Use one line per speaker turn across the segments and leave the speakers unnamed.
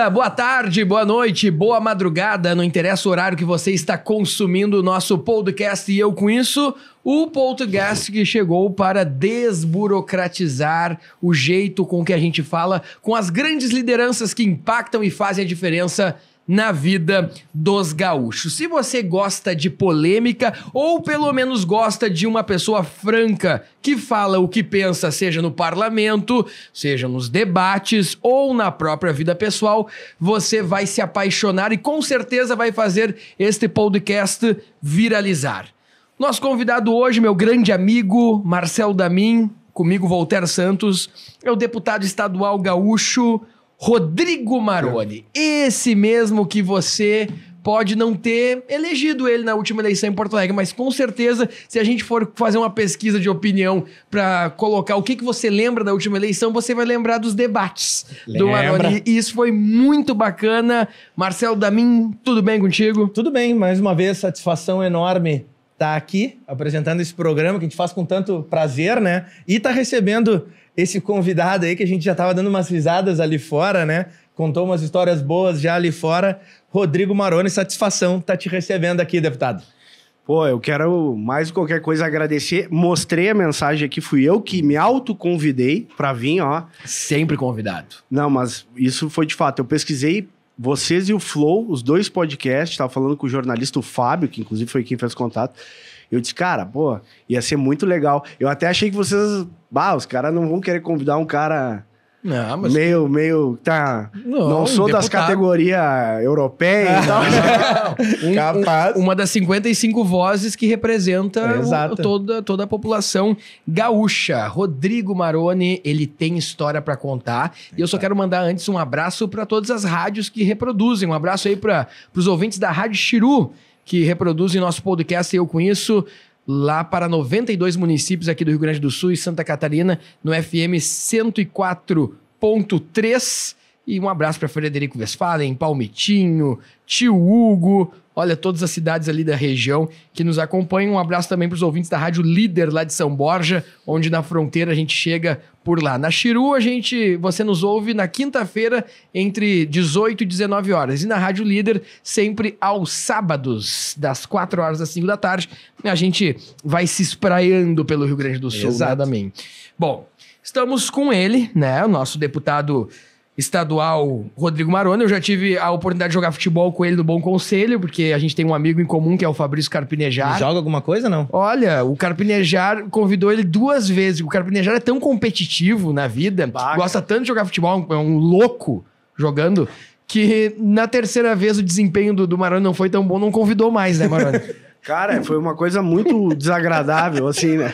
dia, boa tarde, boa noite, boa madrugada, não interessa o horário que você está consumindo o nosso podcast e eu com isso, o podcast que chegou para desburocratizar o jeito com que a gente fala com as grandes lideranças que impactam e fazem a diferença na vida dos gaúchos. Se você gosta de polêmica ou pelo menos gosta de uma pessoa franca que fala o que pensa, seja no parlamento, seja nos debates ou na própria vida pessoal, você vai se apaixonar e com certeza vai fazer este podcast viralizar. Nosso convidado hoje, meu grande amigo Marcel Damin, comigo Voltaire Santos, é o deputado estadual gaúcho Rodrigo Maroni. Esse mesmo que você pode não ter elegido ele na última eleição em Porto Alegre, mas com certeza, se a gente for fazer uma pesquisa de opinião para colocar o que, que você lembra da última eleição, você vai lembrar dos debates Lembra. do Maroni. E isso foi muito bacana. Marcelo Damin,
tudo bem contigo? Tudo bem, mais uma vez, satisfação enorme estar tá aqui apresentando esse programa que a gente faz com tanto prazer, né? E estar tá recebendo esse convidado aí que a gente já estava dando umas risadas ali fora, né? Contou umas histórias boas já ali fora. Rodrigo Maroni, satisfação tá te recebendo aqui, deputado.
Pô, eu quero mais do que qualquer coisa agradecer. Mostrei a mensagem aqui, fui eu que me autoconvidei para vir, ó. Sempre convidado. Não, mas isso foi de fato. Eu pesquisei vocês e o Flow, os dois podcasts, tava falando com o jornalista o Fábio, que inclusive foi quem fez contato. Eu disse, cara, pô, ia ser muito legal. Eu até achei que vocês. Bah, os caras não vão querer convidar um cara. Não, mas... Meio, meio, tá. Não, não sou das categorias europeias então. não.
Não. um,
Capaz. uma das 55 vozes que representa o, toda, toda a população gaúcha. Rodrigo Maroni, ele tem história para contar. Exato. E eu só quero mandar antes um abraço para todas as rádios que reproduzem. Um abraço aí para os ouvintes da Rádio Chiru que reproduzem nosso podcast Eu Conheço lá para 92 municípios aqui do Rio Grande do Sul e Santa Catarina, no FM 104.3. E um abraço para Frederico Westphalen, Palmitinho, Tio Hugo, olha, todas as cidades ali da região que nos acompanham. Um abraço também para os ouvintes da Rádio Líder lá de São Borja, onde na fronteira a gente chega por lá. Na Chiru, a gente, você nos ouve na quinta-feira entre 18 e 19 horas. E na Rádio Líder, sempre aos sábados, das 4 horas às 5 da tarde, a gente vai se espraiando pelo Rio Grande do Sul, Exatamente. Bom, estamos com ele, né, o nosso deputado estadual Rodrigo Maroni. Eu já tive a oportunidade de jogar futebol com ele no Bom Conselho, porque a gente tem um amigo em comum que é o Fabrício Carpinejar. Joga alguma coisa não? Olha, o Carpinejar convidou ele duas vezes. O Carpinejar é tão competitivo na vida, Baca. gosta tanto de jogar futebol, é um louco jogando, que na terceira vez o desempenho
do, do Maroni não foi tão bom, não convidou mais, né, Maroni? Cara, foi uma coisa muito desagradável, assim, né?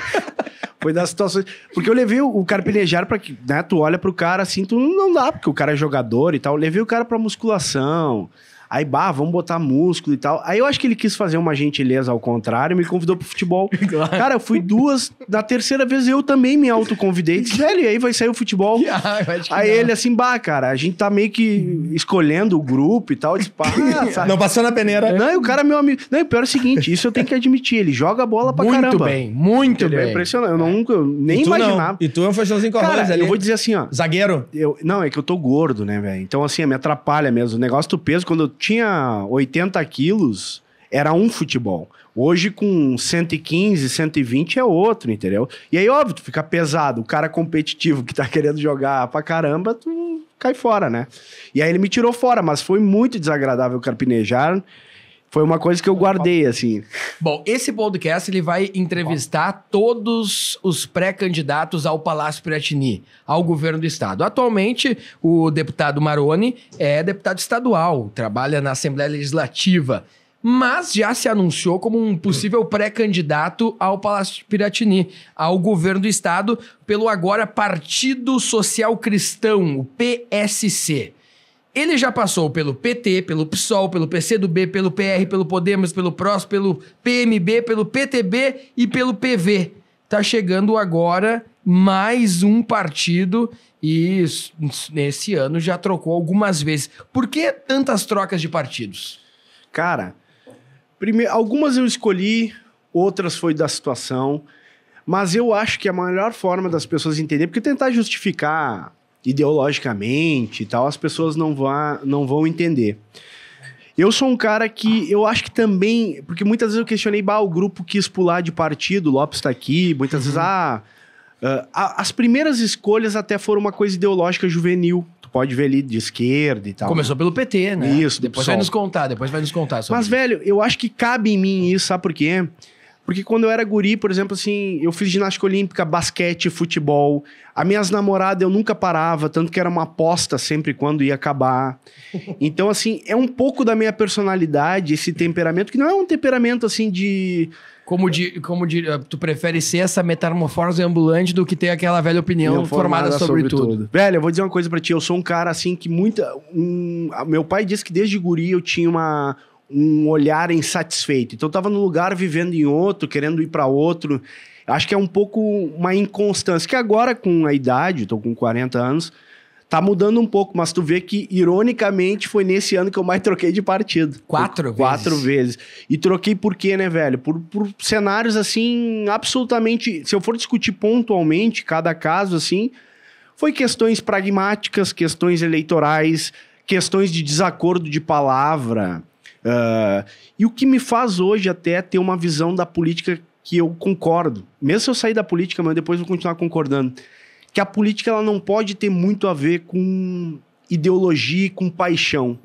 Foi das situações. Porque eu levei o, cara carpinejar pra que, né? Tu olha pro cara assim, tu não dá, porque o cara é jogador e tal. Eu levei o cara pra musculação. Aí, bah, vamos botar músculo e tal. Aí eu acho que ele quis fazer uma gentileza ao contrário, me convidou pro futebol. Claro. Cara, eu fui duas, na terceira vez eu também me autoconvidei. Disse, velho, aí vai sair o futebol. Ah, aí não. ele assim, bah, cara, a gente tá meio que escolhendo o grupo e tal. Eu disse, sabe? Não passou na peneira. Não, e o cara é meu amigo. Não, e o pior é o seguinte, isso eu tenho que admitir, ele joga a bola pra muito caramba. Muito bem, muito ele é bem. É impressionante, eu é. nunca, eu nem e imaginava. Não. E tu é um feijãozinho com ali. eu vou dizer assim, ó. Zagueiro? Eu, não, é que eu tô gordo, né, velho? Então assim, me atrapalha mesmo. O negócio do peso, quando eu tinha 80 quilos, era um futebol. Hoje, com 115, 120 é outro, entendeu? E aí, óbvio, tu fica pesado. O cara competitivo que tá querendo jogar pra caramba, tu cai fora, né? E aí ele me tirou fora, mas foi muito desagradável carpinejar. Foi uma coisa que eu guardei, assim.
Bom, esse podcast ele vai entrevistar todos os pré-candidatos ao Palácio Piratini, ao governo do estado. Atualmente, o deputado Maroni é deputado estadual, trabalha na Assembleia Legislativa mas já se anunciou como um possível pré-candidato ao Palácio Piratini, ao governo do estado, pelo agora Partido Social Cristão, o PSC. Ele já passou pelo PT, pelo PSOL, pelo PCdoB, pelo PR, pelo Podemos, pelo PROS, pelo PMB, pelo PTB e pelo PV. Tá chegando agora mais um partido e
nesse ano já trocou algumas vezes. Por que tantas trocas de partidos? Cara, algumas eu escolhi, outras foi da situação. Mas eu acho que a melhor forma das pessoas entenderem, porque tentar justificar ideologicamente e tal, as pessoas não, vá, não vão entender. Eu sou um cara que eu acho que também. Porque muitas vezes eu questionei, bah, o grupo quis pular de partido, Lopes tá aqui. Muitas uhum. vezes, ah. Uh, as primeiras escolhas até foram uma coisa ideológica juvenil. Tu pode ver ali de esquerda e tal. Começou pelo PT, né? Isso. Depois vai nos
contar, depois vai nos contar. Mas, isso.
velho, eu acho que cabe em mim isso, sabe por quê? Porque quando eu era guri, por exemplo, assim, eu fiz ginástica olímpica, basquete, futebol. a minhas namoradas eu nunca parava, tanto que era uma aposta sempre quando ia acabar. Então, assim, é um pouco da minha personalidade, esse temperamento, que não é um temperamento, assim, de... Como,
de, como de, eh, tu prefere ser essa metamorfose ambulante do que ter aquela velha opinião formada, formada, sobre, sobre tudo. tudo.
Velho, eu vou dizer uma coisa para ti. Eu sou um cara, assim, que muita... Um, meu pai disse que desde guri eu tinha uma um olhar insatisfeito. Então, eu estava num lugar vivendo em outro, querendo ir para outro. Acho que é um pouco uma inconstância, que agora com a idade, estou com 40 anos, tá mudando um pouco, mas tu vê que, ironicamente, foi nesse ano que eu mais troquei de partido. Quatro vezes? Quatro vezes. E troquei por quê, né, velho? Por, por cenários, assim, absolutamente... Se eu for discutir pontualmente cada caso, assim, foi questões pragmáticas, questões eleitorais, questões de desacordo de palavra... Uh, e o que me faz hoje até ter uma visão da política que eu concordo. Mesmo se eu sair da política, mas depois vou continuar concordando. Que a política ela não pode ter muito a ver com ideologia e com paixão.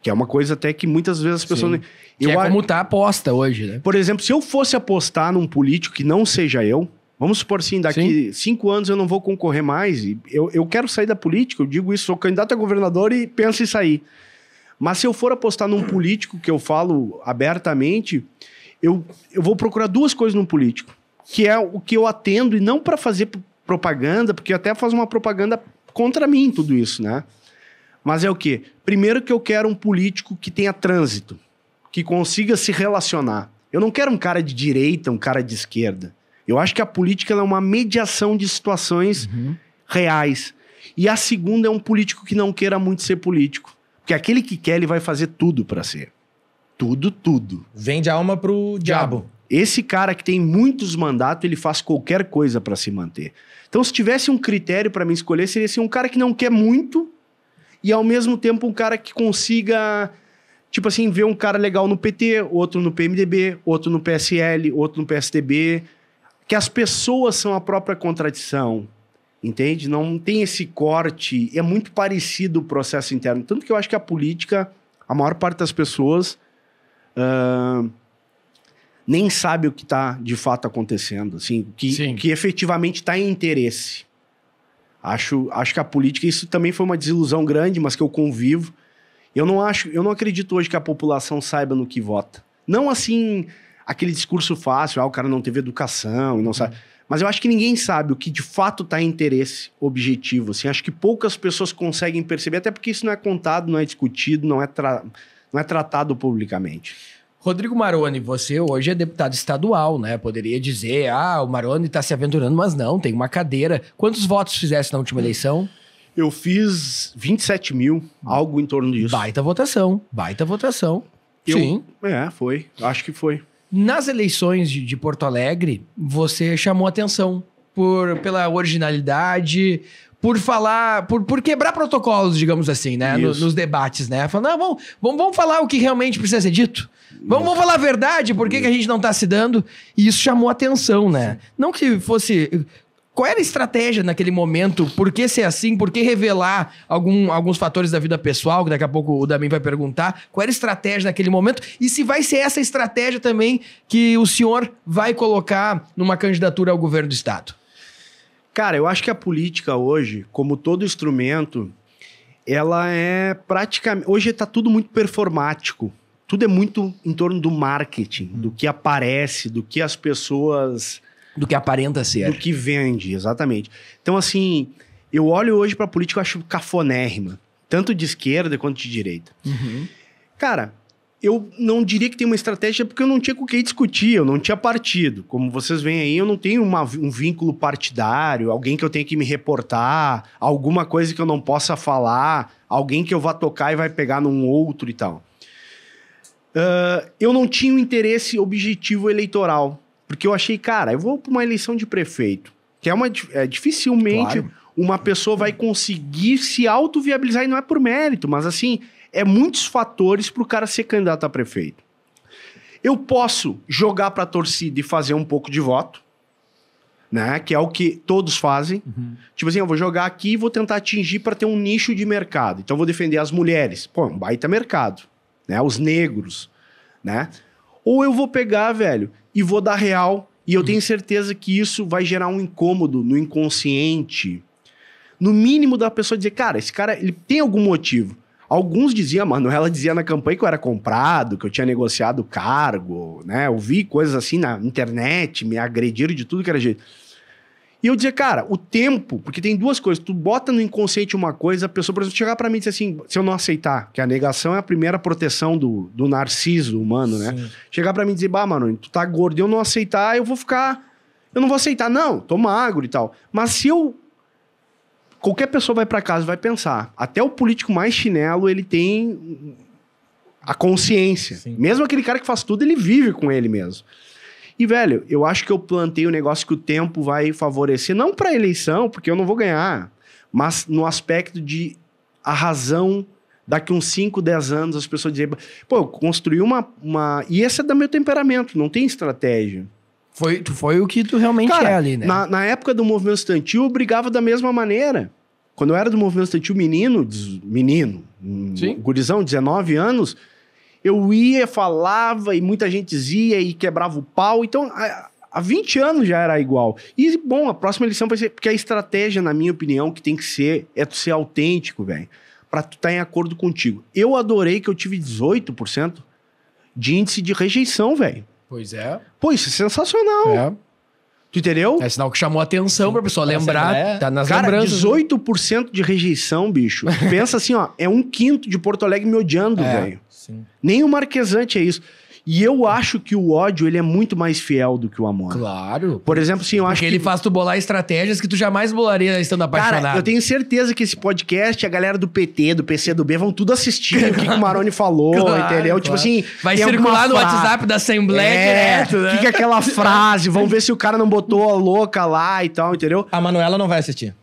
Que é uma coisa até que muitas vezes as pessoas. Sim. Eu, que é como tá a aposta hoje, né? Por exemplo, se eu fosse apostar num político que não seja eu, vamos supor assim, daqui Sim. cinco anos eu não vou concorrer mais, eu, eu quero sair da política, eu digo isso, sou candidato a governador e penso em sair. Mas se eu for apostar num político, que eu falo abertamente, eu, eu vou procurar duas coisas num político, que é o que eu atendo, e não para fazer propaganda, porque até faz uma propaganda contra mim tudo isso, né? Mas é o quê? Primeiro que eu quero um político que tenha trânsito, que consiga se relacionar. Eu não quero um cara de direita, um cara de esquerda. Eu acho que a política é uma mediação de situações uhum. reais. E a segunda é um político que não queira muito ser político. Que aquele que quer, ele vai fazer tudo para ser. Tudo, tudo. Vende a alma pro diabo. diabo. Esse cara que tem muitos mandatos, ele faz qualquer coisa para se manter. Então, se tivesse um critério para mim escolher, seria assim, um cara que não quer muito e, ao mesmo tempo, um cara que consiga, tipo assim, ver um cara legal no PT, outro no PMDB, outro no PSL, outro no PSDB. Que as pessoas são a própria contradição Entende? Não tem esse corte. É muito parecido o processo interno. Tanto que eu acho que a política, a maior parte das pessoas uh, nem sabe o que está de fato acontecendo. Assim, que, Sim. que efetivamente está em interesse. Acho, acho que a política, isso também foi uma desilusão grande, mas que eu convivo. Eu não acho, eu não acredito hoje que a população saiba no que vota. Não assim, aquele discurso fácil, ah, o cara não teve educação e não sabe. Uhum. Mas eu acho que ninguém sabe o que de fato está em interesse objetivo. Assim. Acho que poucas pessoas conseguem perceber, até porque isso não é contado, não é discutido, não é, tra... não é tratado publicamente.
Rodrigo Maroni, você hoje é deputado estadual, né? Poderia dizer, ah, o Maroni está se aventurando, mas não, tem uma cadeira. Quantos votos fizesse na última eleição?
Eu fiz 27 mil, algo em torno disso. Baita votação, baita votação. Eu, Sim. É, foi. Acho que foi. Nas eleições de, de Porto Alegre,
você chamou atenção por, pela originalidade, por falar, por, por quebrar protocolos, digamos assim, né? nos debates, né? Falando, não, vamos, vamos, vamos falar o que realmente precisa ser dito. Vamos, vamos falar a verdade, por que, que a gente não está se dando? E isso chamou atenção, né? Não que fosse qual era a estratégia naquele momento? Por que ser assim? Por que revelar algum, alguns fatores da vida pessoal, que daqui a pouco o Damin vai perguntar? Qual era a estratégia naquele momento? E se vai ser essa estratégia também que o senhor vai colocar
numa candidatura ao governo do Estado? Cara, eu acho que a política hoje, como todo instrumento, ela é praticamente. Hoje está tudo muito performático. Tudo é muito em torno do marketing, do que aparece, do que as pessoas do que aparenta ser. Do que vende, exatamente. Então, assim, eu olho hoje pra política, eu acho cafonérrima. Tanto de esquerda quanto de direita. Uhum. Cara, eu não diria que tem uma estratégia porque eu não tinha com quem discutir, eu não tinha partido. Como vocês veem aí, eu não tenho uma, um vínculo partidário, alguém que eu tenha que me reportar, alguma coisa que eu não possa falar, alguém que eu vá tocar e vai pegar num outro e tal. Uh, eu não tinha um interesse objetivo eleitoral. Porque eu achei, cara, eu vou para uma eleição de prefeito, que é uma. É, dificilmente claro. uma pessoa vai conseguir se auto-viabilizar, e não é por mérito, mas assim, é muitos fatores para o cara ser candidato a prefeito. Eu posso jogar para a torcida e fazer um pouco de voto, né? Que é o que todos fazem. Uhum. Tipo assim, eu vou jogar aqui e vou tentar atingir para ter um nicho de mercado. Então eu vou defender as mulheres. Pô, é um baita mercado, né? Os negros, né? Ou eu vou pegar, velho, e vou dar real. E eu hum. tenho certeza que isso vai gerar um incômodo no inconsciente. No mínimo da pessoa dizer, cara, esse cara ele tem algum motivo. Alguns diziam, mano, ela dizia na campanha que eu era comprado, que eu tinha negociado o cargo, né? Eu vi coisas assim na internet, me agrediram de tudo que era jeito. E eu dizia, cara, o tempo, porque tem duas coisas. Tu bota no inconsciente uma coisa, a pessoa, por exemplo, chegar para mim e dizer assim, se eu não aceitar, que a negação é a primeira proteção do, do narciso humano, né? Chegar para mim e dizer, bah, mano, tu tá gordo e eu não aceitar, eu vou ficar. Eu não vou aceitar, não, tô magro e tal. Mas se eu. Qualquer pessoa vai para casa vai pensar. Até o político mais chinelo, ele tem a consciência. Sim. Mesmo aquele cara que faz tudo, ele vive com ele mesmo. E, velho, eu acho que eu plantei o um negócio que o tempo vai favorecer, não para eleição, porque eu não vou ganhar, mas no aspecto de a razão daqui uns 5, 10 anos as pessoas dizem, pô, eu construí uma, uma... E esse é do meu temperamento, não tem estratégia. Foi, foi o que tu realmente Cara, é ali, né? Na, na época do movimento estudantil, eu brigava da mesma maneira. Quando eu era do movimento estudantil menino, menino, gurizão, 19 anos, eu ia, falava, e muita gente dizia e quebrava o pau. Então, há 20 anos já era igual. E, bom, a próxima lição vai ser. Porque a estratégia, na minha opinião, que tem que ser é tu ser autêntico, velho. Pra tu estar tá em acordo contigo. Eu adorei que eu tive 18% de índice de rejeição, velho. Pois é. Pô, isso é sensacional. É. Tu entendeu? É sinal que chamou atenção Sim, pra pessoa lembrar. É. Tá nas Cara, lembranças. 18% né? de rejeição, bicho. Pensa assim, ó. É um quinto de Porto Alegre me odiando, é. velho. Nem o marquesante é isso. E eu acho que o ódio ele é muito mais fiel do que o amor. Claro. Por
exemplo, sim, eu acho Porque que... ele faz tu bolar estratégias que tu jamais bolaria estando apaixonado. Cara, eu
tenho certeza que esse podcast, a galera do PT, do PC do B vão tudo assistir o que, que o Maroni falou, claro, entendeu? Tipo claro. Tipo assim... Vai circular no WhatsApp da Assembleia é, direto, né? Fica é aquela frase, vão ver se o cara
não botou a louca lá e tal, entendeu? A Manuela não vai assistir.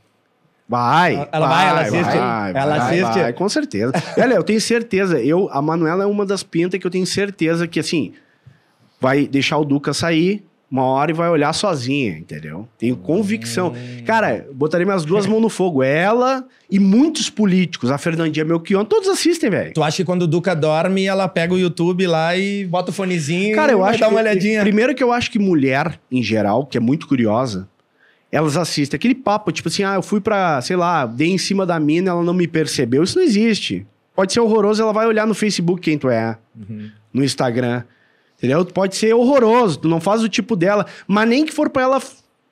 Vai. Ela vai, ela assiste. Vai, ela vai, assiste. Vai,
com certeza. Olha, eu tenho certeza. Eu, a Manuela é uma das pintas que eu tenho certeza que, assim, vai deixar o Duca sair uma hora e vai olhar sozinha, entendeu? Tenho convicção. Hum. Cara, botaria minhas duas mãos no fogo. Ela e
muitos políticos, a Fernandinha Melchion, todos assistem, velho. Tu acha que quando o Duca dorme, ela pega o YouTube lá e bota o fonezinho Cara, eu acho dá uma olhadinha? Que,
primeiro que eu acho que mulher, em geral, que é muito curiosa, elas assistem. Aquele papo, tipo assim, ah, eu fui pra, sei lá, dei em cima da mina, ela não me percebeu. Isso não existe. Pode ser horroroso, ela vai olhar no Facebook quem tu é, uhum. no Instagram. Entendeu? Pode ser horroroso, tu não faz o tipo dela, mas nem que for pra ela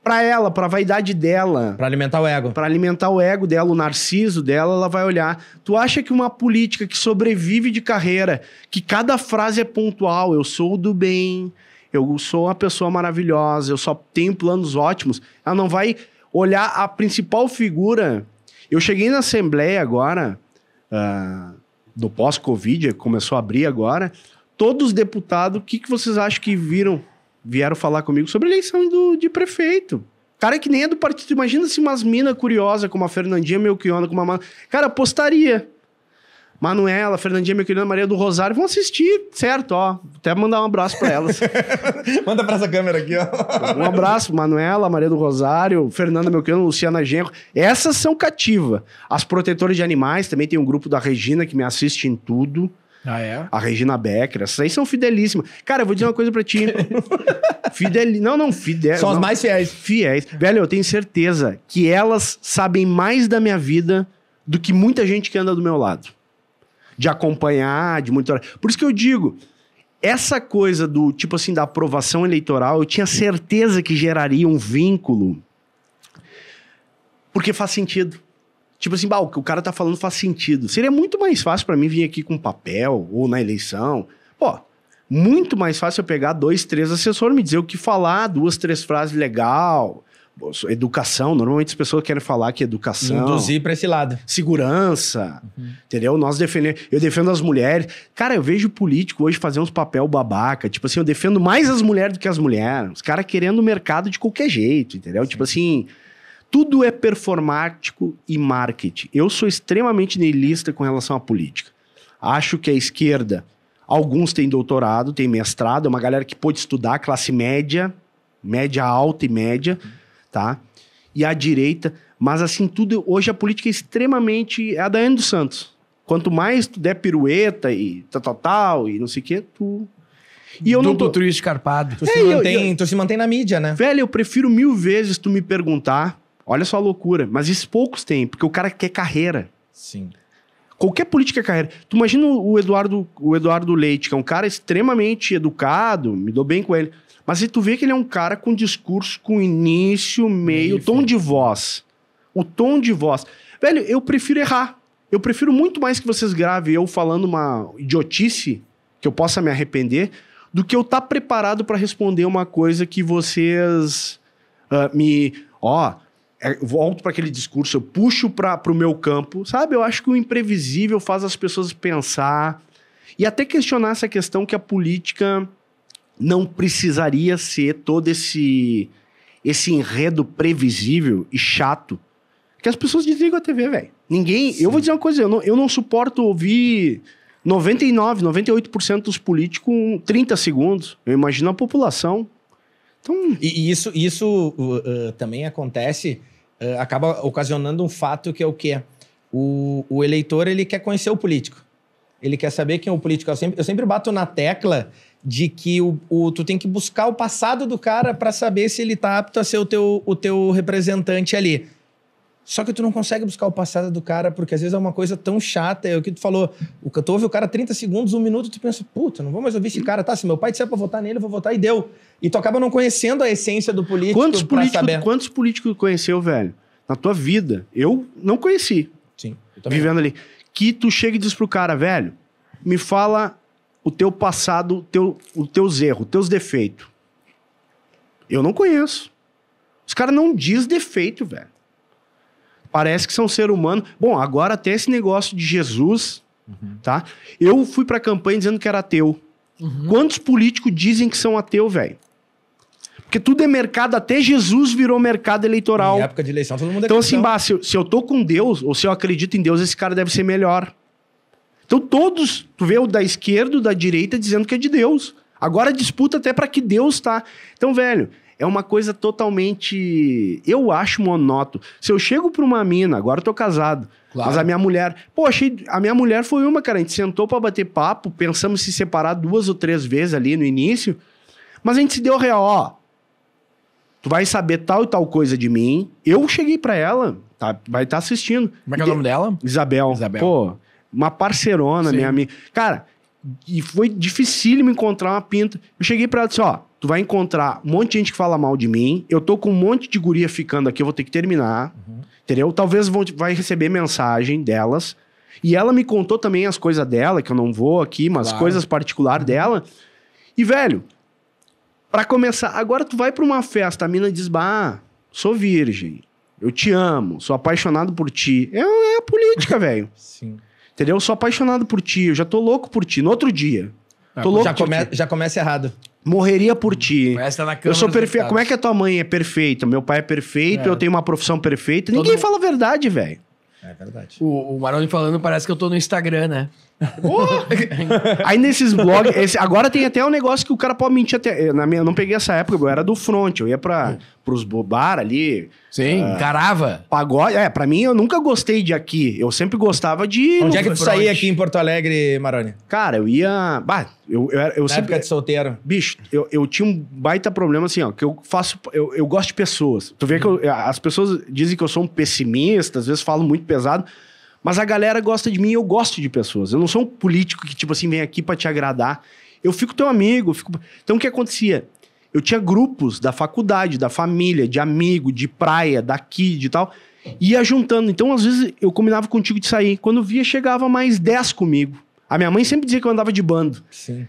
para ela, para vaidade dela. Para alimentar o ego. Para alimentar o ego dela, o narciso dela, ela vai olhar. Tu acha que uma política que sobrevive de carreira, que cada frase é pontual, eu sou do bem, eu sou uma pessoa maravilhosa, eu só tenho planos ótimos. Ela não vai olhar a principal figura. Eu cheguei na Assembleia agora, uh, do pós-Covid, começou a abrir agora. Todos os deputados, o que, que vocês acham que viram, vieram falar comigo sobre eleição do, de prefeito? Cara que nem é do partido. Imagina se umas mina curiosa como a Fernandinha Melchiona, como uma... Cara, postaria. Manuela, Fernandinha querido Maria do Rosário vão assistir, certo, ó. Até mandar um abraço para elas. Manda para essa câmera aqui, ó. Um abraço, Manuela, Maria do Rosário, Fernanda meu querido Luciana Genro. Essas são cativa. As protetoras de animais, também tem um grupo da Regina que me assiste em tudo. Ah, é? A Regina Becker, essas aí são fidelíssimas. Cara, eu vou dizer uma coisa pra ti. Fidel... Não, não, fidel... São as mais fiéis. Fiéis. Velho, eu tenho certeza que elas sabem mais da minha vida do que muita gente que anda do meu lado de acompanhar, de monitorar. Por isso que eu digo, essa coisa do tipo assim da aprovação eleitoral, eu tinha certeza que geraria um vínculo, porque faz sentido. Tipo assim, bah, o que o cara tá falando faz sentido. Seria muito mais fácil para mim vir aqui com papel ou na eleição. Pô, muito mais fácil eu pegar dois, três assessores, me dizer o que falar, duas, três frases legal, educação, normalmente as pessoas querem falar que educação. Induzir para esse lado. Segurança, uhum. entendeu? Nós defendemos. Eu defendo as mulheres. Cara, eu vejo político hoje fazer uns papel babaca. Tipo assim, eu defendo mais as mulheres do que as mulheres. Os caras querendo o mercado de qualquer jeito, entendeu? Tipo Sim. Tipo assim. Tudo é performático e marketing. Eu sou extremamente neilista com relação à política. Acho que a esquerda, alguns têm doutorado, têm mestrado, é uma galera que pôde estudar, classe média, média alta e média. Uhum tá? E a direita, mas assim, tudo hoje a política é extremamente é a Daiane dos Santos. Quanto mais tu der pirueta e tal, tal, tal e não sei o quê, tu e eu Duplo não tô trio escarpado. Tu, é, se mantém, eu, eu...
tu se mantém na mídia, né? Velho, eu
prefiro mil vezes tu me perguntar. Olha só a loucura. Mas isso poucos têm, porque o cara quer carreira. Sim. Qualquer política é carreira. Tu imagina o Eduardo, o Eduardo Leite, que é um cara extremamente educado, me dou bem com ele. Mas se tu vê que ele é um cara com discurso com início, meio, meio tom de voz. O tom de voz. Velho, eu prefiro errar. Eu prefiro muito mais que vocês gravem eu falando uma idiotice que eu possa me arrepender do que eu estar tá preparado para responder uma coisa que vocês uh, me, ó, oh, volto para aquele discurso, eu puxo para o meu campo, sabe? Eu acho que o imprevisível faz as pessoas pensar e até questionar essa questão que a política não precisaria ser todo esse esse enredo previsível e chato que as pessoas desligam a TV, velho. Ninguém. Sim. Eu vou dizer uma coisa, eu não, eu não suporto ouvir 99, 98% dos políticos com 30 segundos. Eu imagino a população.
Então... E, e isso, isso uh, uh, também acontece, uh, acaba ocasionando um fato que é o quê? O, o eleitor ele quer conhecer o político. Ele quer saber quem é o político. Eu sempre, eu sempre bato na tecla de que o, o, tu tem que buscar o passado do cara para saber se ele tá apto a ser o teu, o teu representante ali. Só que tu não consegue buscar o passado do cara, porque às vezes é uma coisa tão chata. É o que tu falou. O que tu ouve o cara 30 segundos, um minuto, tu pensa, puta, não vou mais ouvir esse cara, tá? Se meu pai disser pra votar nele, eu vou votar e deu. E tu acaba não conhecendo a essência do político. Quantos políticos
quantos político conheceu, velho? Na tua vida. Eu não conheci. Sim. Eu vivendo ali. Que tu chega e diz pro cara, velho, me fala o teu passado, o teu, os teus erros, os teus defeitos. Eu não conheço. Os caras não diz defeito, velho. Parece que são ser humano. Bom, agora até esse negócio de Jesus, uhum. tá? Eu fui pra campanha dizendo que era ateu. Uhum. Quantos políticos dizem que são ateu, velho? Porque tudo é mercado, até Jesus virou mercado eleitoral. Na época de eleição, todo mundo é Então, assim, cristão. assim, bah, se, se eu tô com Deus, ou se eu acredito em Deus, esse cara deve ser melhor. Então todos, tu vê o da esquerda, o da direita dizendo que é de Deus. Agora disputa até para que Deus tá. Então, velho, é uma coisa totalmente, eu acho monótono. Se eu chego para uma mina, agora eu tô casado, claro. mas a minha mulher, pô, achei, a minha mulher foi uma, cara, a gente sentou para bater papo, pensamos se separar duas ou três vezes ali no início, mas a gente se deu real, ó. Tu vai saber tal e tal coisa de mim. Eu cheguei para ela, tá, vai estar tá assistindo. Como é que é o nome dela? Isabel. Isabel. Pô, uma parceirona, né, Sim. minha amiga. Cara, e foi dificílimo encontrar uma pinta. Eu cheguei pra ela e disse, ó, tu vai encontrar um monte de gente que fala mal de mim, eu tô com um monte de guria ficando aqui, eu vou ter que terminar, uhum. entendeu? Talvez vai receber mensagem delas. E ela me contou também as coisas dela, que eu não vou aqui, mas claro. coisas particulares uhum. dela. E, velho, para começar, agora tu vai pra uma festa, a mina diz, bah, sou virgem, eu te amo, sou apaixonado por ti. É, é a política, velho. Sim. Entendeu? Eu sou apaixonado por ti, eu já tô louco por ti. No outro dia. Ah, tô louco já,
come, já começa errado.
Morreria por ti.
Começa na eu sou perfeito. Como é
que a tua mãe é perfeita? Meu pai é perfeito, é. eu tenho uma profissão perfeita. Todo Ninguém mundo... fala a verdade, velho. É
verdade. O, o Maroni falando, parece que eu tô no Instagram, né?
Aí nesses blogs, esse- agora tem até um negócio que o cara pode mentir até. eu, Na minha, eu não peguei essa época, eu era do front, eu ia para pros bo- bar ali. Sim. Carava. Ah, pagode. É, pra mim eu nunca gostei de aqui. Eu sempre gostava de. Onde é que tu front. saía aqui em Porto Alegre, Maroni? Cara, eu ia. Bah, eu, eu, eu Na sempre. época de solteiro. Bicho, eu, eu tinha um baita problema assim, ó, que eu faço, eu, eu gosto de pessoas. Tu vê que eu- as pessoas dizem que eu sou um pessimista, às vezes falo muito pesado, mas a galera gosta de mim, e eu gosto de pessoas. Eu não sou um político que, tipo assim, vem aqui para te agradar. Eu fico teu amigo, fico. Então o que acontecia? Eu tinha grupos da faculdade, da família, de amigo, de praia, daqui, de tal. Ia juntando. Então, às vezes, eu combinava contigo de sair. Quando via, chegava mais 10 comigo. A minha mãe sempre dizia que eu andava de bando. Sim.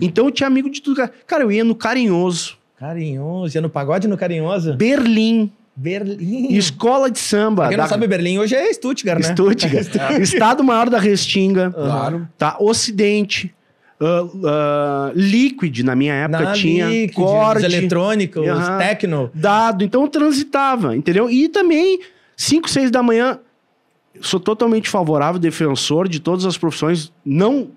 Então eu tinha amigo de tudo. Cara, eu ia no carinhoso. Carinhoso, ia no pagode no carinhoso? Berlim.
Berlim.
Escola de samba. Pra quem da... não sabe, Berlim
hoje é Stuttgart, né? É Stuttgart. Estado
Maior da Restinga. Claro. Tá? Ocidente. Uh, uh, Liquid, na minha época, na tinha. Liquid, corte, os eletrônicos, uh -huh, techno. Dado. Então transitava, entendeu? E também, 5, 6 da manhã, sou totalmente favorável, defensor de todas as profissões. Não.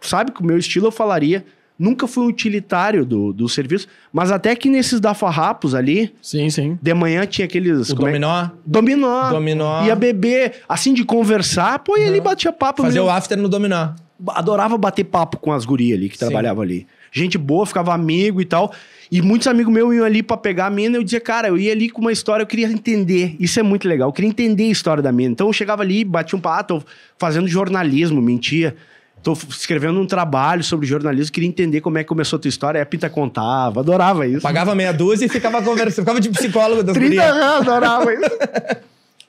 Sabe que o meu estilo eu falaria nunca fui utilitário do, do serviço, mas até que nesses da farrapos ali. Sim, sim. De manhã tinha aqueles. O é dominó? É? Dominó. Dominó. Ia beber, assim, de conversar, pô, e uhum. ele batia papo. Fazer o after no dominó. Adorava bater papo com as gurias ali que trabalhavam ali. Gente boa, ficava amigo e tal. E muitos amigos meus iam ali para pegar a mina. Eu dizia, cara, eu ia ali com uma história, eu queria entender. Isso é muito legal, eu queria entender a história da mina. Então eu chegava ali, batia um pato, fazendo jornalismo, mentia. Tô escrevendo um trabalho sobre jornalismo, queria entender como é que começou a tua história. E a Pita contava, adorava isso. Pagava meia dúzia e ficava conversando, ficava de
psicólogo da 30 anos,
adorava isso.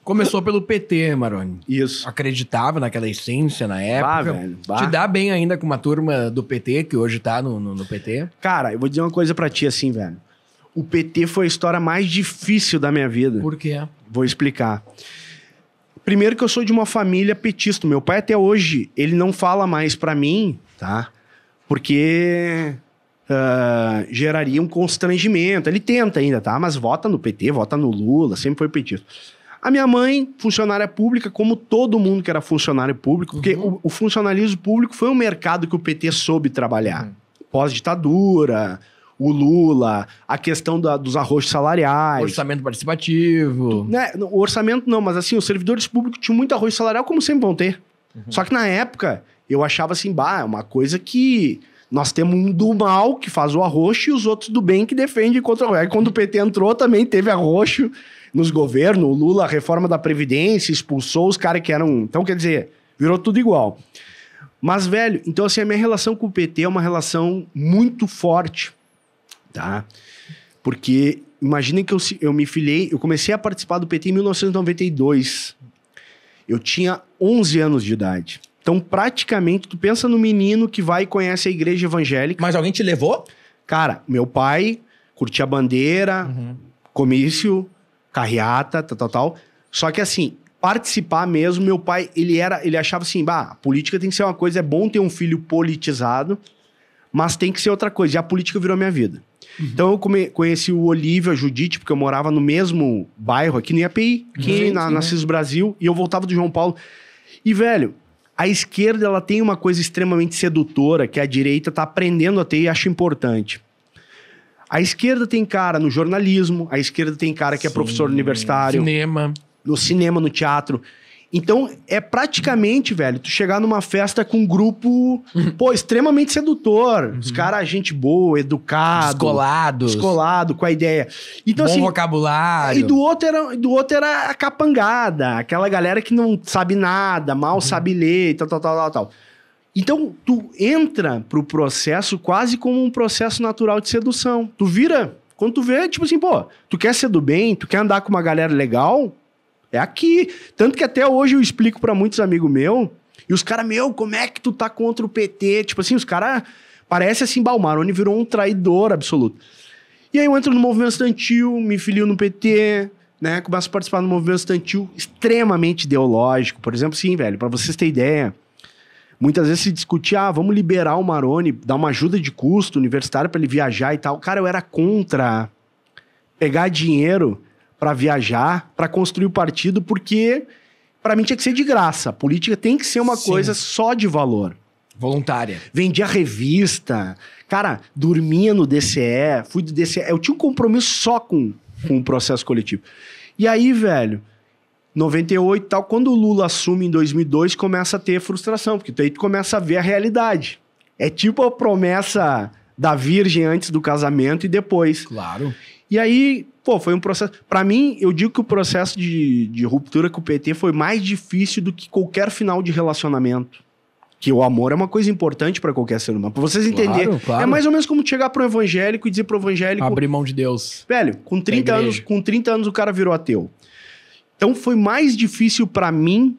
Começou pelo PT, Maroni. Isso. Acreditava naquela essência na época. Bah, velho, bah. Te dá bem ainda com uma turma do PT, que
hoje tá no, no, no PT? Cara, eu vou dizer uma coisa para ti assim, velho. O PT foi a história mais difícil da minha vida. Por quê? Vou explicar. Primeiro que eu sou de uma família petista. Meu pai até hoje, ele não fala mais para mim, tá? Porque uh, geraria um constrangimento. Ele tenta ainda, tá? Mas vota no PT, vota no Lula, sempre foi petista. A minha mãe, funcionária pública, como todo mundo que era funcionário público, uhum. porque o, o, funcionalismo público foi um mercado que o PT soube trabalhar. Uhum. Pós-ditadura, o Lula, a questão da, dos arrojos salariais. Orçamento participativo. Né? O orçamento não, mas assim, os servidores públicos tinham muito arrojo salarial, como sempre vão ter. Uhum. Só que na época, eu achava assim, bah, é uma coisa que nós temos um do mal que faz o arroxo e os outros do bem que defende contra o. Aí quando o PT entrou, também teve arroxo nos governos. O Lula, a reforma da Previdência, expulsou os caras que eram. Então, quer dizer, virou tudo igual. Mas, velho, então assim, a minha relação com o PT é uma relação muito forte tá? Porque imaginem que eu, eu me filiei, eu comecei a participar do PT em 1992. Eu tinha 11 anos de idade. Então, praticamente, tu pensa no menino que vai e conhece a igreja evangélica. Mas alguém te levou? Cara, meu pai curtia bandeira, uhum. comício, carreata, tal, tal, tal. Só que assim, participar mesmo, meu pai, ele era, ele achava assim, bah, política tem que ser uma coisa, é bom ter um filho politizado, mas tem que ser outra coisa. E a política virou minha vida. Uhum. Então eu come, conheci o Olívio, a Judite, porque eu morava no mesmo bairro aqui no IAPI, aqui uhum. na, na né? CIS Brasil, e eu voltava do João Paulo. E, velho, a esquerda ela tem uma coisa extremamente sedutora que a direita está aprendendo a ter e acho importante. A esquerda tem cara no jornalismo, a esquerda tem cara que Sim. é professor universitário. Cinema. No cinema, no teatro. Então, é praticamente, velho, tu chegar numa festa com um grupo, uhum. pô, extremamente sedutor. Uhum. Os caras, gente boa, educado. escolado, escolado com a ideia. Então, Bom assim, vocabulário. É, e do outro, era, do outro era a capangada, aquela galera que não sabe nada, mal uhum. sabe ler, tal, tal, tal, tal, tal. Então, tu entra pro processo quase como um processo natural de sedução. Tu vira, quando tu vê, tipo assim, pô, tu quer ser do bem, tu quer andar com uma galera legal, é aqui. Tanto que até hoje eu explico para muitos amigos meus, e os caras, meu, como é que tu tá contra o PT? Tipo assim, os caras parece assim, Balmarone virou um traidor absoluto. E aí eu entro no movimento estantil, me filio no PT, né? Começo a participar do movimento estantil extremamente ideológico. Por exemplo, sim, velho, para vocês terem ideia, muitas vezes se discutia, ah, vamos liberar o Maroni, dar uma ajuda de custo universitário para ele viajar e tal. Cara, eu era contra pegar dinheiro para viajar, para construir o partido, porque para mim tinha que ser de graça. A política tem que ser uma Sim. coisa só de valor. Voluntária. Vendia revista. Cara, dormia no DCE, fui do DCE. Eu tinha um compromisso só com, com o processo coletivo. E aí, velho, 98 e tal, quando o Lula assume em 2002, começa a ter frustração, porque aí tu começa a ver a realidade. É tipo a promessa da virgem antes do casamento e depois. Claro. E aí, pô, foi um processo. Para mim, eu digo que o processo de, de ruptura com o PT foi mais difícil do que qualquer final de relacionamento. Que o amor é uma coisa importante para qualquer ser humano. Pra vocês entenderem. É claro, claro. É mais ou menos como chegar pro evangélico e dizer pro evangélico. Abrir mão de Deus. Velho, com 30 anos, com 30 anos o cara virou ateu. Então foi mais difícil para mim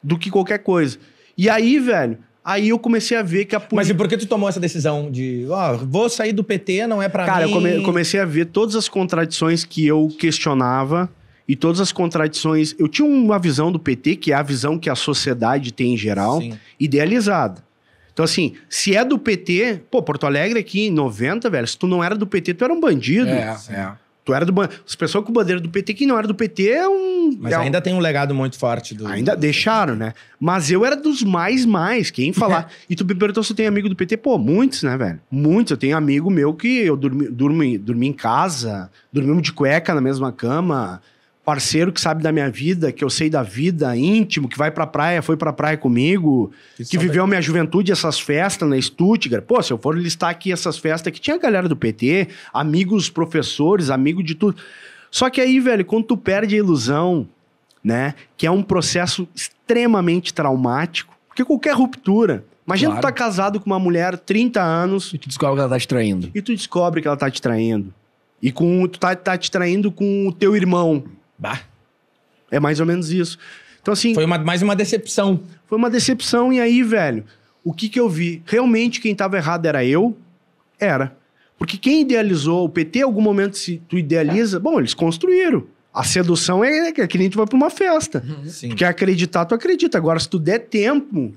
do que qualquer coisa. E aí, velho, Aí eu comecei a ver que a política. Mas e por que tu tomou essa decisão de, ó, oh, vou sair do PT, não é para mim? Cara, eu come comecei
a ver todas as contradições que eu questionava e todas as contradições. Eu tinha uma visão do PT, que é a visão que a sociedade tem em geral, Sim. idealizada. Então, assim, se é do PT, pô, Porto Alegre aqui em 90, velho, se tu não era do PT, tu era um bandido. É, é. Tu era do As pessoas com bandeira do PT, que não era do PT, é um. Mas é ainda um... tem um legado muito forte do. Ainda deixaram, né? Mas eu era dos mais, mais. Quem falar. e tu me perguntou se eu tenho amigo do PT? Pô, muitos, né, velho? Muitos. Eu tenho amigo meu que eu dormi, dormi, dormi em casa, dormimos de cueca na mesma cama parceiro que sabe da minha vida, que eu sei da vida, íntimo, que vai pra praia, foi pra praia comigo, que viveu a minha juventude, essas festas na né, Stuttgart. Pô, se eu for listar aqui essas festas que tinha a galera do PT, amigos, professores, amigo de tudo. Só que aí, velho, quando tu perde a ilusão, né, que é um processo extremamente traumático, porque qualquer ruptura, Imagina claro. tu tá casado com uma mulher 30 anos. E tu descobre que ela tá te traindo. E tu descobre que ela tá te traindo. E com, tu tá, tá te traindo com o teu irmão. Bah. É mais ou menos isso. Então, assim. Foi uma, mais uma decepção. Foi uma decepção, e aí, velho, o que que eu vi? Realmente quem estava errado era eu? Era. Porque quem idealizou o PT, em algum momento, se tu idealiza, bom, eles construíram. A sedução é que, é, a é que nem tu vai pra uma festa. Uhum. Sim. acreditar, tu acredita. Agora, se tu der tempo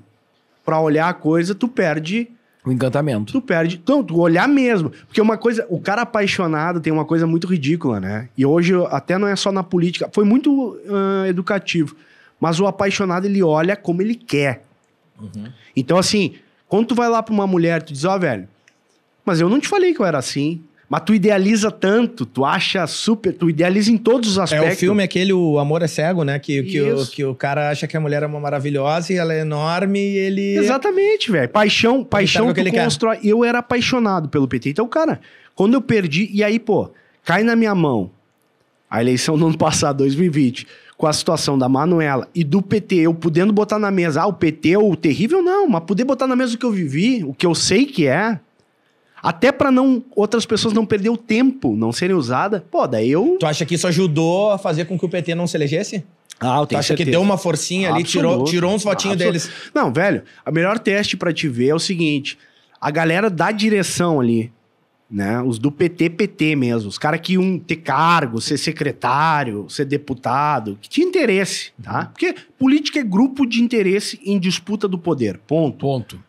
para olhar a coisa, tu perde o encantamento. Tu perde. Então, tu olhar mesmo. Porque uma coisa. O cara apaixonado tem uma coisa muito ridícula, né? E hoje, até não é só na política. Foi muito uh, educativo. Mas o apaixonado, ele olha como ele quer. Uhum. Então, assim, quando tu vai lá pra uma mulher, tu diz, ó, oh, velho, mas eu não te falei que eu era assim. Mas tu idealiza tanto, tu acha super, tu idealiza em todos os aspectos. É o filme é
aquele, O Amor é Cego, né? Que, que, o, que o cara acha que a mulher é uma maravilhosa e ela é enorme e ele...
Exatamente, velho. Paixão, tá paixão que ele constrói. Quer. Eu era apaixonado pelo PT. Então, cara, quando eu perdi... E aí, pô, cai na minha mão a eleição do ano passado, 2020, com a situação da Manuela e do PT, eu podendo botar na mesa, ah, o PT é o terrível, não, mas poder botar na mesa o que eu vivi, o que eu sei que é, até para não outras pessoas não perder o tempo, não serem usadas. Pô, daí eu.
Tu acha que isso ajudou a fazer com que o PT não se elegesse? Ah, eu tenho tu acha certeza. que deu uma forcinha ali, tirou, tirou uns votinhos deles? Não,
velho, o melhor teste para te ver é o
seguinte: a galera
da direção ali, né? Os do PT, PT mesmo, os caras que iam ter cargo, ser secretário, ser deputado, que tinha interesse, tá? Uhum. Porque política é grupo de interesse em disputa do poder. Ponto. Ponto.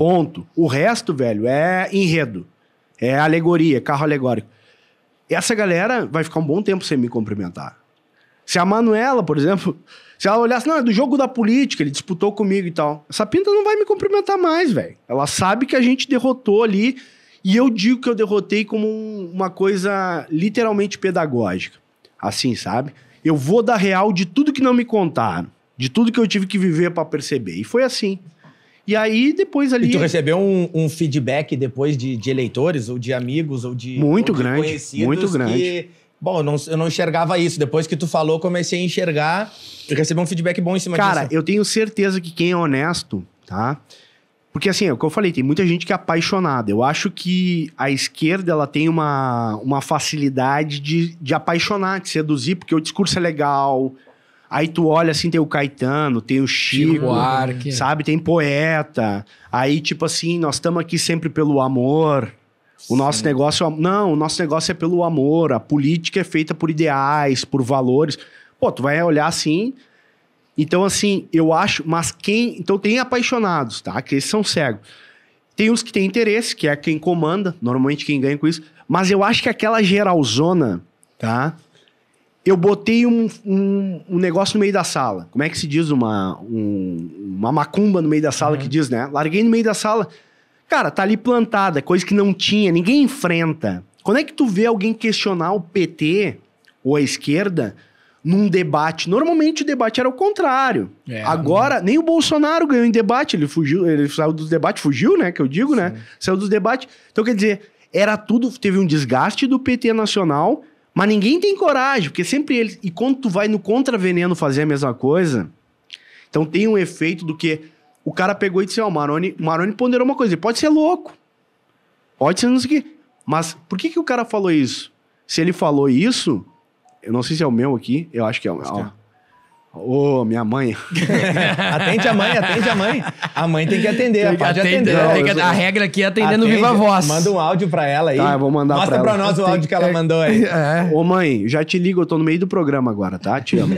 Ponto. O resto, velho, é enredo. É alegoria, é carro alegórico. Essa galera vai ficar um bom tempo sem me cumprimentar. Se a Manuela, por exemplo, se ela olhasse, não, é do jogo da política, ele disputou comigo e tal. Essa pinta não vai me cumprimentar mais, velho. Ela sabe que a gente derrotou ali. E eu digo que eu derrotei como uma coisa literalmente pedagógica. Assim, sabe? Eu vou dar real de tudo que não me contaram, de tudo que eu tive que viver para perceber. E foi assim. E aí, depois ali. E tu
recebeu um, um feedback depois de, de, eleitores, ou de amigos, ou de. Muito ou de grande. Conhecidos muito grande. Que, bom, eu não, eu não, enxergava isso. Depois que tu falou, comecei a enxergar. Eu recebi um feedback bom em cima Cara, disso. Cara, eu tenho
certeza que quem é honesto, tá? Porque assim, é o que eu falei, tem muita gente que é apaixonada. Eu acho que a esquerda ela tem uma, uma facilidade de, de apaixonar, de seduzir, porque o discurso é legal, Aí tu olha assim, tem o Caetano, tem o Chico, Chico sabe? Tem poeta. Aí, tipo assim, nós estamos aqui sempre pelo amor. O nosso negócio. É não, o nosso negócio é pelo amor. A política é feita por ideais, por valores. Pô, tu vai olhar assim. Então, assim, eu acho. Mas quem. Então, tem apaixonados, tá? Que esses são cegos. Tem os que têm interesse, que é quem comanda, normalmente quem ganha com isso. Mas eu acho que aquela geralzona, tá? eu botei um, um, um, negócio no meio da sala. Como é que se diz uma, um, uma macumba no meio da sala uhum. que diz, né? Larguei no meio da sala. Cara, tá ali plantada, coisa que não tinha, ninguém enfrenta. Quando é que tu vê alguém questionar o PT ou a esquerda num debate? Normalmente o debate era o contrário. É, uhum. Agora, né? nem o Bolsonaro ganhou em debate, ele fugiu, ele saiu dos debates, fugiu, né? Que eu digo, né? Sim. né? Saiu dos debates. Então, quer dizer, era tudo, teve um desgaste do PT nacional mas ninguém tem coragem, porque sempre eles. E quando tu vai no contraveneno fazer a mesma coisa, então tem um efeito do que o cara pegou e disse: Ó, oh, Maroni, Maroni ponderou uma coisa, ele pode ser louco. Pode ser não sei o quê. Mas por que, que o cara falou isso? Se ele falou isso, eu não sei se é o meu aqui, eu acho que é o meu. Ô, oh, minha mãe. atende a mãe, atende a mãe.
A mãe tem que atender, tem que atender. Não, a regra aqui é atendendo atende, viva voz. Manda um áudio pra ela aí. Tá, vou mandar Mostra pra, pra nós o áudio que ela mandou aí.
É. Ô, mãe, já te ligo, eu tô no meio do programa agora, tá? Te amo.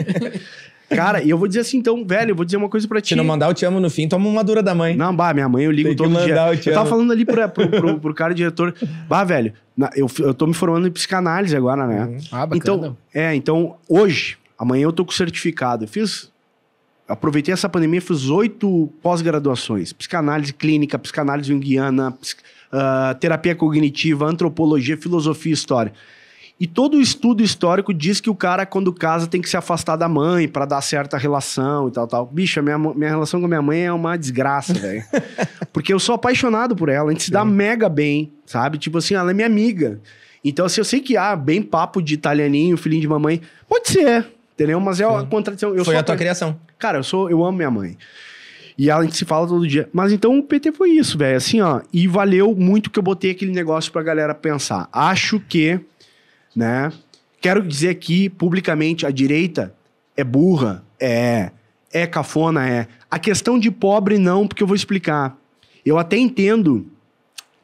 Cara, e eu vou dizer assim, então, velho, eu vou dizer uma coisa pra ti. Se não mandar eu te amo no fim, toma uma dura da mãe. Não, bah, minha mãe eu ligo Tem todo mandar, dia. Eu, te eu tava falando ali pro, pro, pro cara diretor, bah, velho, eu, eu tô me formando em psicanálise agora, né? Uhum. Ah, bacana. Então, é, então, hoje, Amanhã eu tô com certificado. Eu fiz. Aproveitei essa pandemia, fiz oito pós-graduações: psicanálise clínica, psicanálise junguiana, psic, uh, terapia cognitiva, antropologia, filosofia e história. E todo estudo histórico diz que o cara, quando casa, tem que se afastar da mãe para dar certa relação e tal, tal. Bicha, minha, minha relação com minha mãe é uma desgraça, velho. Porque eu sou apaixonado por ela, a gente Sim. se dá mega bem, sabe? Tipo assim, ela é minha amiga. Então, assim, eu sei que há ah, bem papo de italianinho, filhinho de mamãe. Pode ser, Entendeu? Mas é uma contradição. Eu foi a tua criação. Cara, eu sou, eu amo minha mãe. E a gente se fala todo dia. Mas então o PT foi isso, velho. Assim, ó. E valeu muito que eu botei aquele negócio pra galera pensar. Acho que, né? Quero dizer aqui publicamente: a direita é burra, é. É cafona, é. A questão de pobre, não, porque eu vou explicar. Eu até entendo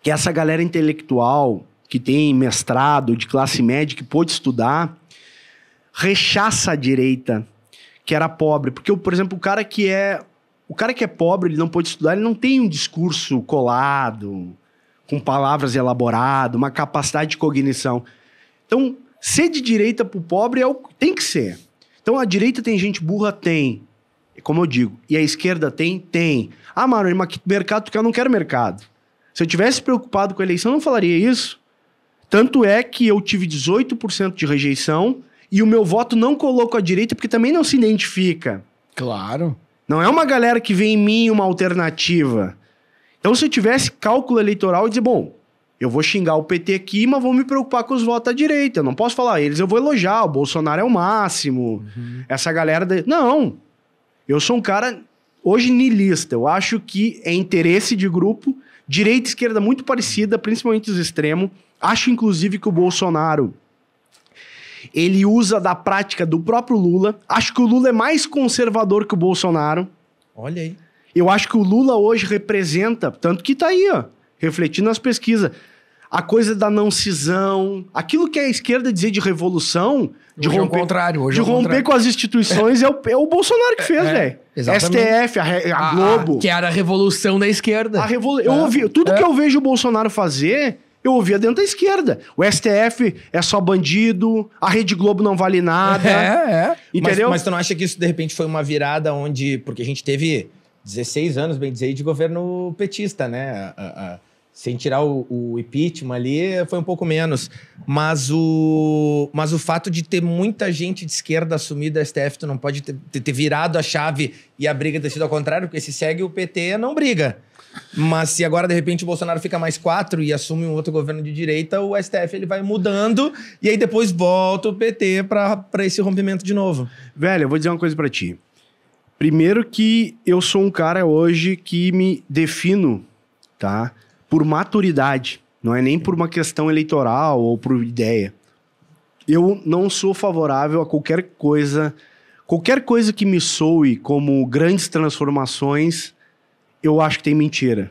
que essa galera intelectual que tem mestrado de classe média que pôde estudar, rechaça a direita que era pobre, porque por exemplo, o cara que é o cara que é pobre, ele não pode estudar, ele não tem um discurso colado, com palavras elaboradas, uma capacidade de cognição. Então, ser de direita para o pobre é o, tem que ser. Então, a direita tem gente burra? Tem. Como eu digo. E a esquerda tem? Tem. Ah, mano, mercado, porque eu não quero mercado. Se eu tivesse preocupado com a eleição, eu não falaria isso. Tanto é que eu tive 18% de rejeição e o meu voto não coloco à direita porque também não se identifica. Claro. Não é uma galera que vê em mim uma alternativa. Então, se eu tivesse cálculo eleitoral e dizer, bom, eu vou xingar o PT aqui, mas vou me preocupar com os votos à direita. Eu não posso falar eles, eu vou elogiar, o Bolsonaro é o máximo. Uhum. Essa galera. Não! Eu sou um cara hoje niilista. Eu acho que é interesse de grupo, direita e esquerda muito parecida, principalmente os extremos. Acho, inclusive, que o Bolsonaro ele usa da prática do próprio Lula. Acho que o Lula é mais conservador que o Bolsonaro. Olha aí. Eu acho que o Lula hoje representa, tanto que tá aí, ó, refletindo nas pesquisas, a coisa da não cisão, aquilo que a esquerda dizia de revolução, de hoje é romper, é contrário, hoje é de é romper contrário. com as instituições, é o, é o Bolsonaro que fez, é, velho. STF, a,
a, Globo. A, que era a revolução da
esquerda. A revolu eu é. ouvi, tudo que eu vejo o Bolsonaro fazer eu ouvia dentro da esquerda. O STF é só bandido, a Rede Globo não vale nada. É, é. Entendeu? Mas, mas tu
não acha que isso, de repente, foi uma virada onde. Porque a gente teve 16 anos, bem dizer, de governo petista, né? A, a, sem tirar o, o impeachment ali, foi um pouco menos. Mas o, mas o fato de ter muita gente de esquerda assumida a STF, tu não pode ter, ter virado a chave e a briga ter sido ao contrário, porque se segue o PT, não briga. Mas se agora, de repente, o Bolsonaro fica mais quatro e assume um outro governo de direita, o STF ele vai mudando e aí depois volta o PT para esse rompimento de novo. Velho, eu vou dizer uma coisa para ti. Primeiro que
eu sou um cara hoje que me defino, tá? Por maturidade. Não é nem por uma questão eleitoral ou por ideia. Eu não sou favorável a qualquer coisa, qualquer coisa que me soe como grandes transformações eu acho que tem mentira.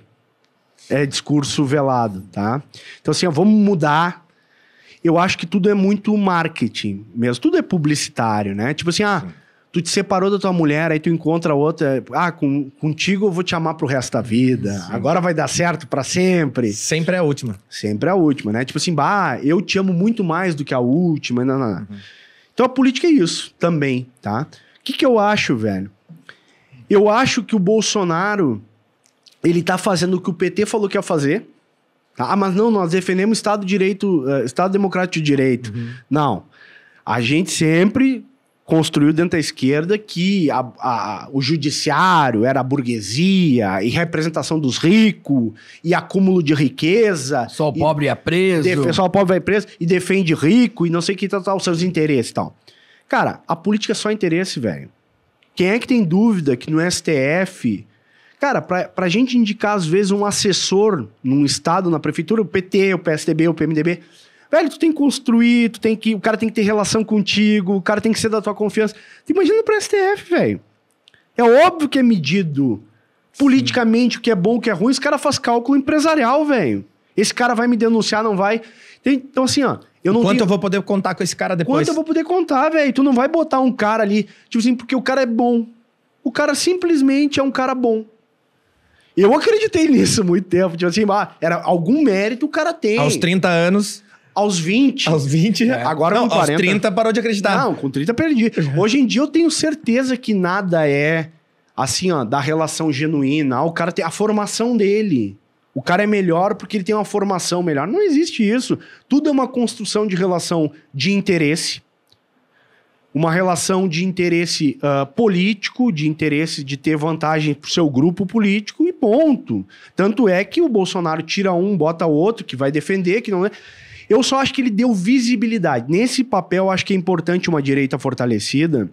É discurso velado, tá? Então, assim, ó, vamos mudar. Eu acho que tudo é muito marketing mesmo. Tudo é publicitário, né? Tipo assim, ah, Sim. tu te separou da tua mulher, aí tu encontra outra. Ah, com, contigo eu vou te amar pro resto da vida. Sim. Agora vai dar certo para sempre. Sempre é a última. Sempre é a última, né? Tipo assim, bah, eu te amo muito mais do que a última. Não, não, não. Uhum. Então a política é isso também, tá? O que, que eu acho, velho? Eu acho que o Bolsonaro ele está fazendo o que o PT falou que ia fazer. Tá? Ah, mas não, nós defendemos Estado de Direito, eh, Estado Democrático de Direito. Uhum. Não. A gente sempre construiu dentro da esquerda que a, a, o judiciário era a burguesia e representação dos ricos e acúmulo de riqueza. Só o pobre é preso. só o pobre é preso e defende rico e não sei que tal, tá, tá, os seus interesses e tal. Cara, a política é só interesse, velho. Quem é que tem dúvida que no STF Cara, pra, pra gente indicar, às vezes, um assessor num estado, na prefeitura, o PT, o PSDB, o PMDB. Velho, tu tem que construir, tu tem que. O cara tem que ter relação contigo, o cara tem que ser da tua confiança. Tu imagina pro STF, velho. É óbvio que é medido politicamente Sim. o que é bom, o que é ruim, esse cara faz cálculo empresarial, velho. Esse cara vai me denunciar, não vai. Então, assim, ó. Eu não Quanto tenho... eu vou poder contar com esse cara depois? Quanto eu vou poder contar, velho? Tu não vai botar um cara ali, tipo assim, porque o cara é bom. O cara simplesmente é um cara bom. Eu acreditei nisso muito tempo. Tipo assim, ah, era algum mérito o cara tem. Aos 30 anos. Aos 20. Aos 20, é. agora não, com 40. Aos 30 parou de acreditar. Não, com 30 perdi. É. Hoje em dia eu tenho certeza que nada é assim, ó, da relação genuína. Ah, o cara tem a formação dele. O cara é melhor porque ele tem uma formação melhor. Não existe isso. Tudo é uma construção de relação de interesse uma relação de interesse uh, político, de interesse de ter vantagem para o seu grupo político ponto. Tanto é que o Bolsonaro tira um, bota outro, que vai defender, que não é. Eu só acho que ele deu visibilidade. Nesse papel, acho que é importante uma direita fortalecida,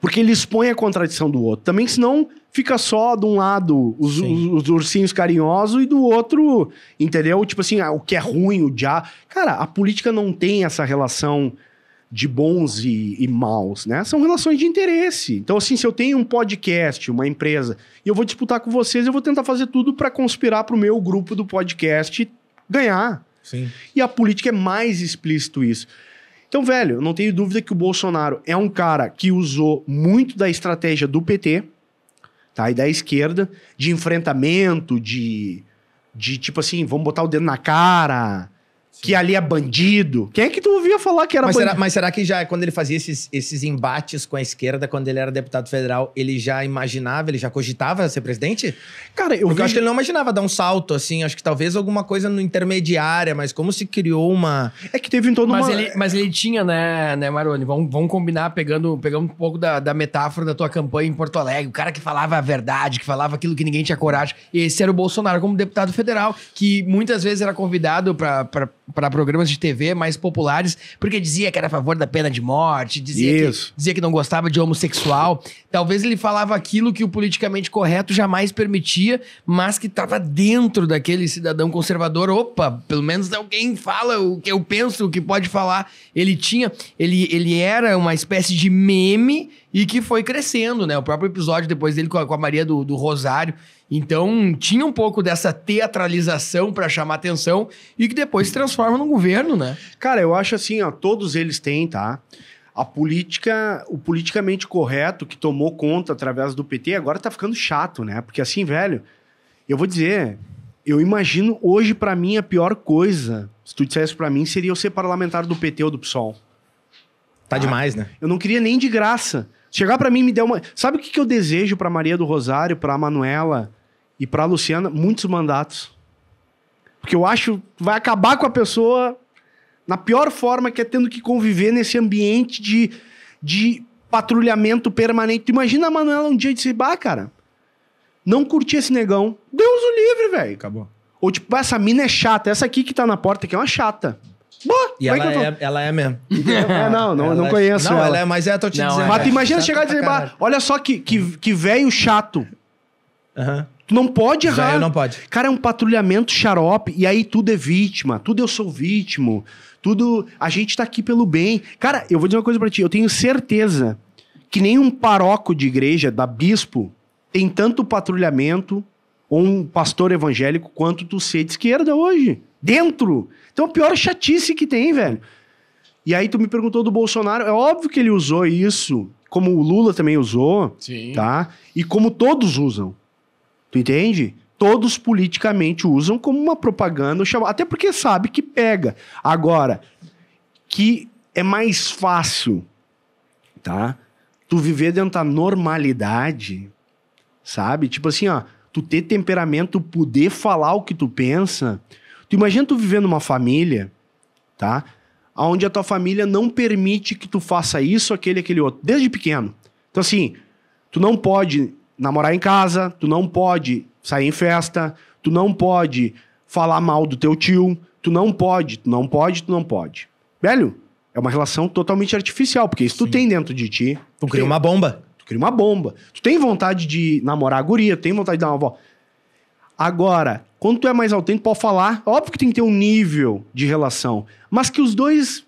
porque ele expõe a contradição do outro. Também, senão, fica só de um lado os, os, os ursinhos carinhosos e do outro, entendeu? Tipo assim, ah, o que é ruim, o já. Cara, a política não tem essa relação de bons e, e, maus, né? São relações de interesse. Então, assim, se eu tenho um podcast, uma empresa, e eu vou disputar com vocês, eu vou tentar fazer tudo para conspirar para o meu grupo do podcast ganhar. Sim. E a política é mais explícito isso. Então, velho, eu não tenho dúvida que o Bolsonaro é um cara que usou muito da estratégia do PT, tá? E da esquerda, de enfrentamento, de, de tipo assim, vamos botar o dedo na cara, que ali é bandido. Quem é que tu ouvia falar que era mas bandido? Será, mas será
que já, é quando ele fazia esses, esses embates com a esquerda, quando ele era deputado federal, ele já imaginava, ele já cogitava ser presidente? Cara, eu, Porque eu acho que ele não imaginava dar um salto, assim. Acho que talvez alguma coisa no intermediária, mas como se criou uma... É que teve em todo mas uma... Ele, mas
ele tinha, né, né Maroni? Vamos, vamos combinar, pegando, pegando um pouco da, da metáfora da tua campanha em Porto Alegre. O cara que falava a verdade, que falava aquilo que ninguém tinha coragem. Esse era o Bolsonaro como deputado federal, que muitas vezes era convidado para para programas de TV mais populares, porque dizia que era a favor da pena de morte, dizia, que, dizia que não gostava de homossexual. Talvez ele falava aquilo que o politicamente correto jamais permitia, mas que estava dentro daquele cidadão conservador. Opa, pelo menos alguém fala o que eu penso, o que pode falar. Ele tinha, ele, ele era uma espécie de meme e que foi crescendo, né? O próprio episódio depois dele com a, com a Maria do, do, Rosário. Então, tinha um pouco dessa teatralização para chamar
atenção e que depois se transforma num governo, né? Cara, eu acho assim, ó, todos eles têm, tá? A política, o politicamente correto que tomou conta através do PT agora tá ficando chato, né? Porque assim, velho, eu vou dizer, eu imagino hoje para mim a pior coisa, se tu dissesse para mim, seria eu ser parlamentar do PT ou do PSOL. Tá ah, demais, né? Eu não queria nem de graça. Chegar para mim me deu uma. Sabe o que, que eu desejo para Maria do Rosário, para Manuela e para Luciana? Muitos mandatos. Porque eu acho vai acabar com a pessoa na pior forma que é tendo que conviver nesse ambiente de, de patrulhamento permanente. Imagina a Manuela um dia de disse, bah, cara, não curti esse negão. Deus o livre, velho. Acabou. Ou tipo, essa mina é chata, essa aqui que tá na porta que é uma chata.
Bah, e ela, é, ela é mesmo. É, não, não, ela não é conheço. Não, ela. ela é, mas é, tô te não, dizendo. Mas é. imagina tá chegar e dizer, bah,
olha só que, que, que velho chato. Uhum. Tu não pode errar. não pode. Cara, é um patrulhamento xarope. E aí tudo é vítima. Tudo eu sou vítima. Tudo. A gente tá aqui pelo bem. Cara, eu vou dizer uma coisa pra ti. Eu tenho certeza que nenhum paroco de igreja, da bispo, tem tanto patrulhamento ou um pastor evangélico quanto tu ser de esquerda hoje. Dentro então, a pior chatice que tem, velho. E aí tu me perguntou do Bolsonaro. É óbvio que ele usou isso, como o Lula também usou, Sim. tá? E como todos usam. Tu entende? Todos politicamente usam como uma propaganda, até porque sabe que pega. Agora, que é mais fácil, tá? Tu viver dentro da normalidade, sabe? Tipo assim, ó, tu ter temperamento, poder falar o que tu pensa, Tu imagina tu vivendo uma família, tá? Onde a tua família não permite que tu faça isso, aquele, aquele outro, desde pequeno. Então, assim, tu não pode namorar em casa, tu não pode sair em festa, tu não pode falar mal do teu tio, tu não pode, tu não pode, tu não pode. Velho, é uma relação totalmente artificial, porque isso Sim. tu tem dentro de ti. Tu, cria uma bomba. Tu cria uma bomba. Tu tem vontade de namorar a guria, tu tem vontade de dar uma volta. Agora, quando tu é mais autêntico, pode falar. Óbvio que tem que ter um nível de relação, mas que os dois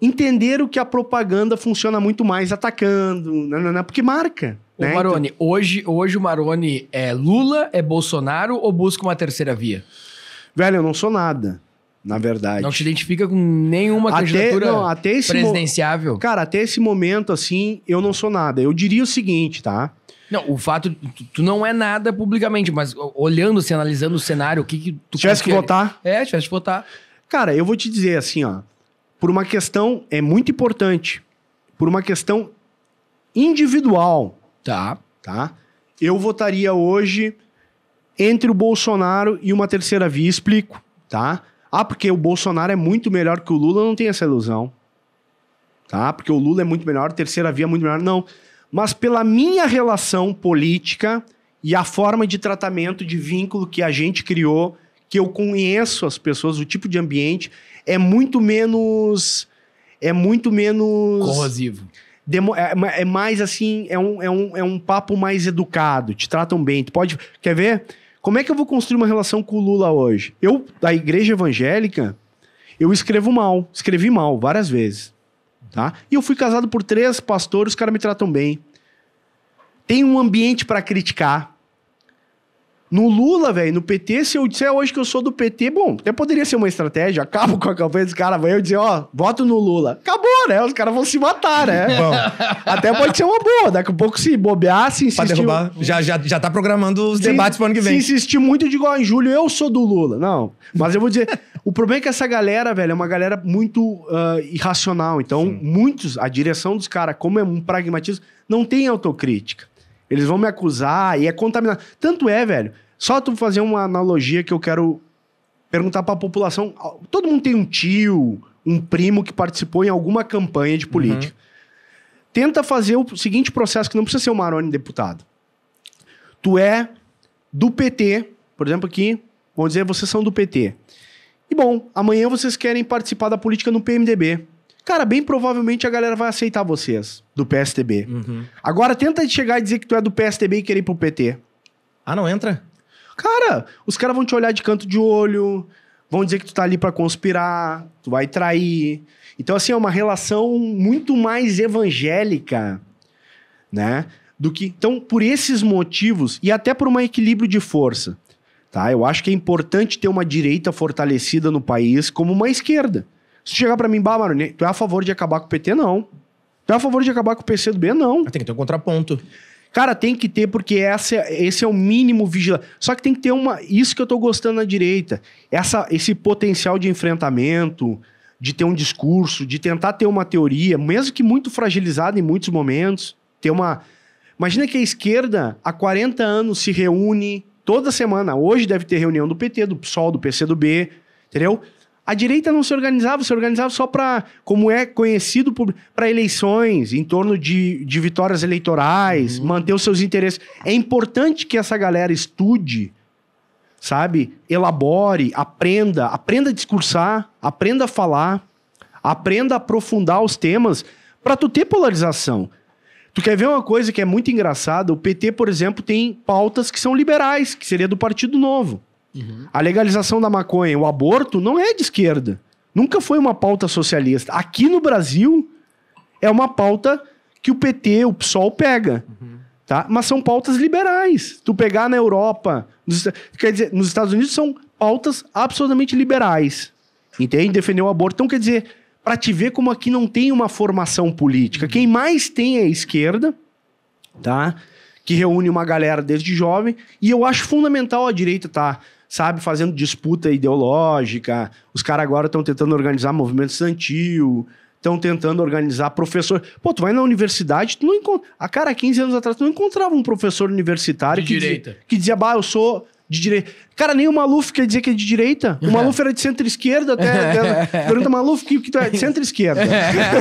entenderam que a propaganda funciona muito mais atacando, nanana, né, né, né, porque marca. O né? Maroni, então... hoje, hoje
o Maroni é Lula, é Bolsonaro ou busca uma terceira via? Velho, eu não sou
nada na verdade. Não te identifica com
nenhuma até, candidatura não, até esse
presidenciável? Cara, até esse momento, assim, eu não sou nada. Eu diria o seguinte, tá? Não, o fato, tu,
tu não é nada publicamente, mas olhando, se assim, analisando o cenário, o que, que tu. Tivesse que votar? É,
tivesse que votar. Cara, eu vou te dizer assim, ó. Por uma questão, é muito importante. Por uma questão individual. Tá. Tá? Eu votaria hoje entre o Bolsonaro e uma terceira via, explico, tá? Ah, porque o Bolsonaro é muito melhor que o Lula, não tem essa ilusão. Tá? Porque o Lula é muito melhor, terceira via é muito melhor. Não mas pela minha relação política e a forma de tratamento de vínculo que a gente criou, que eu conheço as pessoas, o tipo de ambiente é muito menos é muito menos corrosivo. Demo, é, é, mais assim, é um, é, um, é um papo mais educado, te tratam bem, tu pode, quer ver? Como é que eu vou construir uma relação com o Lula hoje? Eu, da igreja evangélica, eu escrevo mal, escrevi mal várias vezes. Tá? E eu fui casado por três pastores, os caras me tratam bem. Tem um ambiente para criticar. No Lula, velho, no PT, se eu disser hoje que eu sou do PT, bom, até poderia ser uma estratégia. Acabo com a campanha dos caras, vai eu dizer, ó, voto no Lula. Acabou, né? Os caras vão se matar, né? Bom. até pode ser uma boa. Daqui a pouco se bobear, se insistir... Pra derrubar.
Já, já, já tá programando os se, debates pro ano que vem. Se insistir
muito, de igual em julho, eu sou do Lula. Não. Mas eu vou dizer, o problema é que essa galera, velho, é uma galera muito uh, irracional. Então, Sim. muitos, a direção dos caras, como é um pragmatismo, não tem autocrítica. Eles vão me acusar e é contaminado. Tanto é, velho. Só tu fazer uma analogia que eu quero perguntar para a população. Todo mundo tem um tio, um primo que participou em alguma campanha de uhum. política. Uhum. Tenta fazer o seguinte processo que não precisa ser o Maroni deputado. Tu é do PT, por exemplo, aqui, vamos dizer, vocês são do PT. E bom, amanhã vocês querem participar da política no PMDB cara, bem provavelmente a galera vai aceitar vocês do PSTB. Uhum. Agora tenta chegar e dizer que tu é do PSTB e querer ir pro PT. Ah, não entra? Cara, os caras vão te olhar de canto de olho, vão dizer que tu tá ali para conspirar, tu vai trair. Então, assim, é uma relação muito mais evangélica, né? Do que. Então, por esses motivos, e até por um equilíbrio de força, tá? Eu acho que é importante ter uma direita fortalecida no país como uma esquerda. Se tu chegar pra mim, bah, tu é a favor de acabar com o PT? Não. Tu é a favor de acabar com o PC do B? Não. Mas tem que ter um contraponto. Cara, tem que ter, porque essa, esse é o mínimo vigilante. Só que tem que ter uma. Isso que eu tô gostando na direita. Essa, esse potencial de enfrentamento, de ter um discurso, de tentar ter uma teoria, mesmo que muito fragilizada em muitos momentos, ter uma. Imagina que a esquerda, há 40 anos, se reúne toda semana. Hoje deve ter reunião do PT, do PSOL, do PC do B, entendeu? A direita não se organizava, se organizava só para, como é conhecido, para eleições, em torno de, de vitórias eleitorais, uhum. manter os seus interesses. É importante que essa galera estude, sabe? Elabore, aprenda, aprenda a discursar, aprenda a falar, aprenda a aprofundar os temas para tu ter polarização. Tu quer ver uma coisa que é muito engraçada? O PT, por exemplo, tem pautas que são liberais, que seria do Partido Novo. Uhum. A legalização da maconha, o aborto, não é de esquerda. Nunca foi uma pauta socialista. Aqui no Brasil, é uma pauta que o PT, o PSOL pega. Uhum. Tá? Mas são pautas liberais. Tu pegar na Europa, nos, quer dizer, nos Estados Unidos são pautas absolutamente liberais. Entende? Defender o aborto. Então, quer dizer, para te ver como aqui não tem uma formação política. Uhum. Quem mais tem é a esquerda, tá? Que reúne uma galera desde jovem. E eu acho fundamental a direita estar. Tá? sabe, fazendo disputa ideológica. Os caras agora estão tentando organizar movimento estudantil, estão tentando organizar professor. Pô, tu vai na universidade, tu não encontra. A cara, 15 anos atrás, tu não encontrava um professor universitário de que direita. Dizia, que dizia, bah, eu sou de direita. Cara, nem o Maluf quer dizer que é de direita. O Maluf era de centro-esquerda até. até pergunta Maluf que, que tu é de centro-esquerda.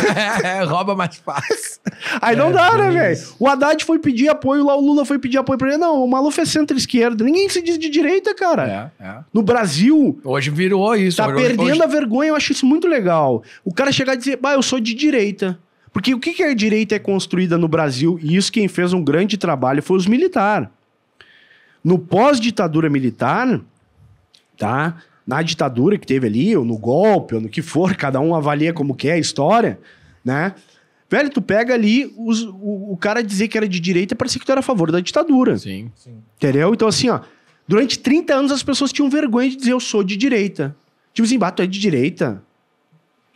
Rouba
mais fácil. Aí não é, dá, né, é velho? O Haddad foi pedir apoio lá, o Lula foi pedir apoio pra ele. Não, o Maluf é centro-esquerda. Ninguém se diz de direita, cara. É, é. No Brasil. Hoje virou isso. Tá hoje, perdendo hoje... a vergonha, eu acho isso muito legal. O cara chegar e dizer, bah, eu sou de direita. Porque o que, que a direita é construída no Brasil, e isso quem fez um grande trabalho foi os militares. No pós-ditadura militar, tá? Na ditadura que teve ali, ou no golpe, ou no que for, cada um avalia como que é a história, né? Velho, tu pega ali os, o, o, cara dizer que era de direita ser que tu era a favor da ditadura. Sim. sim. Entendeu? Então, assim, ó, durante 30 anos as pessoas tinham vergonha de dizer eu sou de direita. Tipo assim, tu é de direita.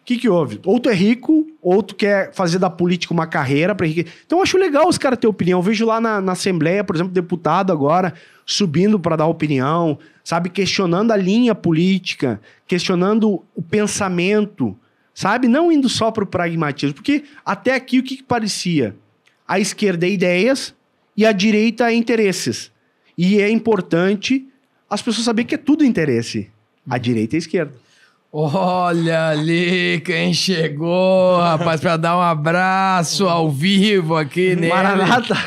O que, que houve? Ou tu é rico, ou tu quer fazer da política uma carreira para Então eu acho legal os caras ter opinião. Eu vejo lá na, na Assembleia, por exemplo, deputado agora, subindo para dar opinião, sabe? Questionando a linha política, questionando o pensamento, sabe? Não indo só para o pragmatismo, porque até aqui o que, que parecia? A esquerda é ideias e a direita é interesses. E é importante as pessoas saberem que é tudo interesse, a uhum. direita e a esquerda.
Olha ali quem chegou, rapaz, para dar um abraço ao vivo aqui, né? Maranata.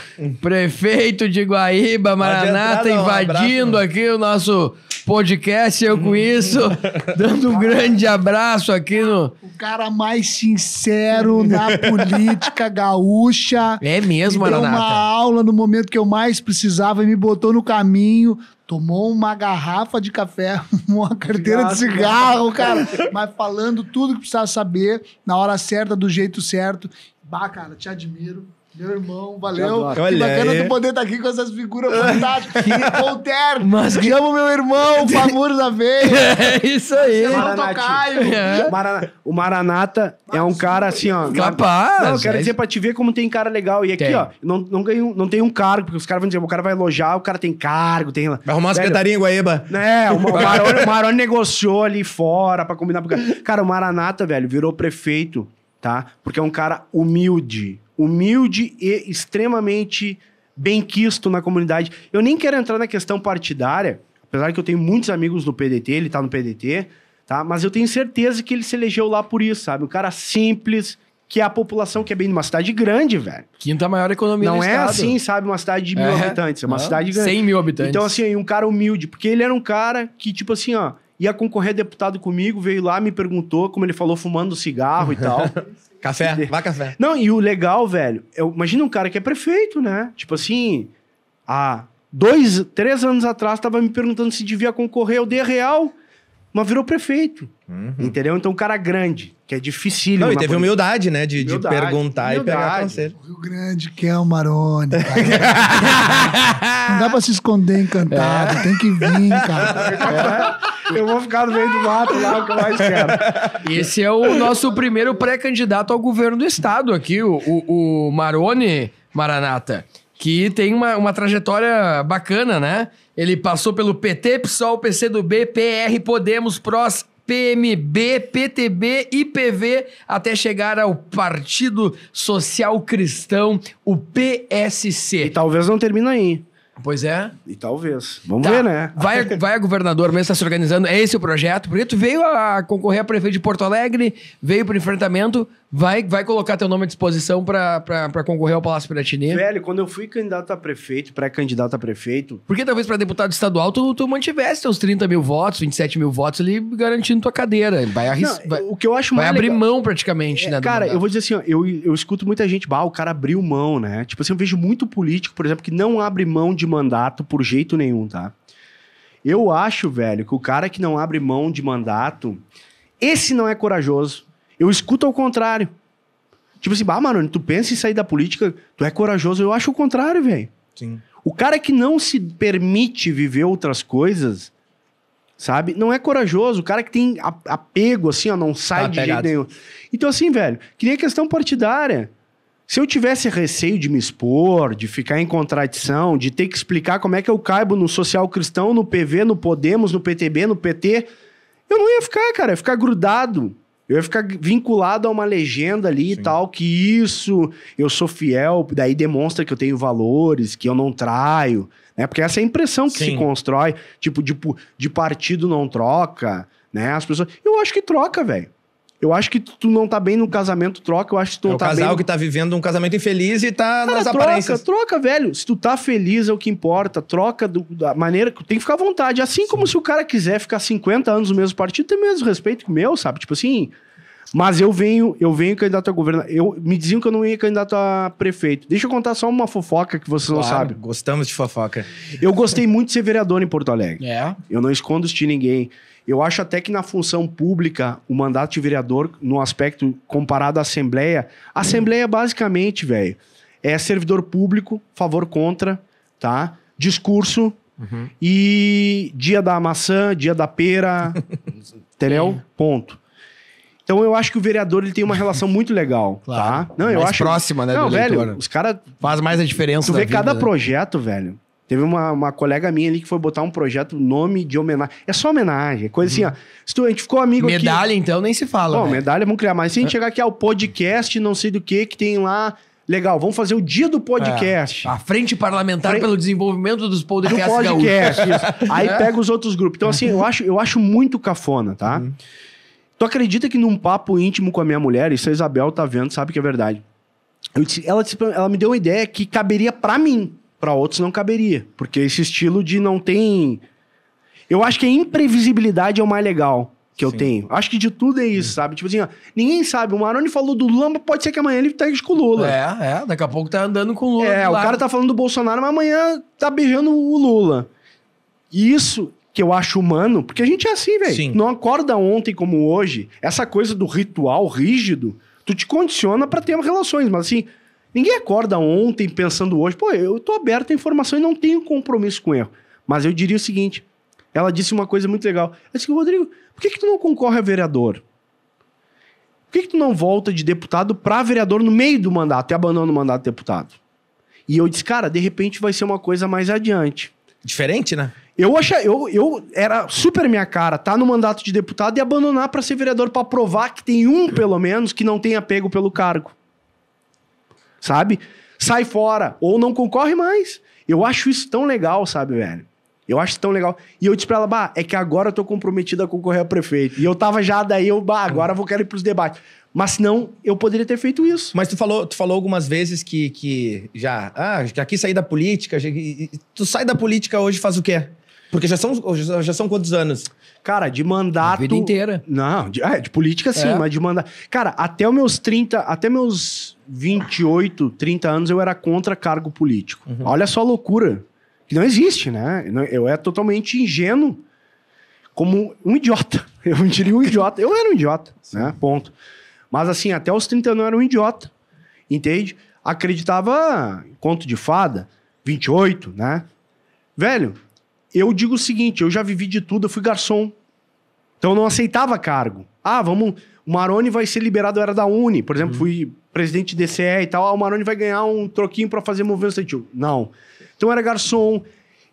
Prefeito de Guaíba, Maranata, entrar, invadindo um né? aqui o nosso podcast, eu com uhum. isso, dando um grande abraço aqui no. O cara mais sincero na
política gaúcha. É mesmo, me deu Maranata. uma aula no momento que eu mais precisava e me botou no caminho. Tomou uma garrafa de café, uma carteira de cigarro, cara. Mas falando tudo que precisava saber, na hora certa, do jeito certo. Bah, cara, te admiro. Meu irmão, valeu. Que bacana tu poder estar tá aqui com essas figuras fantásticas. Voltaire, Mas que... amo meu irmão, Famuro da veia. É isso aí. Maranati. É. O Maranata é um cara assim, ó. Capaz. Não, eu quero é. dizer pra te ver como tem cara legal. E aqui, tem. ó, não, não, ganho, não tem um cargo, porque os caras vão dizer, o cara vai elogiar, o cara tem cargo, tem... Vai arrumar uma secretaria em Guaíba. É, o, Maroni, o Maroni negociou ali fora pra combinar pro cara. Cara, o Maranata, velho, virou prefeito, tá? Porque é um cara humilde humilde e extremamente benquisto na comunidade. Eu nem quero entrar na questão partidária, apesar que eu tenho muitos amigos no PDT, ele está no PDT, tá? Mas eu tenho certeza que ele se elegeu lá por isso, sabe? Um cara simples, que é a população que é bem de uma cidade grande, velho. Quinta maior economia Não do é estado. assim, sabe? Uma cidade de mil é, habitantes, é uma não, cidade grande. 100 mil habitantes. Então, assim, um cara humilde, porque ele era um cara que, tipo assim, ó, ia concorrer deputado comigo, veio lá, me perguntou, como ele falou, fumando cigarro e tal.
Café, vai café.
Não, e o legal, velho, eu, imagina um cara que é prefeito, né? Tipo assim, há dois, três anos atrás tava me perguntando se devia concorrer, eu dei real, mas virou prefeito. Uhum. Entendeu? Então, um cara grande, que é difícil. Não, e teve humildade,
né? De, humildade, de perguntar humildade. e pegar conselho.
O Rio Grande quer é o Marone. Cara. Não dá pra se esconder encantado. É. Tem que vir, cara. É. Eu vou ficar no meio do mato lá, o que mais quero.
Esse é o nosso primeiro pré-candidato ao governo do estado aqui, o, o, o Marone Maranata, que tem uma, uma trajetória bacana, né? Ele passou pelo PT, PSOL, PCdoB, PR, Podemos, PROS, PMB, PTB, e PV, até chegar ao Partido Social Cristão, o PSC. E talvez não termine aí. Pois é.
E talvez.
Vamos tá. ver, né? Vai, vai a governador mesmo, está se organizando. É esse o projeto. Porque tu veio a concorrer a prefeito de Porto Alegre, veio para o enfrentamento, vai, vai colocar teu nome à disposição para concorrer ao Palácio Piratini? Velho,
quando eu fui candidato a prefeito, pré-candidato a prefeito.
Porque talvez para deputado estadual tu, tu mantivesse teus 30 mil votos, 27 mil votos ali garantindo tua cadeira. Vai arriscar.
O que eu acho mais. Vai abrir legal. mão praticamente, é, né? Cara, eu vou dizer assim, ó, eu, eu escuto muita gente, bah, o cara abriu mão, né? Tipo assim, eu vejo muito político, por exemplo, que não abre mão de mandato por jeito nenhum, tá? Eu acho, velho, que o cara que não abre mão de mandato, esse não é corajoso eu escuto ao contrário. Tipo assim, bah, Maroni, tu pensa em sair da política, tu é corajoso. Eu acho o contrário, velho. Sim. O cara que não se permite viver outras coisas, sabe? Não é corajoso. O cara que tem apego, assim, ó, não sai tá de jeito nenhum. Então, assim, velho, que nem questão partidária. Se eu tivesse receio de me expor, de ficar em contradição, de ter que explicar como é que eu caibo no social cristão, no PV, no Podemos, no PTB, no PT, eu não ia ficar, cara, ia ficar grudado eu ia ficar vinculado a uma legenda ali Sim. e tal, que isso, eu sou fiel, daí demonstra que eu tenho valores, que eu não traio, né? Porque essa é a impressão que Sim. se constrói, tipo, de, de partido não troca, né? As pessoas. Eu acho que troca, velho. Eu acho que tu não tá bem no casamento, troca. Eu acho que tu é não tá bem. O casal que tá
vivendo um casamento infeliz e tá Cara, nas troca, aparências.
Troca, velho. Se tu tá feliz é o que importa. Troca do, da maneira que tem que ficar à vontade. Assim Sim. como se o cara quiser ficar 50 anos no mesmo partido, tem mesmo respeito que o meu, sabe? Tipo assim. Mas eu venho, eu venho candidato a governador. Eu me diziam que eu não ia candidato a prefeito. Deixa eu contar só uma fofoca que vocês claro, não sabem.
Gostamos de fofoca.
Eu gostei muito de ser vereador em Porto Alegre. É. Eu não escondo isso de ninguém. Eu acho até que na função pública, o mandato de vereador, no aspecto comparado à Assembleia, a Assembleia basicamente, velho, é servidor público, favor contra, tá? Discurso uhum. e dia da maçã, dia da pera, entendeu? Ponto. Então eu acho que o vereador ele tem uma relação muito legal, claro. tá? Não, mais eu acho próxima, né, Não, velho, os caras
faz mais a diferença Tu vê vida, cada né?
projeto, velho. Teve uma, uma colega minha ali que foi botar um projeto, nome de homenagem. É só homenagem, coisa assim, uhum. assim, ó. Se tu, a gente ficou amigo Medalha, aqui... então, nem se fala. Bom, né? medalha, vamos criar mais. Se a gente chegar aqui ao podcast, não sei do que, que tem lá. Legal, vamos fazer o dia do podcast. É. a
Frente Parlamentar Fre... pelo Desenvolvimento dos Podcasts do podcast, Aí é. pega
os outros grupos. Então, assim, eu acho, eu acho muito cafona, tá? Uhum. Tu acredita que num papo íntimo com a minha mulher, isso a Isabel tá vendo, sabe que é verdade. Disse, ela, ela me deu uma ideia que caberia para mim. Para outros não caberia, porque esse estilo de não tem. Eu acho que a imprevisibilidade é o mais legal que eu tenho. Acho que de tudo é isso, Sim. Hum. sabe? Tipo assim, ó, ninguém sabe. O Maroni falou do Lula, pode ser que amanhã ele esteja com o Lula. É, é. Daqui a pouco tá andando com o Lula. É, o lado. cara tá falando do Bolsonaro, mas amanhã tá beijando o Lula. isso que eu acho humano, porque a gente é assim, velho. Não acorda ontem como hoje. Essa coisa do ritual rígido, tu te condiciona para ter relações, mas assim Ninguém acorda ontem pensando hoje, pô, eu tô aberto à informação e não tenho compromisso com erro. Mas eu diria o seguinte: ela disse uma coisa muito legal. Ela disse, Rodrigo, por que, que tu não concorre a vereador? Por que, que tu não volta de deputado para vereador no meio do mandato e abandona o mandato de deputado? E eu disse, cara, de repente vai ser uma coisa mais adiante. Diferente, né? Eu achei, eu, eu era super minha cara, tá no mandato de deputado e abandonar para ser vereador para provar que tem um, pelo menos, que não tem apego pelo cargo sabe? Sai fora ou não concorre mais. Eu acho isso tão legal, sabe, velho? Eu acho tão legal. E eu disse pra ela, bah, é que agora eu tô comprometido a concorrer a prefeito. E eu
tava já daí, eu, bah, agora eu vou querer ir pros debates. Mas senão, eu poderia ter feito isso. Mas tu falou, tu falou algumas vezes que, que já, ah, já quis sair da política. tu sai da política hoje faz o quê? Porque já são, já, são quantos anos? Cara, de mandato. A vida inteira.
Não, de, é, de política sim, é. mas de mandato. Cara, até meus 30, até meus 28, 30 anos eu era contra cargo político. Uhum. Olha só a loucura. Que não existe, né? Eu é totalmente ingênuo como um idiota. Eu diria um idiota. Eu era um idiota, sim. né? Ponto. Mas assim, até os 30 anos eu era um idiota. Entende? Acreditava em conto de fada, 28, né? Velho, eu digo o seguinte: eu já vivi de tudo, eu fui garçom. Então eu não aceitava cargo. Ah, vamos. O Maroni vai ser liberado, era da Uni. Por exemplo, uhum. fui presidente de DCE e tal. Ah, o Maroni vai ganhar um troquinho para fazer movimento estudantil. Não. Então eu era garçom,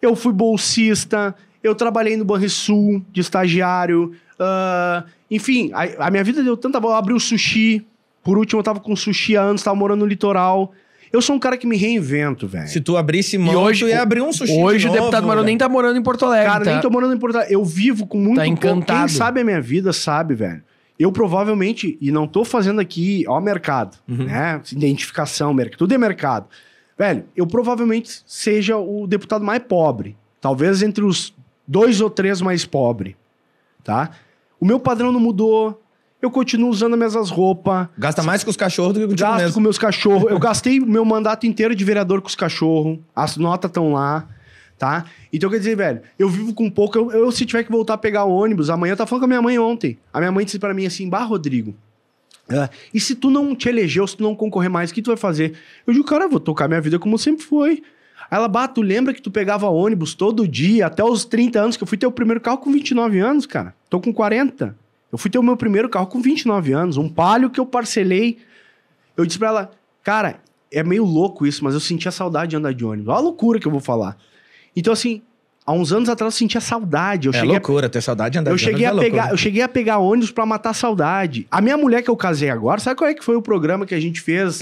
eu fui bolsista, eu trabalhei no Banrisul de estagiário. Uh, enfim, a, a, minha vida deu tanta Eu abri o sushi. Por último, eu tava com sushi há anos, tava morando no litoral. Eu sou um cara que me reinvento, velho.
Se tu abrisse mão, e hoje, tu ia abrir um sushi Hoje de novo, o deputado Marão nem
tá morando em Porto Alegre. Cara, tá... nem tô morando em Porto Alegre. Eu vivo com muito... Tá encantado. Quem sabe a minha vida sabe, velho. Eu provavelmente, e não tô fazendo aqui, ó, mercado, uhum. né? Identificação, mercado, tudo é mercado. Velho, eu provavelmente seja o deputado mais pobre. Talvez entre os dois ou três mais pobre, tá? O meu padrão não mudou, eu continuo usando as mesmas roupas.
Gasta mais com os cachorros do que com o
Gasto mesmo. com meus cachorros. Eu gastei meu mandato inteiro de vereador com os cachorros. As notas estão lá, tá? Então, quer dizer, velho, eu vivo com pouco. Eu, eu se tiver que voltar a pegar o ônibus, amanhã eu tava falando com a minha mãe ontem. A minha mãe disse para mim assim, bah, Rodrigo, é. e se tu não te ou se tu não concorrer mais, o que tu vai fazer? Eu digo, cara, eu vou tocar minha vida como sempre foi. Aí ela, bah, tu lembra que tu pegava ônibus todo dia, até os 30 anos, que eu fui ter o primeiro carro com 29 anos, cara. Tô com 40. Eu fui ter o meu primeiro carro com 29 anos, um palio que eu parcelei. Eu disse para ela, cara, é meio louco isso, mas eu sentia saudade de andar de ônibus. Olha a loucura que eu vou falar. Então, assim, há uns anos atrás eu sentia saudade. Eu é loucura,
a... ter saudade de andar eu de cheguei ônibus. É a é pegar, eu
cheguei a pegar ônibus para matar a saudade. A minha mulher que eu casei agora, sabe qual é que foi o programa que a gente fez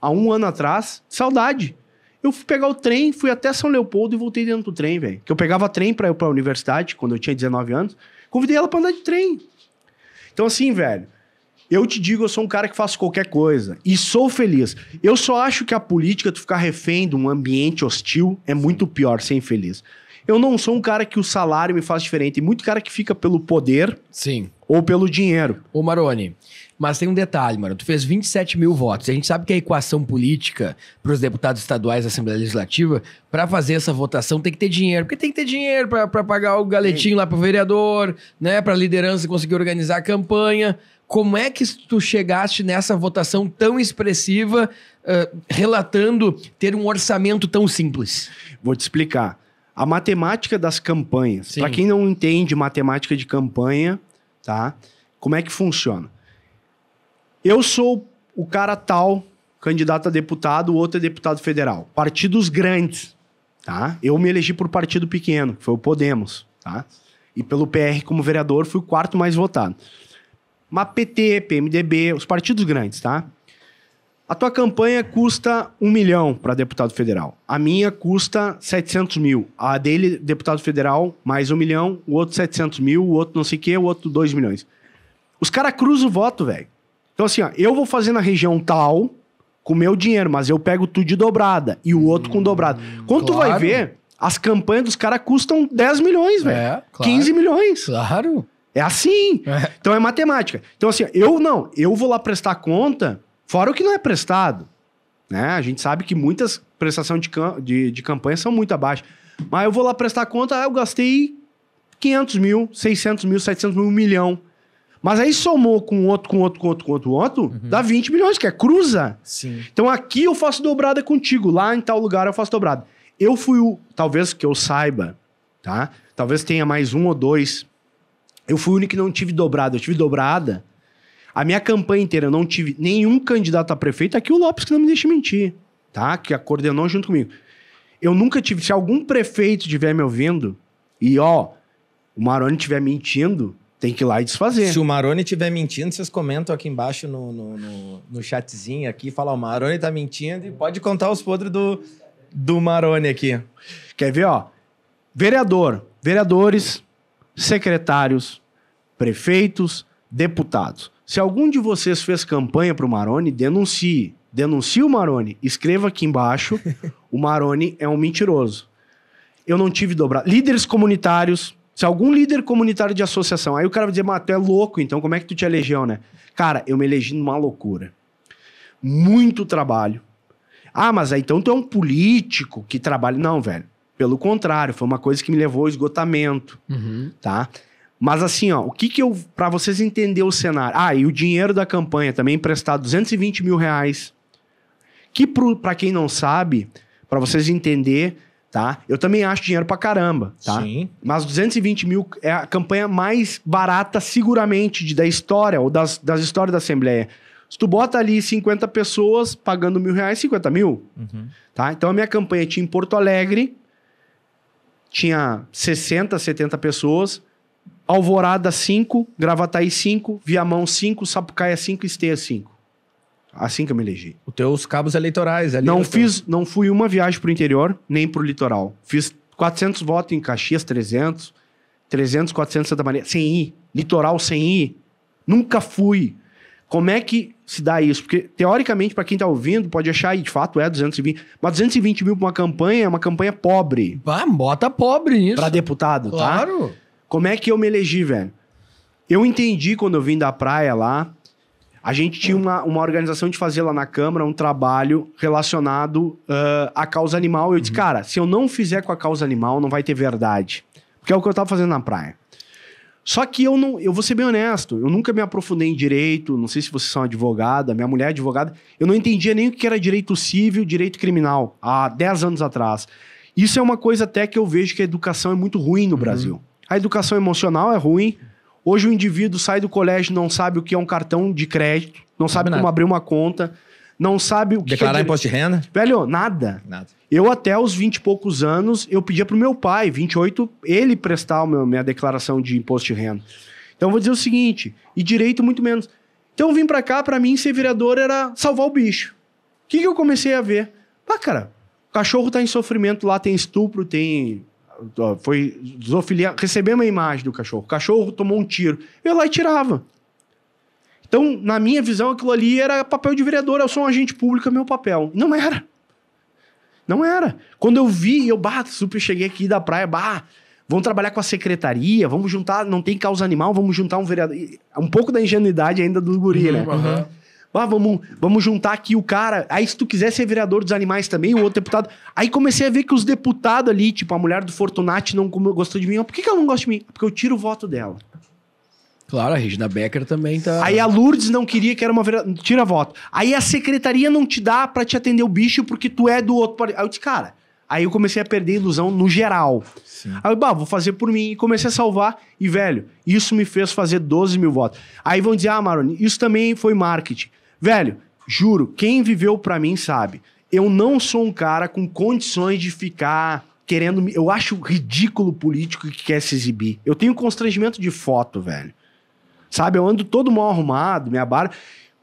há um ano atrás? Saudade. Eu fui pegar o trem, fui até São Leopoldo e voltei dentro do trem, velho. Que eu pegava trem para ir pra universidade, quando eu tinha 19 anos. Convidei ela pra andar de trem. Então, assim, velho, eu te digo, eu sou um cara que faço qualquer coisa e sou feliz. Eu só acho que a política, tu ficar refém de um ambiente hostil, é muito pior ser infeliz. Eu não sou um cara que o salário me faz diferente. Tem muito cara que fica pelo poder Sim. ou
pelo dinheiro. Ô, Maroni, mas tem um detalhe, mano. Tu fez 27 mil votos. A gente sabe que a equação política para os deputados estaduais da Assembleia Legislativa, para fazer essa votação, tem que ter dinheiro. Porque tem que ter dinheiro para pagar o galetinho Sim. lá pro vereador, né? a liderança conseguir organizar a campanha. Como é que tu chegaste nessa votação tão expressiva,
uh, relatando ter um orçamento tão simples? Vou te explicar. A matemática das campanhas. Para quem não entende matemática de campanha, tá? Como é que funciona? Eu sou o cara tal, candidato a deputado, o outro é deputado federal. Partidos grandes, tá? Eu me elegi por partido pequeno, que foi o Podemos, tá? E pelo PR como vereador fui o quarto mais votado. Mas PT, PMDB, os partidos grandes, tá? A tua campanha custa um milhão para deputado federal. A minha custa 700 mil. A dele, deputado federal, mais um milhão. O outro 700 mil, o outro não sei o quê, o outro 2 milhões. Os caras cruzam o voto, velho. Então, assim, ó, eu vou fazer na região tal com meu dinheiro, mas eu pego tudo de dobrada e o outro hum, com dobrada. Quando claro. tu vai ver, as campanhas dos caras custam 10 milhões, velho. É, claro. 15 milhões. Claro. É assim. É. Então é matemática. Então, assim, eu não, eu vou lá prestar conta, fora o que não é prestado. Né? A gente sabe que muitas prestações de, de, de campanha são muito abaixo. Mas eu vou lá prestar conta, ah, eu gastei 500 mil, 600 mil, 700 mil, um milhão. Mas aí somou com outro, com outro, com outro, com outro, com outro, uhum. dá 20 milhões, que é cruza. Sim. Então aqui eu faço dobrada contigo, lá em tal lugar eu faço dobrada. Eu fui o, talvez que eu saiba, tá? Talvez tenha mais um ou dois. Eu fui o único que não tive dobrada. Eu tive dobrada. A minha campanha inteira, eu não tive nenhum candidato a prefeito. Aqui é o Lopes que não me deixa mentir, tá? Que coordenou junto comigo. Eu nunca tive. Se algum prefeito estiver me ouvindo e, ó, o Maroni estiver mentindo, tem que ir lá e desfazer. Se o
Maroni estiver mentindo, vocês comentam aqui embaixo no, no, no, no chatzinho aqui, falam, o Maroni tá mentindo e pode contar os podres do, do Maroni aqui. Quer ver, ó? Vereador, vereadores, secretários, prefeitos,
deputados. Se algum de vocês fez campanha para o Maroni, denuncie. Denuncie o Maroni. Escreva aqui embaixo. o Maroni é um mentiroso. Eu não tive dobrado. Líderes comunitários, se algum líder comunitário de associação, aí o cara vai dizer, mas tu é louco, então como é que tu te elegeu, né? Cara, eu me elegi numa loucura. Muito trabalho. Ah, mas aí então tu é um político que trabalha. Não, velho. Pelo contrário, foi uma coisa que me levou ao esgotamento, uhum. tá? Mas assim, ó, o que que eu... para vocês entenderem o cenário... Ah, e o dinheiro da campanha também emprestado, 220 mil reais. Que para quem não sabe, para vocês entenderem tá? Eu também acho dinheiro pra caramba, tá? Sim. Mas 220 mil é a campanha mais barata, seguramente, de, da história, ou das, das histórias da Assembleia. Se tu bota ali 50 pessoas pagando mil reais, 50 mil, uhum. tá? Então a minha campanha tinha em Porto Alegre, tinha 60, 70 pessoas, Alvorada 5, Gravataí 5, Viamão 5, Sapucaia 5, Esteia 5. Assim que eu me elegi. Os teus cabos eleitorais é ali. Não fiz, não fui uma viagem pro interior, nem pro litoral. Fiz 400 votos em Caxias, 300, 300, 400 Santa Maria, sem ir. Litoral sem ir. Nunca fui. Como é que se dá isso? Porque, teoricamente, para quem tá ouvindo, pode achar, e de fato é 220, mas 220 mil pra uma campanha é uma campanha pobre. Bah, bota pobre nisso. Pra deputado, claro. tá? Claro. Como é que eu me elegi, velho? Eu entendi quando eu vim da praia lá, a gente tinha uma, uma organização de fazer lá na Câmara um trabalho relacionado uh, à causa animal. Eu disse, uhum. cara, se eu não fizer com a causa animal, não vai ter verdade. Porque é o que eu estava fazendo na praia. Só que eu não, eu vou ser bem honesto, eu nunca me aprofundei em direito, não sei se vocês são advogada, minha mulher é advogada, eu não entendia nem o que era direito civil, direito criminal, há 10 anos atrás. Isso é uma coisa até que eu vejo que a educação é muito ruim no uhum. Brasil. A educação emocional é ruim, Hoje o indivíduo sai do colégio não sabe o que é um cartão de crédito, não sabe como abrir uma conta, não sabe o que declarar é... imposto de renda. Velho, nada. Nada. Eu até os 20 e poucos anos, eu pedia pro meu pai, 28, ele prestar meu, minha declaração de imposto de renda. Então eu vou dizer o seguinte, e direito muito menos. Então eu vim para cá, para mim ser vereador era salvar o bicho. O que, que eu comecei a ver? Pá, cara, o cachorro tá em sofrimento lá, tem estupro, tem foi zoofilia, recebemos a imagem do cachorro. O cachorro tomou um tiro. Eu ia lá e tirava. Então, na minha visão, aquilo ali era papel de vereador. Eu sou um agente público, é meu papel. Não era. Não era. Quando eu vi, eu, bato super cheguei aqui da praia, bah, vamos trabalhar com a secretaria, vamos juntar, não tem causa animal, vamos juntar um vereador. Um pouco da ingenuidade ainda do guri, uhum, né? Uhum. Ah, vamos, vamos juntar aqui o cara. Aí, se tu quiser ser vereador dos animais também, o outro deputado. Aí comecei a ver que os deputados ali, tipo, a mulher do Fortunati não gostou de mim. por que, que ela não gosta de mim? Porque eu tiro o voto dela. Claro, a Regina Becker também tá. Aí a Lourdes não queria que era uma vereadora. Tira voto. Aí a secretaria não te dá para te atender o bicho porque tu é do outro partido. Aí eu disse, cara. Aí eu comecei a perder a ilusão no geral. Sim. Aí, bah, vou fazer por mim. E comecei a salvar. E, velho, isso me fez fazer 12 mil votos. Aí vão dizer, ah, Maroni, isso também foi marketing. Velho, juro, quem viveu pra mim sabe. Eu não sou um cara com condições de ficar querendo. Eu acho ridículo político que quer se exibir. Eu tenho constrangimento de foto, velho. Sabe? Eu ando todo mal arrumado, minha barba.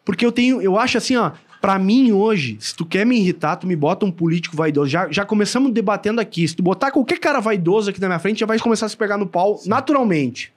Porque eu tenho. Eu acho assim, ó. Pra mim, hoje, se tu quer me irritar, tu me bota um político vaidoso. Já, já começamos debatendo aqui. Se tu botar qualquer cara vaidoso aqui na minha frente, já vai começar a se pegar no pau Sim. naturalmente.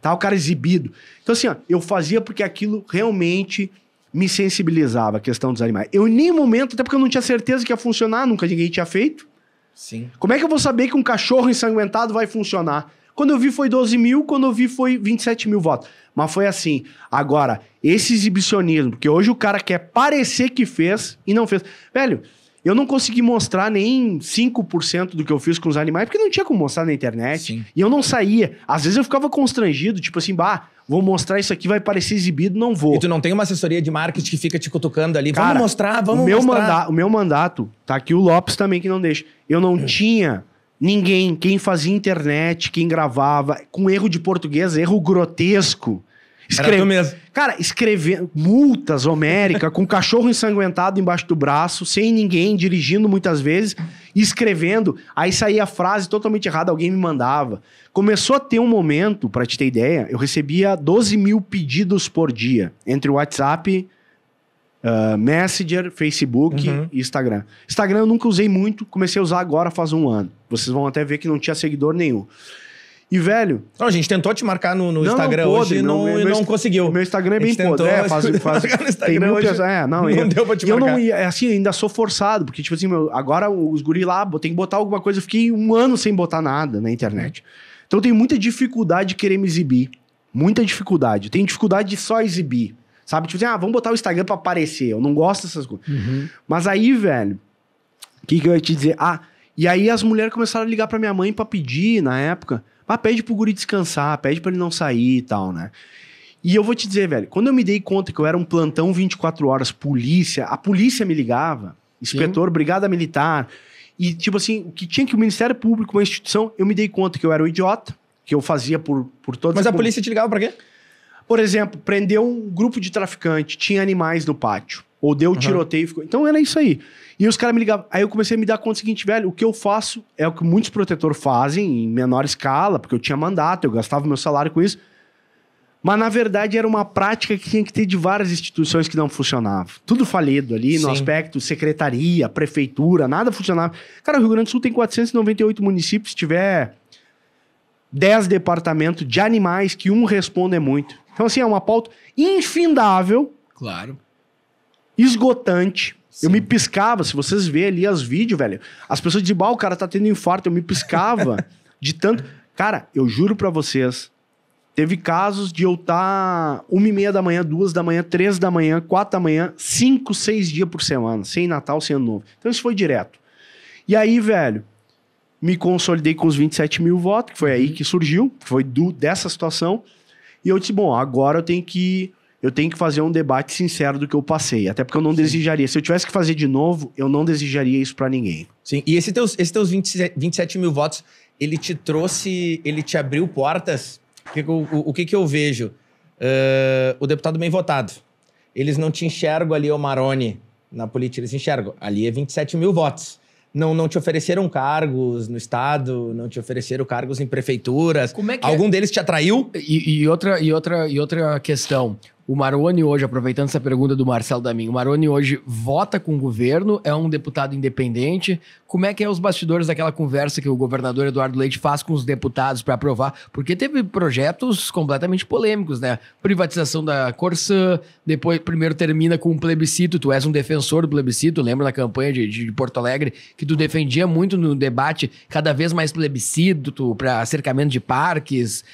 Tá? O cara exibido. Então, assim, ó, eu fazia porque aquilo realmente me sensibilizava a questão dos animais. Eu, em nenhum momento, até porque eu não tinha certeza que ia funcionar, nunca ninguém tinha feito. Sim. Como é que eu vou saber que um cachorro ensanguentado vai funcionar? Quando eu vi foi 12 mil, quando eu vi foi 27 mil votos. Mas foi assim. Agora, esse exibicionismo, porque hoje o cara quer parecer que fez e não fez. Velho, eu não consegui mostrar nem 5% do que eu fiz com os animais, porque não tinha como mostrar na internet. Sim. E eu não saía. Às vezes eu ficava constrangido, tipo assim, bah, vou mostrar isso aqui, vai
parecer exibido, não vou. E tu não tem uma assessoria de marketing que fica te cutucando ali, Cara, vamos mostrar, vamos o meu mostrar. Manda
o meu mandato, tá aqui o Lopes também que não deixa. Eu não hum. tinha ninguém, quem fazia internet, quem gravava, com erro de português, erro grotesco. Escreve... mesmo. Cara, escrevendo multas homérica, com um cachorro ensanguentado embaixo do braço, sem ninguém, dirigindo muitas vezes, escrevendo. Aí saía a frase totalmente errada, alguém me mandava. Começou a ter um momento, para te ter ideia, eu recebia 12 mil pedidos por dia, entre o WhatsApp, uh, Messenger, Facebook uhum. e Instagram. Instagram eu nunca usei muito, comecei a usar agora faz um ano. Vocês vão até ver que não tinha seguidor nenhum. E, velho. Não, a gente tentou te marcar no, no não, Instagram não hoje não, e não, não conseguiu. Meu Instagram é bem podre. É, faz, faz, tem mil hoje, pessoas, é, não, não eu, deu pra te marcar. Eu não, é assim, ainda sou forçado, porque, tipo assim, meu, agora os guri lá, tem que botar alguma coisa. Eu fiquei um ano sem botar nada na internet. Então, eu tenho muita dificuldade de querer me exibir. Muita dificuldade. Eu tenho dificuldade de só exibir. Sabe? Tipo assim, ah, vamos botar o Instagram pra aparecer. Eu não gosto dessas coisas. Uhum. Mas aí, velho, o que, que eu ia te dizer? Ah, e aí as mulheres começaram a ligar pra minha mãe pra pedir na época. Mas pede pro guri descansar, pede para ele não sair e tal, né? E eu vou te dizer, velho, quando eu me dei conta que eu era um plantão 24 horas, polícia, a polícia me ligava, inspetor, Sim. brigada militar, e tipo assim, o que tinha que o Ministério Público, uma instituição, eu me dei conta que eu era um idiota, que eu fazia por, por todas Mas a polícia te ligava pra quê? Por exemplo, prendeu um grupo de traficante, tinha animais no pátio. Ou deu uhum. tiroteio e ficou. Então era isso aí. E os caras me ligavam. Aí eu comecei a me dar conta do seguinte, velho, o que eu faço é o que muitos protetores fazem, em menor escala, porque eu tinha mandato, eu gastava meu salário com isso. Mas na verdade era uma prática que tinha que ter de várias instituições que não funcionava. Tudo falido ali Sim. no aspecto secretaria, prefeitura, nada funcionava. Cara, o Rio Grande do Sul tem 498 municípios, se tiver 10 departamentos de animais que um responde é muito. Então, assim, é uma pauta infindável. Claro. Esgotante. Sim. Eu me piscava, se vocês verem ali as vídeos, velho. As pessoas dizem, bah, o cara tá tendo infarto. Eu me piscava de tanto. Cara, eu juro para vocês, teve casos de eu estar tá uma e meia da manhã, duas da manhã, três da manhã, quatro da manhã, cinco, seis dias por semana, sem Natal, sem Ano Novo. Então isso foi direto. E aí, velho, me consolidei com os 27 mil votos, que foi aí uhum. que surgiu, foi do, dessa situação. E eu disse, bom, agora eu tenho que eu tenho que fazer um debate sincero do que eu passei. Até porque eu não Sim. desejaria. Se eu tivesse que fazer de novo,
eu não desejaria isso para ninguém. Sim, e esses teus, esse teus 27, 27 mil votos, ele te trouxe, ele te abriu portas. O, o, o que, que eu vejo? Uh, o deputado bem votado. Eles não te enxergam ali, o Maroni, na política, eles enxergam. Ali é 27 mil votos não, não te ofereceram cargos no Estado, não te ofereceram cargos em prefeituras. Como é que é? Algum é? deles te atraiu? E, e, outra, e, outra, e outra questão.
O Maroni hoje, aproveitando essa pergunta do Marcelo Damin, o Maroni hoje vota com o governo, é um deputado independente. Como é que é os bastidores daquela conversa que o governador Eduardo Leite faz com os deputados para aprovar? Porque teve projetos completamente polêmicos, né? Privatização da Corsã, depois primeiro termina com um plebiscito, tu és um defensor do plebiscito, lembra na campanha de, de Porto Alegre que tu defendia muito no debate cada vez mais plebiscito para acercamento de parques,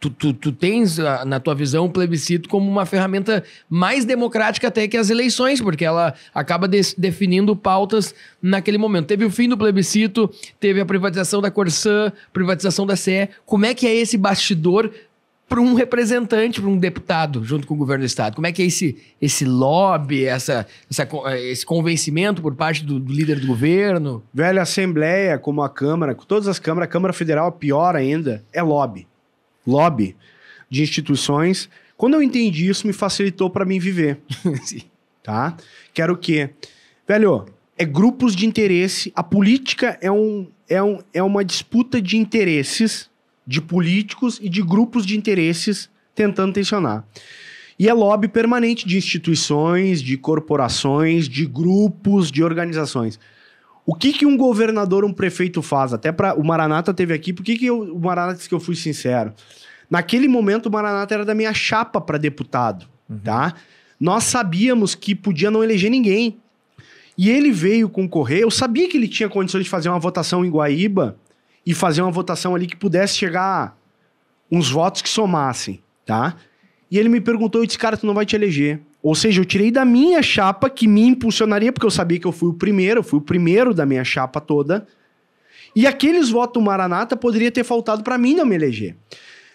Tu, tu, tu, tens, ah, na tua visão, o plebiscito como uma ferramenta mais democrática até que as eleições, porque ela acaba de, definindo pautas naquele momento. Teve o fim do plebiscito, teve a privatização da Corsã, privatização da CE. Como é que é esse bastidor para um representante, para um deputado, junto com o governo do Estado? Como é que é esse, esse lobby, essa, essa eh, esse convencimento por
parte do, do, líder do governo? Velho, a Assembleia, como a Câmara, com todas as câmaras, a Câmara Federal, pior ainda, é lobby lobby de instituições. Quando eu entendi isso, me facilitou para mim viver. tá? Quero o quê? Velho, é grupos de interesse. A política é, um, é, um, é uma disputa de interesses de políticos e de grupos de interesses tentando tensionar. E é lobby permanente de instituições, de corporações, de grupos, de organizações. O que, que um governador, um prefeito faz? Até para o Maranata teve aqui, por que, que eu, o Maranata disse que eu fui sincero? Naquele momento, o Maranata era da minha chapa para deputado, uhum. tá? Nós sabíamos que podia não eleger ninguém. E ele veio concorrer, eu sabia que ele tinha condições de fazer uma votação em Guaíba e fazer uma votação ali que pudesse chegar uns votos que somassem, tá? E ele me perguntou, eu disse, cara, tu não vai te eleger. Ou seja, eu tirei da minha chapa que me impulsionaria, porque eu sabia que eu fui o primeiro, eu fui o primeiro da minha chapa toda. E aqueles votos do Maranata poderia ter faltado para mim não me eleger.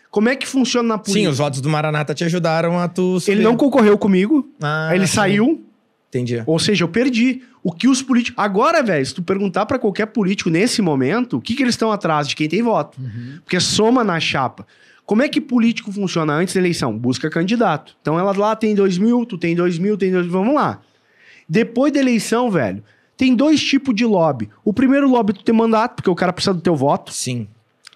Como é que funciona na política? Sim, os
votos do Maranata te ajudaram a tu. Subir. Ele não
concorreu comigo, ah, ele sim. saiu. Entendi. Ou seja, eu perdi. O que os políticos. Agora, velho, se tu perguntar para qualquer político nesse momento, o que, que eles estão atrás de quem tem voto? Uhum. Porque soma na chapa. Como é que político funciona antes da eleição? Busca candidato. Então ela lá tem dois mil, tu tem dois mil, tem dois, mil, vamos lá. Depois da eleição, velho, tem dois tipos de lobby. O primeiro lobby é tu tem mandato, porque o cara precisa do teu voto. Sim.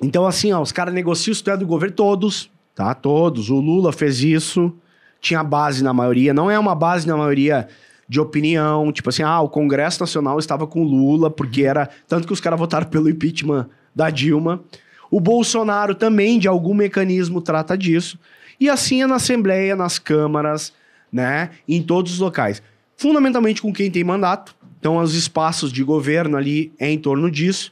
Então assim, ó, os caras negociam se tu é do governo, todos, tá? Todos. O Lula fez isso, tinha base na maioria. Não é uma base na maioria de opinião, tipo assim, ah, o Congresso Nacional estava com Lula, porque uhum. era... Tanto que os caras votaram pelo impeachment da Dilma... O Bolsonaro também, de algum mecanismo, trata disso. E assim é na Assembleia, nas câmaras, né? Em todos os locais. Fundamentalmente com quem tem mandato. Então, os espaços de governo ali é em torno disso,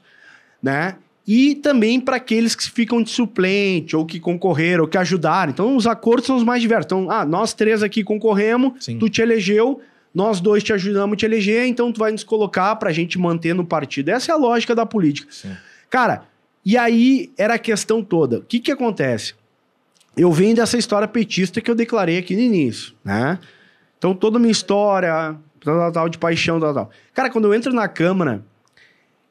né? E também para aqueles que ficam de suplente, ou que concorreram, ou que ajudaram. Então, os acordos são os mais diversos. Então, ah, nós três aqui concorremos, Sim. tu te elegeu, nós dois te ajudamos a te eleger, então tu vai nos colocar para a gente manter no partido. Essa é a lógica da política. Sim. Cara, e aí era a questão toda. O que que acontece? Eu venho dessa história petista que eu declarei aqui no início, né? Então toda a minha história, tal, tal, tal de paixão, tal, tal. Cara, quando eu entro na Câmara,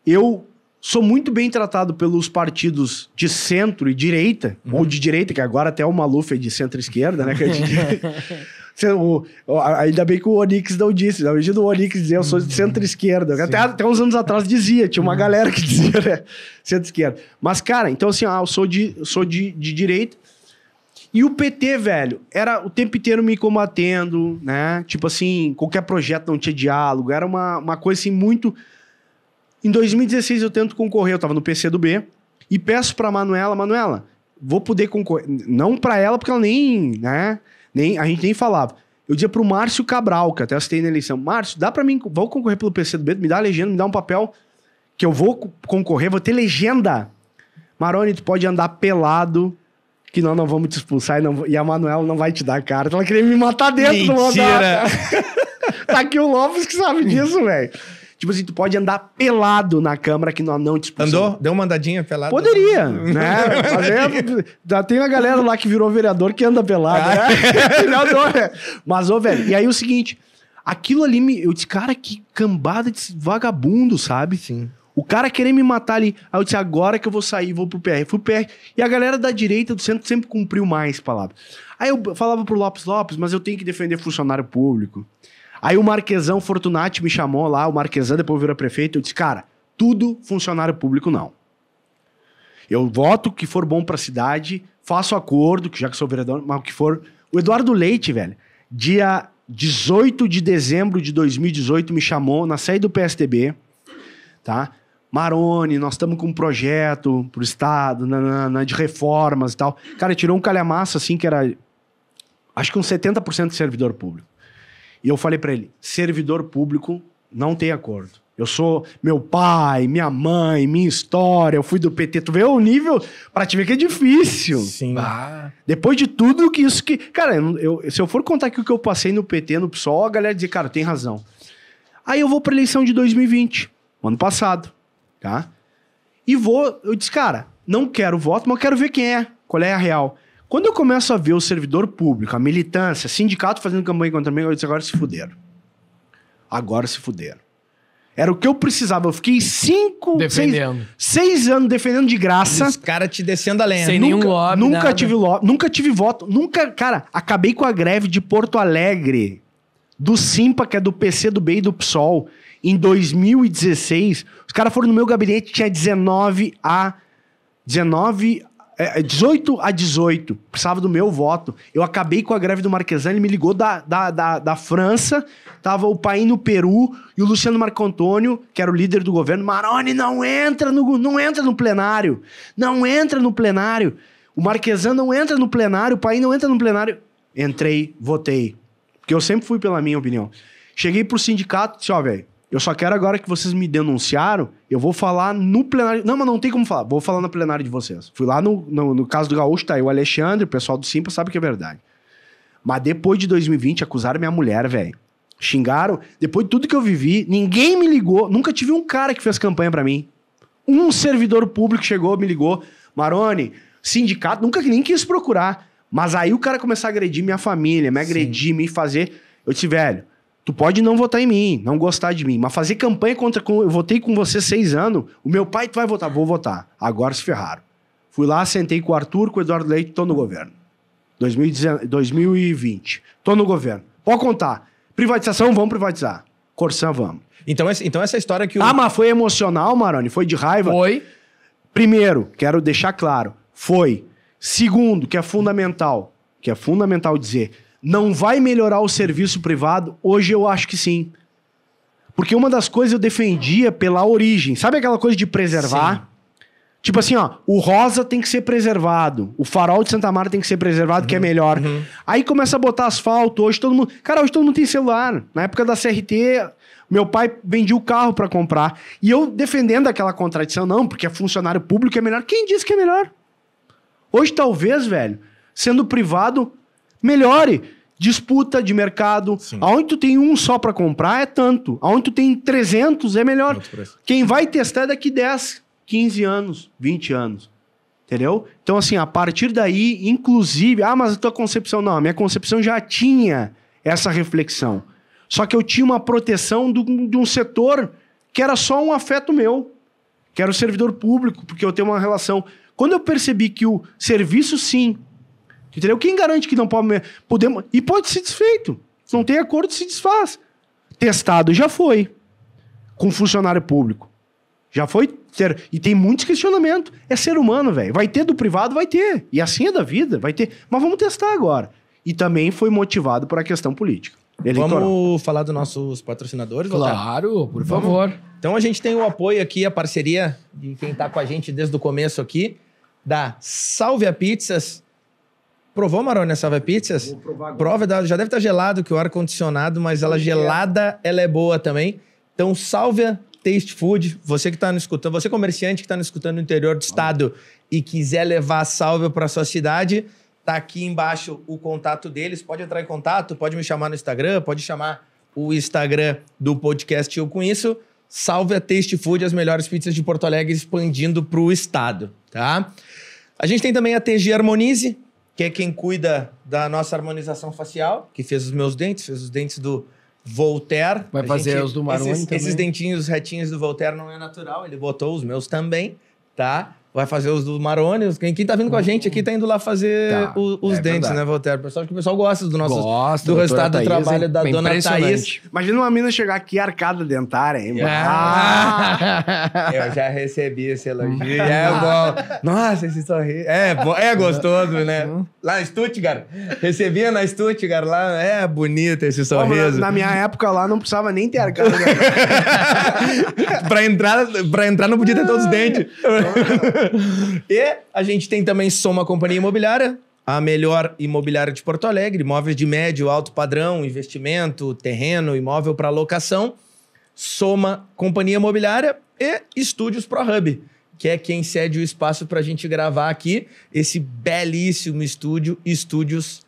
eu sou muito bem tratado pelos partidos de centro e direita, uhum. ou de direita, que agora até o Maluf é de centro-esquerda, né? É O, ainda bem que o Onix não disse. Na medida do Onix dizer, eu sou de uhum. centro-esquerda. Até, até uns anos atrás dizia, tinha uma uhum. galera que dizia, né? Centro-esquerda. Mas, cara, então assim, ah, eu sou de, sou de, de direita. E o PT, velho, era o tempo inteiro me combatendo, né? Tipo assim, qualquer projeto não tinha diálogo. Era uma, uma coisa assim muito. Em 2016 eu tento concorrer, eu tava no PC do B e peço pra Manuela, Manuela, vou poder concorrer. Não pra ela, porque ela nem, né? Nem, a gente nem falava. Eu dizia pro Márcio Cabral, que até citei na eleição, Márcio, dá para mim, vou concorrer pelo PC do B me dá a legenda, me dá um papel que eu vou concorrer, vou ter legenda. Maroni, tu pode andar pelado, que nós não vamos te expulsar e, não, e a Manuela não vai te dar cara Ela queria me matar dentro Mentira. do
mandato.
tá aqui o Lopes que sabe disso, velho. Tipo assim, tu pode andar pelado na câmara que não, não te expulsou. Andou?
Deu uma andadinha pelado? Poderia, né?
já tem a galera lá que virou vereador que anda pelado, né?
ah.
né? é. Mas, ô, velho, e aí o seguinte, aquilo ali, me, eu disse, cara, que cambada de vagabundo, sabe? Sim. O cara querendo me matar ali. Aí eu disse, agora que eu vou sair, vou pro PR. Fui pro PR. E a galera da direita do centro sempre cumpriu mais palavras. Aí eu falava pro Lopes Lopes, mas eu tenho que defender funcionário público. Aí o Marquesão Fortunati me chamou lá, o Marquesão depois virou prefeito, eu disse, cara, tudo funcionário público não. Eu voto que for bom para a cidade, faço acordo, que já que sou vereador, mas o que for. O Eduardo Leite, velho, dia 18 de dezembro de 2018 me chamou na sede do PSTB, tá? Marone, nós estamos com um projeto pro estado, nanana, de reformas e tal. Cara, tirou um calhamaço assim que era acho que uns 70% de servidor público. E eu falei para ele: servidor público não tem acordo. Eu sou meu pai, minha mãe, minha história, eu fui do PT. Tu vê o nível pra te ver que é difícil. Sim. Ah. Depois de tudo que isso que. Cara, eu, se eu for contar aqui o que eu passei no PT, no PSOL, a galera dizer, cara, tem razão. Aí eu vou pra eleição de 2020, ano passado, tá? E vou, eu disse, cara, não quero voto, mas eu quero ver quem é, qual é a real. Quando eu começo a ver o servidor público, a militância, sindicato fazendo campanha contra mim, eu disse, agora se fuderam. Agora se fuderam. Era o que eu precisava. Eu fiquei cinco, seis, seis, anos defendendo de graça. Os caras
te descendo a lenha. Sem nunca, nenhum lobby, Nunca nada. tive
lobby, nunca tive voto. Nunca, cara, acabei com a greve de Porto Alegre, do Simpa, que é do PC, do B e do PSOL, em 2016. Os caras foram no meu gabinete, tinha 19 a... 19 é, 18 é, a 18, precisava do meu voto. Eu acabei com a greve do Marquesan, ele me ligou da, da, da, da França, tava o Paim no Peru e o Luciano Antônio, que era o líder do governo, Maroni, não entra no, não entra no plenário, não entra no plenário. O Marquesan não entra no plenário, o Paim não entra no plenário. Entrei, votei. Porque eu sempre fui pela minha opinião. Cheguei pro sindicato, disse, ó, velho, eu só quero agora que vocês me denunciaram, eu vou falar no plenário. Não, mas não tem como falar. Vou falar no plenário de vocês. Fui lá no, no, no caso do Gaúcho, tá aí o Alexandre, o pessoal do Simpa sabe que é verdade. Mas depois de 2020, acusaram minha mulher, velho. Xingaram. Depois de tudo que eu vivi, ninguém me ligou. Nunca tive um cara que fez campanha para mim. Um servidor público chegou, me ligou. Marone, sindicato, nunca nem quis procurar. Mas aí o cara começou a agredir minha família, me agredir, Sim. me fazer. Eu disse, velho, Tu pode não votar em mim, não gostar de mim, mas fazer campanha contra. Eu votei com você seis anos, o meu pai tu vai votar, vou votar. Agora se ferraram. Fui lá, sentei com o Arthur, com o Eduardo Leite, tô no governo. 2020. Tô no governo. Pode contar. Privatização, vamos privatizar. Corsã, vamos.
Então, então essa história que o. Ah, mas
foi emocional, Maroni? Foi de raiva? Foi. Primeiro, quero deixar claro, foi. Segundo, que é fundamental, que é fundamental dizer, não vai melhorar o serviço privado? Hoje eu acho que sim. Porque uma das coisas eu defendia pela origem. Sabe aquela coisa de preservar? Sim. Tipo assim, ó, o rosa tem que ser preservado, o farol de Santa Marta tem que ser preservado, uhum, que é uhum. melhor. Uhum. Aí começa a botar asfalto, hoje todo mundo. Cara, hoje todo mundo tem celular. Na época da CRT, meu pai vendia o carro para comprar. E eu defendendo aquela contradição, não, porque é funcionário público é melhor. Quem disse que é melhor? Hoje, talvez, velho, sendo privado, melhore. Disputa de mercado. Sim. Aonde tu tem um só para comprar é tanto. Aonde tu tem 300 é melhor. Quem vai testar é daqui 10, 15 anos, 20 anos. Entendeu? Então, assim, a partir daí, inclusive. Ah, mas a tua concepção não. A minha concepção já tinha essa reflexão. Só que eu tinha uma proteção do, de um setor que era só um afeto meu, que era o servidor público, porque eu tenho uma relação. Quando eu percebi que o serviço, sim, Entendeu? Quem garante que não pode. Podemos, e pode ser desfeito. Não tem acordo, se desfaz. Testado já foi. Com funcionário público. Já foi. Ter, e tem muitos questionamentos. É ser humano, velho. Vai ter do privado, vai ter. E assim é da vida, vai ter. Mas vamos testar agora. E também foi motivado por a questão política. Eleitoral.
Vamos falar dos nossos patrocinadores, Claro,
por favor.
Então a gente tem o apoio aqui, a parceria de quem está com a gente desde o começo aqui, da Salve a Pizzas, Provou, Maroni, a Salve Pizzas? Vou provar agora. Prova, já deve estar gelado, que o ar-condicionado, mas ela é. gelada, ela é boa também. Então, a Taste Food, você que está nos escutando, você comerciante que está nos escutando no interior do estado e quiser levar a Sálvia para sua cidade, tá aqui embaixo o contato deles. Pode entrar em contato, pode me chamar no Instagram, pode chamar o Instagram do podcast Eu Com Isso. Salve a Taste Food, as melhores pizzas de Porto Alegre expandindo para o estado, tá? A gente tem também a TG Harmonize, que é quem cuida da nossa harmonização facial, que fez os meus dentes, fez os dentes do Voltaire. Vai a fazer gente, os do Maroni esses, também. Esses dentinhos retinhos do Voltaire não é natural, ele botou os meus também, tá? vai fazer os do Maroni. Quem, quem tá vindo com a uhum. gente aqui tá indo lá fazer tá, os é dentes, verdade. né, Voltaire? Pessoal, que o pessoal gosta do nosso gosta, do resultado Thaís, do trabalho é da dona Thaís. Imagina uma mina chegar aqui arcada dentária, hein? Ah. Ah. Eu já recebi esse elogio. é bom. Nossa, esse sorriso. É, é gostoso, né? Uhum. Lá em Stuttgart. Recebia na Stuttgart lá. É bonito esse sorriso. Pô, na, minha
época lá não precisava nem ter arcada
dentária. pra, entrar, pra entrar não podia ter todos os dentes e a gente tem também Soma Companhia Imobiliária, a melhor imobiliária de Porto Alegre, imóveis de médio, alto padrão, investimento, terreno, imóvel para locação. Soma Companhia Imobiliária e Estúdios ProHub, que é quem cede o espaço para a gente gravar aqui esse belíssimo estúdio, Estúdios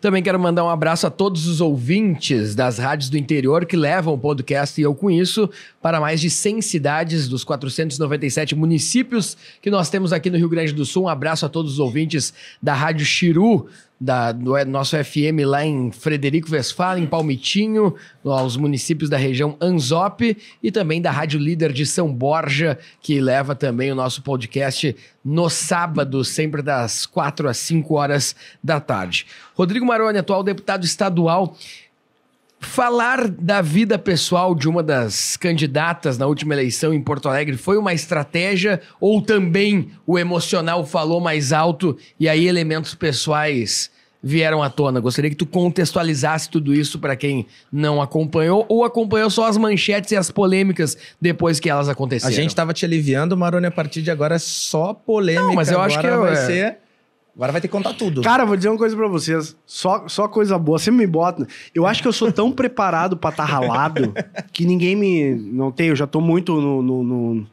também quero
mandar um abraço a todos os ouvintes das rádios do interior que levam o podcast E Eu Com Isso para mais de 100 cidades dos 497 municípios que nós temos aqui no Rio Grande do Sul. Um abraço a todos os ouvintes da Rádio Chiru, da, do nosso FM lá em Frederico Westphalen, em Palmitinho, aos municípios da região Anzop e também da Rádio Líder de São Borja, que leva também o nosso podcast no sábado, sempre das 4 às 5 horas da tarde. Rodrigo Maroni, atual deputado estadual Falar da vida pessoal de uma das candidatas na última eleição em Porto Alegre foi uma estratégia ou também o emocional falou mais alto e aí elementos pessoais vieram à tona? Gostaria que tu contextualizasse tudo isso para quem não acompanhou ou acompanhou só as manchetes e as
polêmicas depois que elas aconteceram. A gente estava te aliviando, Maroni, a partir de agora é só polêmica. Não, mas eu agora acho que eu, vai é... ser Agora vai ter que contar tudo. Cara,
vou dizer uma coisa pra vocês. Só, só coisa boa. Você me bota. Eu acho que eu sou tão preparado pra estar tá ralado que ninguém me. Não tem, eu já tô muito no. no, no,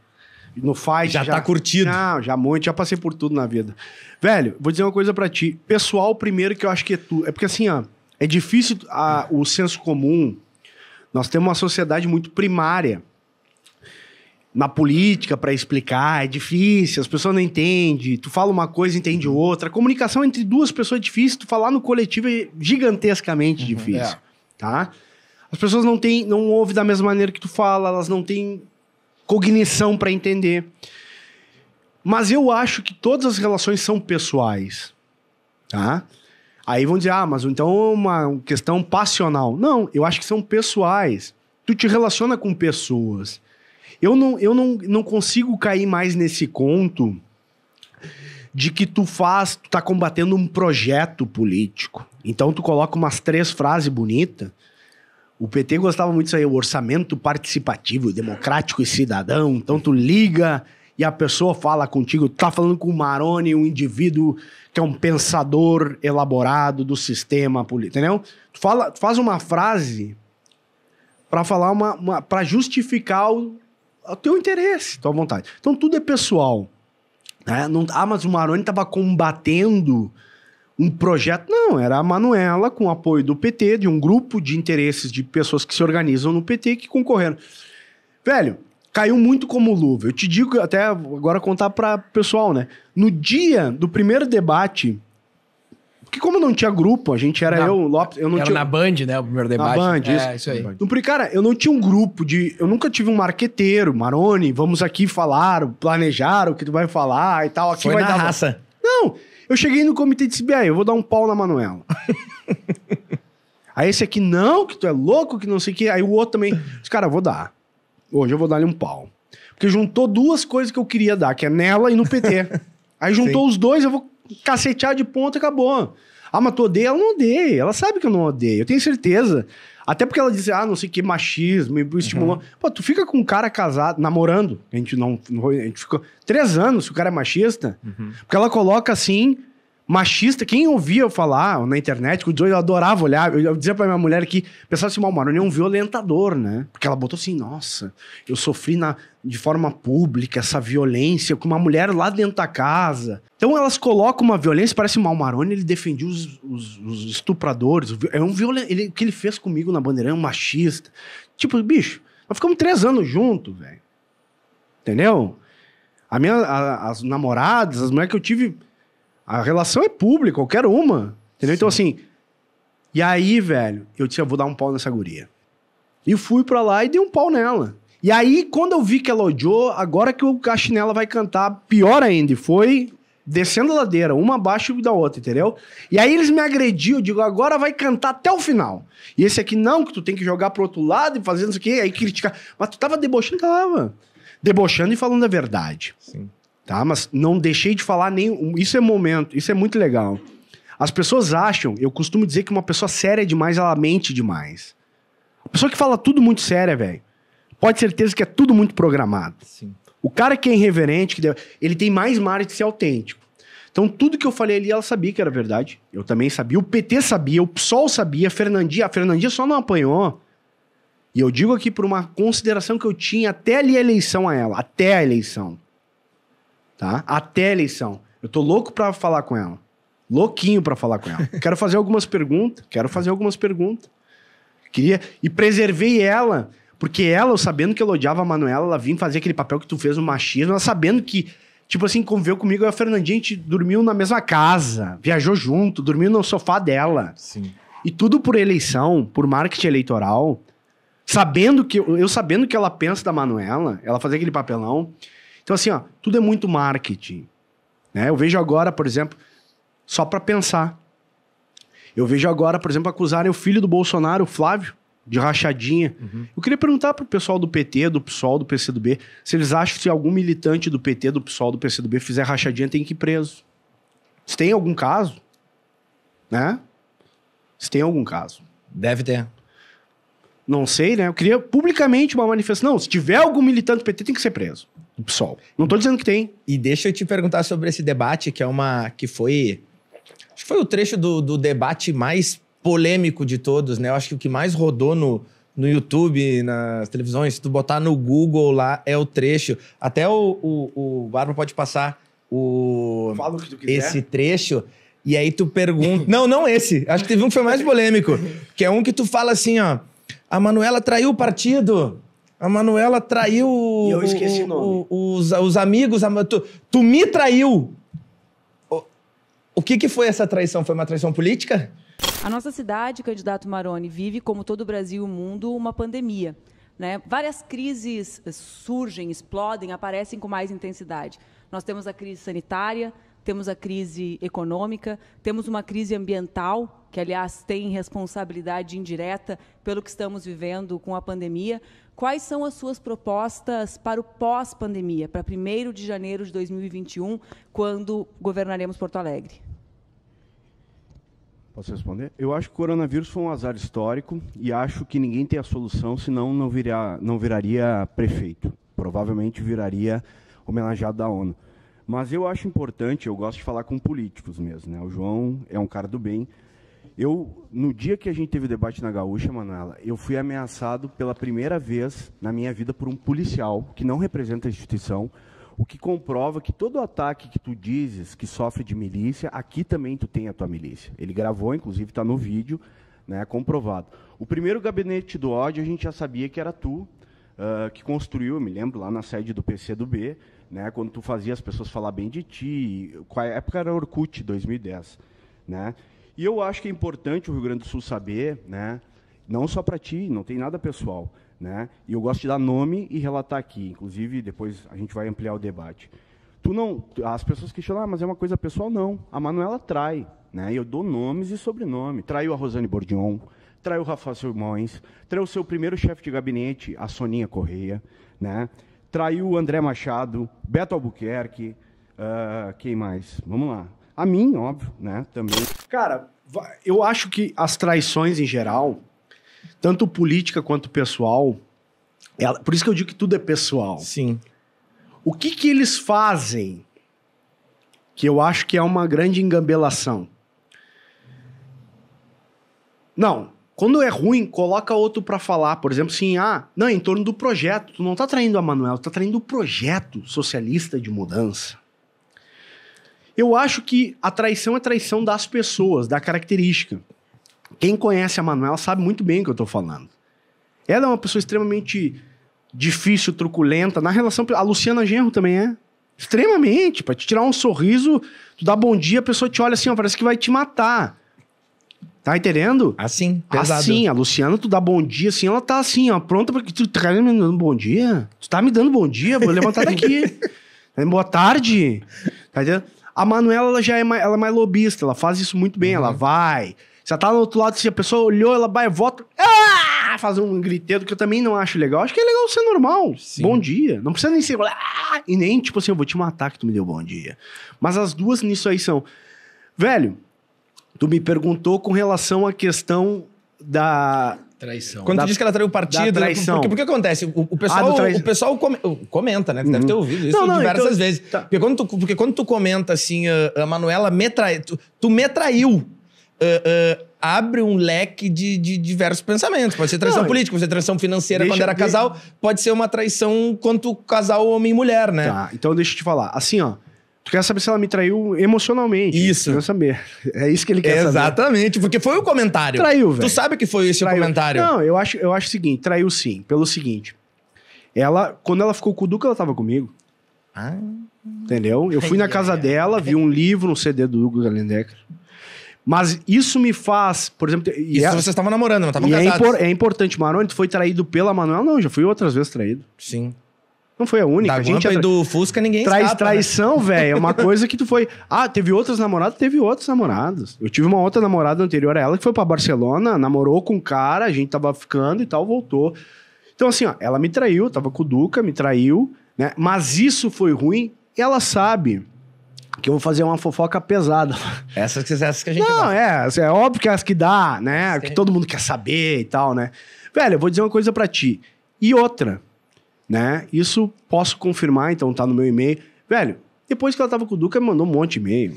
no fight. Já, já tá curtido. Não, já muito, já passei por tudo na vida. Velho, vou dizer uma coisa para ti. Pessoal, primeiro que eu acho que é tu. É porque assim, ó. É difícil a, ah, o senso comum. Nós temos uma sociedade muito primária na política para explicar, é difícil, as pessoas não entendem, tu fala uma coisa, entende uhum. outra. A comunicação entre duas pessoas é difícil, tu falar no coletivo é gigantescamente uhum, difícil, é. tá? As pessoas não têm, não ouvem da mesma maneira que tu fala, elas não têm cognição para entender. Mas eu acho que todas as relações são pessoais, tá? Aí vão dizer: "Ah, mas então é uma questão passional". Não, eu acho que são pessoais. Tu te relaciona com pessoas. Eu não, eu não, não consigo cair mais nesse conto de que tu faz, tu tá combatendo um projeto político. Então tu coloca umas três frases bonitas. O PT gostava muito disso aí, o orçamento participativo, democrático e cidadão. Então tu liga e a pessoa fala contigo, tu tá falando com o Maroni, um indivíduo que é um pensador elaborado do sistema político, entendeu? Tu, fala, tu faz uma frase para falar uma, uma para justificar o, o teu interesse, tua vontade. Então tudo é pessoal. Né? Não, ah, mas o Maroni estava combatendo um projeto. Não, era a Manuela com apoio do PT, de um grupo de interesses de pessoas que se organizam no PT que concorreram. Velho, caiu muito como luva. Eu te digo até agora contar para pessoal, né? No dia do primeiro debate porque como não tinha grupo, a gente era na, eu, Lopes, eu não era tinha... na
Band, né, o primeiro debate. Na Band, isso. É, isso aí. Então,
porque, cara, eu não tinha um grupo de... Eu nunca tive um marqueteiro, Maroni, vamos aqui falar, planejar o que tu vai falar e tal. Aqui Foi vai na dar... raça. Não, eu cheguei no comitê de disse, eu vou dar um pau na Manuela. Aí esse aqui, não, que tu é louco, que não sei o que. Aí o outro também, disse, cara, eu vou dar. Hoje eu vou dar-lhe um pau. Porque juntou duas coisas que eu queria dar, que é nela e no PT. Aí juntou Sim. os dois, eu vou cacetear de ponto acabou. Ah, mas tu odeia? Ela não odeia. Ela sabe que eu não odeio. Eu tenho certeza. Até porque ela diz, ah, não sei o que, machismo, e estimulou. Uhum. Pô, tu fica com um cara casado, namorando. A gente não. A gente ficou. Três anos se o cara é machista. Uhum. Porque ela coloca assim, machista. Quem ouvia eu falar na internet, com 18, eu adorava olhar. Eu, eu dizia pra minha mulher que pensava assim, mal, mano, é um violentador, né? Porque ela botou assim, nossa, eu sofri na, de forma pública essa violência com uma mulher lá dentro da casa. Então elas colocam uma violência, parece o Malmarone, ele defendia os, os, os, estupradores. É um violência o que ele fez comigo na bandeirão, é um machista. Tipo, bicho, nós ficamos três anos juntos, velho. Entendeu? A minha, a, as namoradas, as mulheres que eu tive. A relação é pública, qualquer uma. Entendeu? Então, Sim. Então, assim. E aí, velho, eu disse, eu vou dar um pau nessa guria. E fui pra lá e dei um pau nela. E aí, quando eu vi que é ela odiou, agora que o Cachinela vai cantar, pior ainda. Foi descendo a ladeira, uma abaixo da outra, entendeu? E aí eles me agrediam, eu digo, agora vai cantar até o final. E esse aqui não, que tu tem que jogar pro outro lado e fazer não sei o quê, aí criticar. Mas tu tava debochando, tava. Debochando e falando a verdade. Sim. Tá? Mas não deixei de falar nem. Isso é momento, isso é muito legal. As pessoas acham, eu costumo dizer que uma pessoa séria é demais, ela mente demais. A pessoa que fala tudo muito séria, velho pode ter certeza que é tudo muito programado. Sim. O cara que é irreverente, que deve, ele tem mais margem de ser autêntico. Então, tudo que eu falei ali, ela sabia que era verdade. Eu também sabia, o PT sabia, o PSOL sabia, a Fernandinha, a Fernandinha só não apanhou. E eu digo aqui por uma consideração que eu tinha até ali a eleição a ela, até a eleição. Tá? Até a eleição. Eu tô louco para falar com ela. Louquinho para falar com ela. quero fazer algumas perguntas, quero fazer algumas perguntas. Queria e preservei ela porque ela, sabendo que ela odiava a Manuela, ela vinha fazer aquele papel que tu fez no machismo, ela sabendo que, tipo assim, conviveu comigo e a Fernandinha, a gente dormiu na mesma casa, viajou junto, dormiu no sofá dela. Sim. E tudo por eleição, por marketing eleitoral, sabendo que, eu sabendo que ela pensa da Manuela, ela faz aquele papelão. Então, assim, ó, tudo é muito marketing. Né? Eu vejo agora, por exemplo, só para pensar. Eu vejo agora, por exemplo, acusarem o filho do Bolsonaro, o Flávio, de rachadinha. Uhum. Eu queria perguntar pro pessoal do PT, do PSOL, do PCdoB, se eles acham que se algum militante do PT, do PSOL, do PCdoB fizer rachadinha, tem que ir preso. Se tem algum caso, né? Se tem algum caso. Deve ter. Não sei, né? Eu queria publicamente uma manifestação. Não, se
tiver algum militante do PT, tem que ser preso. Do PSOL. Não tô dizendo que tem. E deixa eu te perguntar sobre esse debate, que é uma. que foi. Acho que foi o trecho do, do debate mais polêmico de todos, né? Eu acho que o que mais rodou no, no YouTube, nas televisões, se tu botar no Google lá, é o trecho. Até o, o, o Barba pode passar o, Fala o que tu quiser. esse trecho. E aí tu pergunta. não, não esse. Acho que teve um que foi mais polêmico. Que é um que tu fala assim, ó. A Manuela traiu o partido. A Manuela traiu. E eu esqueci o, nome. O, os, os amigos. A, tu, tu me traiu. O, o que, que foi essa traição? Foi uma traição política?
A nossa cidade, candidato Maroni, vive, como todo o Brasil e o mundo, uma pandemia. Né? Várias crises eh, surgem, explodem, aparecem com mais intensidade. Nós temos a crise sanitária, temos a crise econômica, temos uma crise ambiental, que, aliás, tem responsabilidade indireta pelo que estamos vivendo com a pandemia. Quais são as suas propostas para o pós-pandemia, para 1 de janeiro de 2021, quando governaremos Porto Alegre? Posso responder? Eu acho que o coronavírus foi um azar histórico e acho que ninguém tem a solução, senão não, viria, não viraria prefeito. Provavelmente viraria homenageado da ONU. Mas eu acho importante, eu gosto de falar com políticos mesmo. Né? O João é um cara do bem. Eu, no dia que a gente teve o debate na Gaúcha, Manuela, eu fui ameaçado pela primeira vez na minha vida por um policial que não representa a instituição, o que comprova que todo ataque que tu dizes que sofre de milícia, aqui também tu tem a tua milícia. Ele gravou, inclusive está no vídeo, né, comprovado. O primeiro gabinete do ódio a gente já sabia que era tu, Uh, que construiu, me lembro, lá na sede do PC B, né, quando tu fazia as pessoas falar bem de ti, qual época era Orkut, 2010, né? E eu acho que é importante o Rio Grande do Sul saber, né, não só para ti, não tem nada pessoal, né? E eu gosto de dar nome e relatar aqui, inclusive depois a gente vai ampliar o debate. Tu não, as pessoas questionam, ah, mas é uma coisa pessoal? Não. A Manuela trai, né? Eu dou nomes e sobrenome. Traiu a Rosane Bordion, traiu o Rafael Simões, traiu o seu primeiro chefe de gabinete, a Soninha Correia, né? Traiu o André Machado, Beto Albuquerque, uh, quem mais? Vamos lá. A mim, óbvio, né? Também. Cara, eu acho que as traições em geral, tanto política quanto pessoal, ela, por isso que eu digo que tudo é pessoal. Sim. O que que eles fazem que eu acho que é uma grande engambelação? Não, quando é ruim, coloca outro para falar, por exemplo, assim, ah, não, em torno do projeto, tu não tá traindo a Manuel, tu tá traindo o projeto socialista de mudança. Eu acho que a traição é traição das pessoas, da característica. Quem conhece a Manuela sabe muito bem o que eu estou falando. Ela é uma pessoa extremamente difícil, truculenta. Na relação. A Luciana Genro também é. Extremamente. Para te tirar um sorriso, tu dá bom dia, a pessoa te olha assim, ó, parece que vai te matar. Tá entendendo?
Assim, pesado. Assim, a
Luciana, tu dá bom dia, assim, ela tá assim, ó, pronta pra... Tu tá me dando bom dia? Tu tá me dando bom dia? Vou levantar daqui. É, boa tarde. Tá entendendo? A Manuela, ela já é mais, ela é mais lobista, ela faz isso muito bem. Uhum. Ela vai, você tá no outro lado, se a pessoa olhou, ela vai e volta. Ah! Fazer um griteiro que eu também não acho legal. Acho que é legal ser normal. Sim. Bom dia. Não precisa nem ser. Ah! E nem, tipo assim, eu vou te matar que tu me deu bom dia. Mas as duas nisso aí são. Velho, tu me perguntou com relação à questão
da. Traição. Quando da, tu diz que ela traiu partido, traição. Porque, porque acontece? O, o pessoal, ah, trai... o pessoal comenta, né? Tu uhum. deve ter ouvido isso não, não, é diversas então, vezes. Tá. Porque, quando tu, porque quando tu comenta assim, a, a Manuela me traiu. Tu, tu me traiu uh, uh, abre um leque de, de, diversos pensamentos. Pode ser traição não, política, pode ser traição financeira deixa, quando era casal, deixa... pode ser uma traição quanto casal homem e mulher, né? Tá,
então deixa eu te falar. Assim, ó. Tu quer saber se ela me traiu emocionalmente. Isso. Quer saber. É isso que ele quer Exatamente, saber.
Exatamente, porque foi o comentário.
Traiu, velho. Tu sabe que foi esse traiu. comentário. Não, eu acho, eu acho o seguinte, traiu sim, pelo seguinte. Ela, quando ela ficou com o Duca, ela tava comigo. Ah. Entendeu? Eu fui na é. casa dela, vi um livro, um CD do Hugo Galendecker. Mas isso me faz, por exemplo. Isso é, vocês estavam namorando, não estavam é casados. É, impor, é, importante, Maroni, tu foi traído pela Manuela? Não, já fui outras vezes traído.
Sim. Não foi a única. Da a gente é tra... do Fusca ninguém Trai, escapa, né? Traição, né? velho, é uma coisa que
tu foi... Ah, teve outras namoradas? Teve outros namorados. Eu tive uma outra namorada anterior a ela que foi para Barcelona, namorou com um cara, a gente tava ficando e tal, voltou. Então assim, ó, ela me traiu, tava com o Duca, me traiu, né? Mas isso foi ruim, ela sabe que eu vou fazer uma fofoca pesada. Essas que, essas que a gente Não, gosta. é, assim, é óbvio que é as que dá, né? Sim. Que todo mundo quer saber e tal, né? Velho, eu vou dizer uma coisa para ti. E outra, né? Isso posso confirmar, então tá no meu e-mail. Velho, depois que ela tava com o Duca, me mandou um monte de e-mail.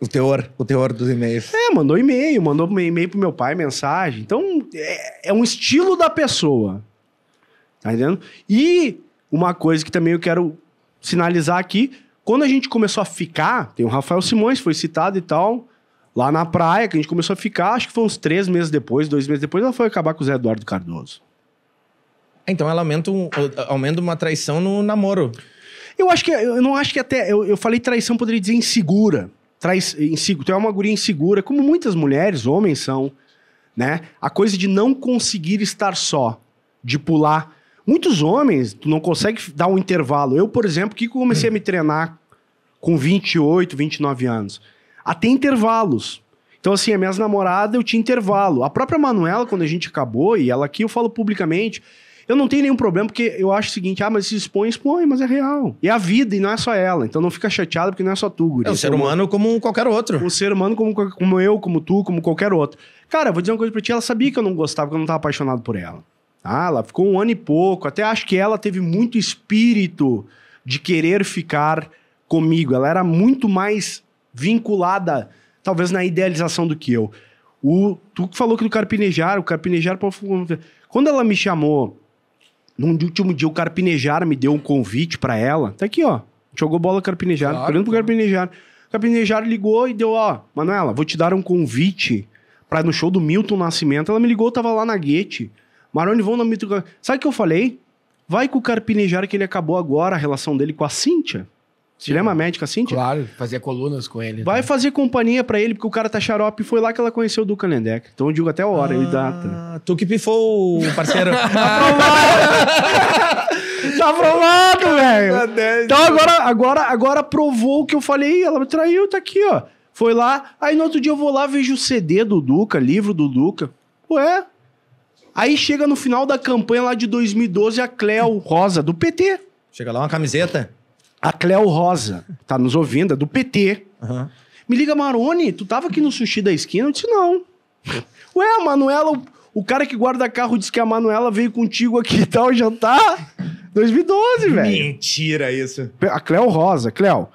O teor, o teor dos e-mails. É, mandou e-mail, mandou e-mail pro meu pai, mensagem. Então, é, é um estilo da pessoa. Tá entendendo? E uma coisa que também eu quero sinalizar aqui, quando a gente começou a ficar, tem o Rafael Simões, foi citado e tal, lá na praia, que a gente começou a ficar, acho que foi uns três meses depois, dois meses depois, ela foi acabar com o Zé Eduardo Cardoso.
Então ela aumenta, um, aumenta uma traição no namoro. Eu acho que, eu não acho que até, eu,
eu falei traição, poderia dizer insegura. Trai, insegura, tu é uma guria insegura, como muitas mulheres, homens são, né? A coisa de não conseguir estar só, de pular Muitos homens, tu não consegue dar um intervalo. Eu, por exemplo, que comecei a me treinar com 28, 29 anos. Até intervalos. Então, assim, a minhas namoradas eu tinha intervalo. A própria Manuela, quando a gente acabou, e ela aqui eu falo publicamente, eu não tenho nenhum problema, porque eu acho o seguinte: ah, mas se expõe, expõe, mas é real. E é a vida, e não é só ela. Então não fica chateado, porque não é só tu, guri. É um então, ser humano como qualquer outro. O ser humano como, como eu, como tu, como qualquer outro. Cara, vou dizer uma coisa pra ti: ela sabia que eu não gostava, que eu não tava apaixonado por ela. Ah, ela ficou um ano e pouco. Até acho que ela teve muito espírito de querer ficar comigo. Ela era muito mais vinculada, talvez, na idealização do que eu. O, tu falou que do Carpinejar, o Carpinejar... Quando ela me chamou, no último dia, o Carpinejar me deu um convite para ela. Tá aqui, ó. Jogou bola Carpinejar, claro, pro Carpinejar. O Carpinejar ligou e deu, ó... Manuela, vou te dar um convite para no show do Milton Nascimento. Ela me ligou, eu tava lá na Guete. Maroni no Mito. Sabe o que eu falei? Vai com o Carpinejar que ele acabou agora a relação dele com a Cíntia. Você lembra a médica Cíntia? Claro, fazia colunas com ele. Vai né? fazer companhia para ele, porque o cara tá xarope e foi lá que ela conheceu o Duca Lendeck. Então eu digo até a hora ah, dá. data. Tu que pifou o parceiro. aprovado! tá aprovado, velho! Tá então né? agora, agora, agora provou o que eu falei. Ela me traiu, tá aqui, ó. Foi lá. Aí no outro dia eu vou lá, vejo o CD do Duca, livro do Duca. Ué, Aí chega no final da campanha lá de 2012 a Cléo Rosa, do PT. Chega
lá uma camiseta.
A Cléo Rosa, tá nos ouvindo, é do PT. Uhum. Me liga, Maroni, tu tava aqui no sushi da esquina? Eu disse, não. Ué, a Manuela, o cara que guarda carro disse que a Manuela veio contigo aqui e tal, jantar. Tá 2012, velho. Mentira isso. A Cléo Rosa, Cléo,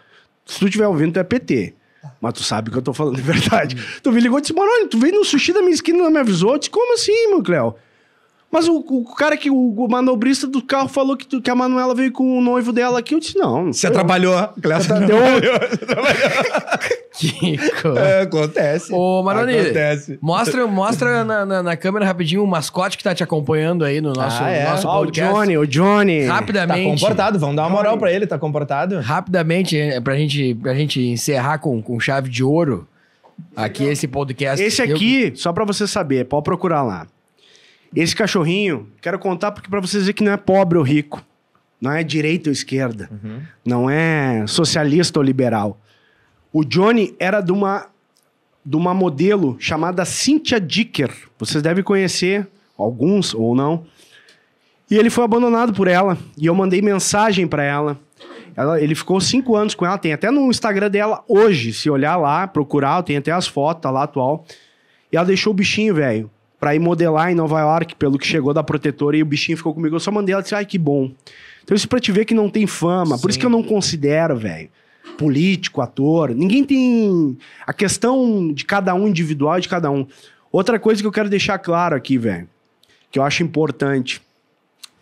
se tu tiver ouvindo, tu é PT. Mas tu sabe que eu tô falando de verdade. Tu me ligou e disse, Maroni, tu veio no sushi da minha esquina e não me avisou? Eu disse, como assim, meu Cléo? Mas o, o, cara que o, manobrista do carro falou que, tu, que a Manuela veio com o noivo dela aqui, eu disse: não. não você trabalhou, Você Deu...
que É, acontece. Ô, Maroni, acontece. mostra, mostra na, na, na, câmera rapidinho o mascote que tá te acompanhando aí no nosso, ah, é. nosso o Johnny, o Johnny. Rapidamente. Tá comportado, vamos dar uma moral pra ele, tá comportado. Rapidamente, é, pra
gente, pra gente encerrar com, com chave de ouro aqui esse podcast. Esse aqui, eu... só pra você saber, é pode procurar lá. Esse cachorrinho, quero contar porque para vocês ver que não é pobre ou rico, não é direita ou esquerda, uhum. não é socialista ou liberal. O Johnny era de uma de uma modelo chamada Cynthia Dicker. Vocês devem conhecer alguns ou não. E ele foi abandonado por ela. E eu mandei mensagem para ela. ela. Ele ficou cinco anos com ela. Tem até no Instagram dela hoje, se olhar lá, procurar, tem até as fotos, tá lá atual. E ela deixou o bichinho, velho para ir modelar em Nova York, pelo que chegou da protetora, e o bichinho ficou comigo. Eu só mandei ela e disse, ai, que bom. Então isso pra te ver que não tem fama. Sim. Por isso que eu não considero, velho, político, ator. Ninguém tem... A questão de cada um individual, de cada um. Outra coisa que eu quero deixar claro aqui, velho, que eu acho importante.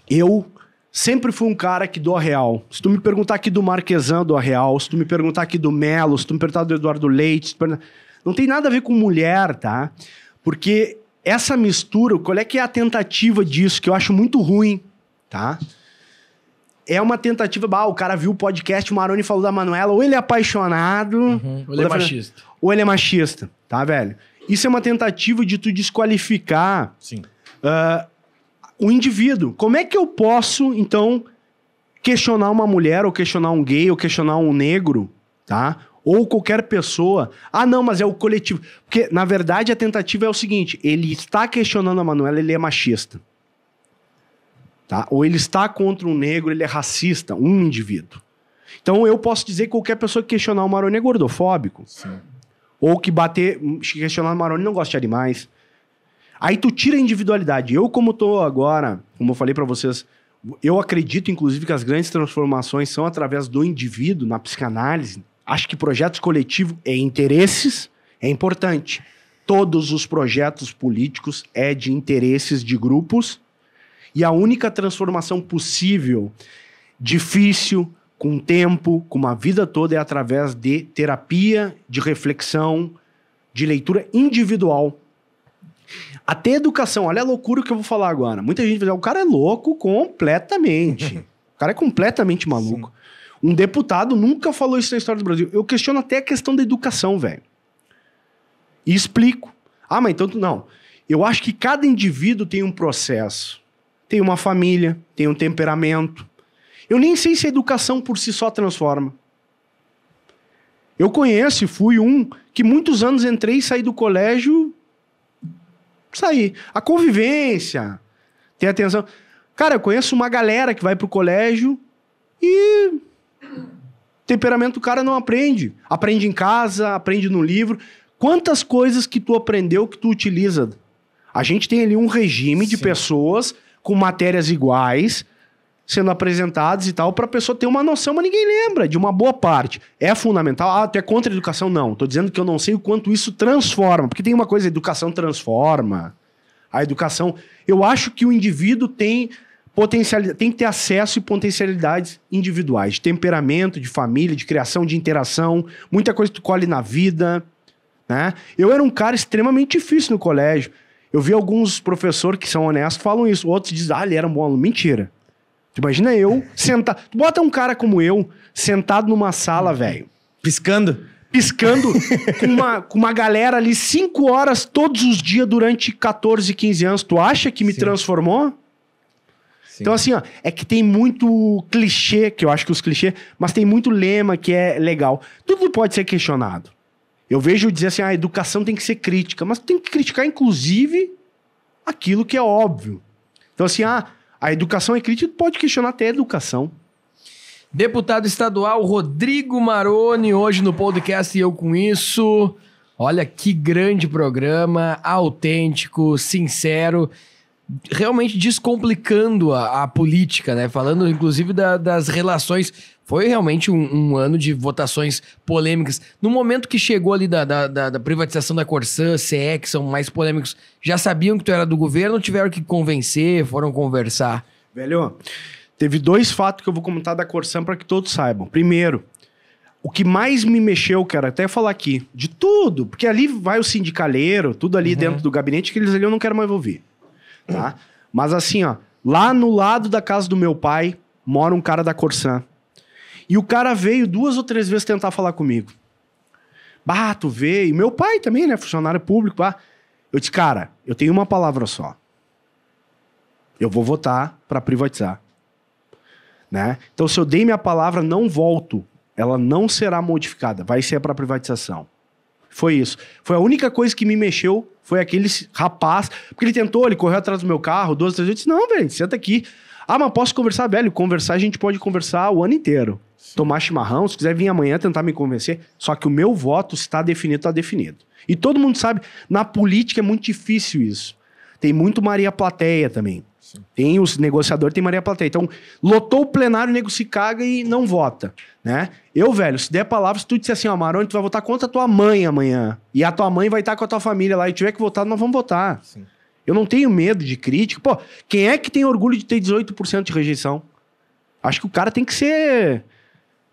Eu sempre fui um cara que do a real. Se tu me perguntar aqui do Marquesan, do a real. Se tu me perguntar aqui do Melo, se tu me perguntar do Eduardo Leite... Não tem nada a ver com mulher, tá? Porque essa mistura, qual é que é a tentativa disso, que eu acho muito ruim, tá? É uma tentativa, bah, o cara viu o podcast, o Maroni falou da Manuela, ou ele é apaixonado... Uhum, ou ele é, é machista. Ou ele é machista, tá, velho? Isso é uma tentativa de tu desqualificar... Sim. Uh, o indivíduo. Como é que eu posso, então, questionar uma mulher, ou questionar um gay, ou questionar um negro, tá? ou qualquer pessoa. Ah, não, mas é o coletivo. Porque, na verdade, a tentativa é o seguinte: ele está questionando a Manuela, ele é machista. Tá? Ou ele está contra um negro, ele é racista, um indivíduo. Então eu posso dizer que qualquer pessoa que questionar o Maroni é gordofóbico. Sim. Ou que bater, questionar o Maroni não gosta de animais. Aí tu tira a individualidade. Eu, como tô agora, como eu falei para vocês, eu acredito, inclusive, que as grandes transformações são através do indivíduo, na psicanálise, Acho que projetos coletivos e é interesses é importante. Todos os projetos políticos é de interesses de grupos e a única transformação possível, difícil, com tempo, com uma vida toda, é através de terapia, de reflexão, de leitura individual. Até educação, olha a loucura que eu vou falar agora. Muita gente vai dizer, o cara é louco completamente. o cara é completamente maluco. Sim. Um deputado nunca falou isso na história do Brasil. Eu questiono até a questão da educação, velho. E explico. Ah, mas então não. Eu acho que cada indivíduo tem um processo. Tem uma família, tem um temperamento. Eu nem sei se a educação por si só transforma. Eu conheço e fui um que muitos anos entrei e saí do colégio. Saí. A convivência, ter atenção. Cara, eu conheço uma galera que vai pro colégio e Temperamento o cara não aprende. Aprende em casa, aprende no livro. Quantas coisas que tu aprendeu que tu utiliza? A gente tem ali um regime Sim. de pessoas com matérias iguais sendo apresentadas e tal, para a pessoa ter uma noção, mas ninguém lembra de uma boa parte. É fundamental. Ah, tu é contra a educação? Não. Tô dizendo que eu não sei o quanto isso transforma, porque tem uma coisa, a educação transforma. A educação. Eu acho que o indivíduo tem potencialidade, tem que ter acesso e potencialidades individuais, de temperamento, de família, de criação, de interação, muita coisa que tu colhe na vida, né? Eu era um cara extremamente difícil no colégio. Eu vi alguns professores que são honestos falam isso, outros dizem: "Ah, ele era um bom aluno". Mentira. Tu imagina eu sentado, bota um cara como eu sentado numa sala, velho, piscando piscando com, uma, com uma galera ali 5 horas todos os dias durante 14, 15 anos. Tu acha que me Sim. transformou? Então, Sim. Então, assim, ó, é que tem muito clichê, que eu acho que os clichês, mas tem muito lema que é legal. Tudo pode ser questionado. Eu vejo dizer assim, ah, a educação tem que ser crítica, mas tem que criticar, inclusive, aquilo que é óbvio. Então, assim, ah, a educação é crítica, pode questionar até a educação. Deputado estadual Rodrigo Maroni,
hoje no podcast e Eu Com Isso. Olha que grande programa, autêntico, sincero realmente descomplicando a, a, política, né? Falando inclusive da, das relações. Foi realmente um, um, ano de votações polêmicas. No momento que chegou ali da, da, da, privatização da Corsã, CE, que são mais polêmicos, já sabiam que tu era do governo, tiveram que convencer, foram conversar?
Velho, teve dois fatos que eu vou comentar da Corsã para que todos saibam. Primeiro, o que mais me mexeu, quero até falar aqui, de tudo, porque ali vai o sindicaleiro, tudo ali uhum. dentro do gabinete, que eles ali eu não quero mais ouvir tá? Mas assim, ó, lá no lado da casa do meu pai mora um cara da Corsã. E o cara veio duas ou três vezes tentar falar comigo. Bato, veio. Meu pai também, né? Funcionário público. Ah. Eu disse, cara, eu tenho uma palavra só. Eu vou votar para privatizar. Né? Então, se eu dei minha palavra, não volto. Ela não será modificada. Vai ser para privatização. Foi isso. Foi a única coisa que me mexeu foi aquele rapaz. Porque ele tentou, ele correu atrás do meu carro, duas, três vezes. Eu disse: não, velho, senta aqui. Ah, mas posso conversar, velho? Conversar, a gente pode conversar o ano inteiro. Sim. Tomar chimarrão, se quiser vir amanhã tentar me convencer. Só que o meu voto, se definido, está definido. E todo mundo sabe, na política é muito difícil isso. Tem muito Maria Plateia também. Tem os negociador, tem Maria Plateia. Então, lotou o plenário, o nego se caga e não vota, né? Eu, velho, se der palavra, se tu disser assim, ó, Maroni, tu vai votar contra a tua mãe amanhã. E a tua mãe vai estar tá com a tua família lá e tiver que votar, nós vamos votar. Sim. Eu não tenho medo de crítica. Pô, quem é que tem orgulho de ter 18% de rejeição? Acho que o cara tem que ser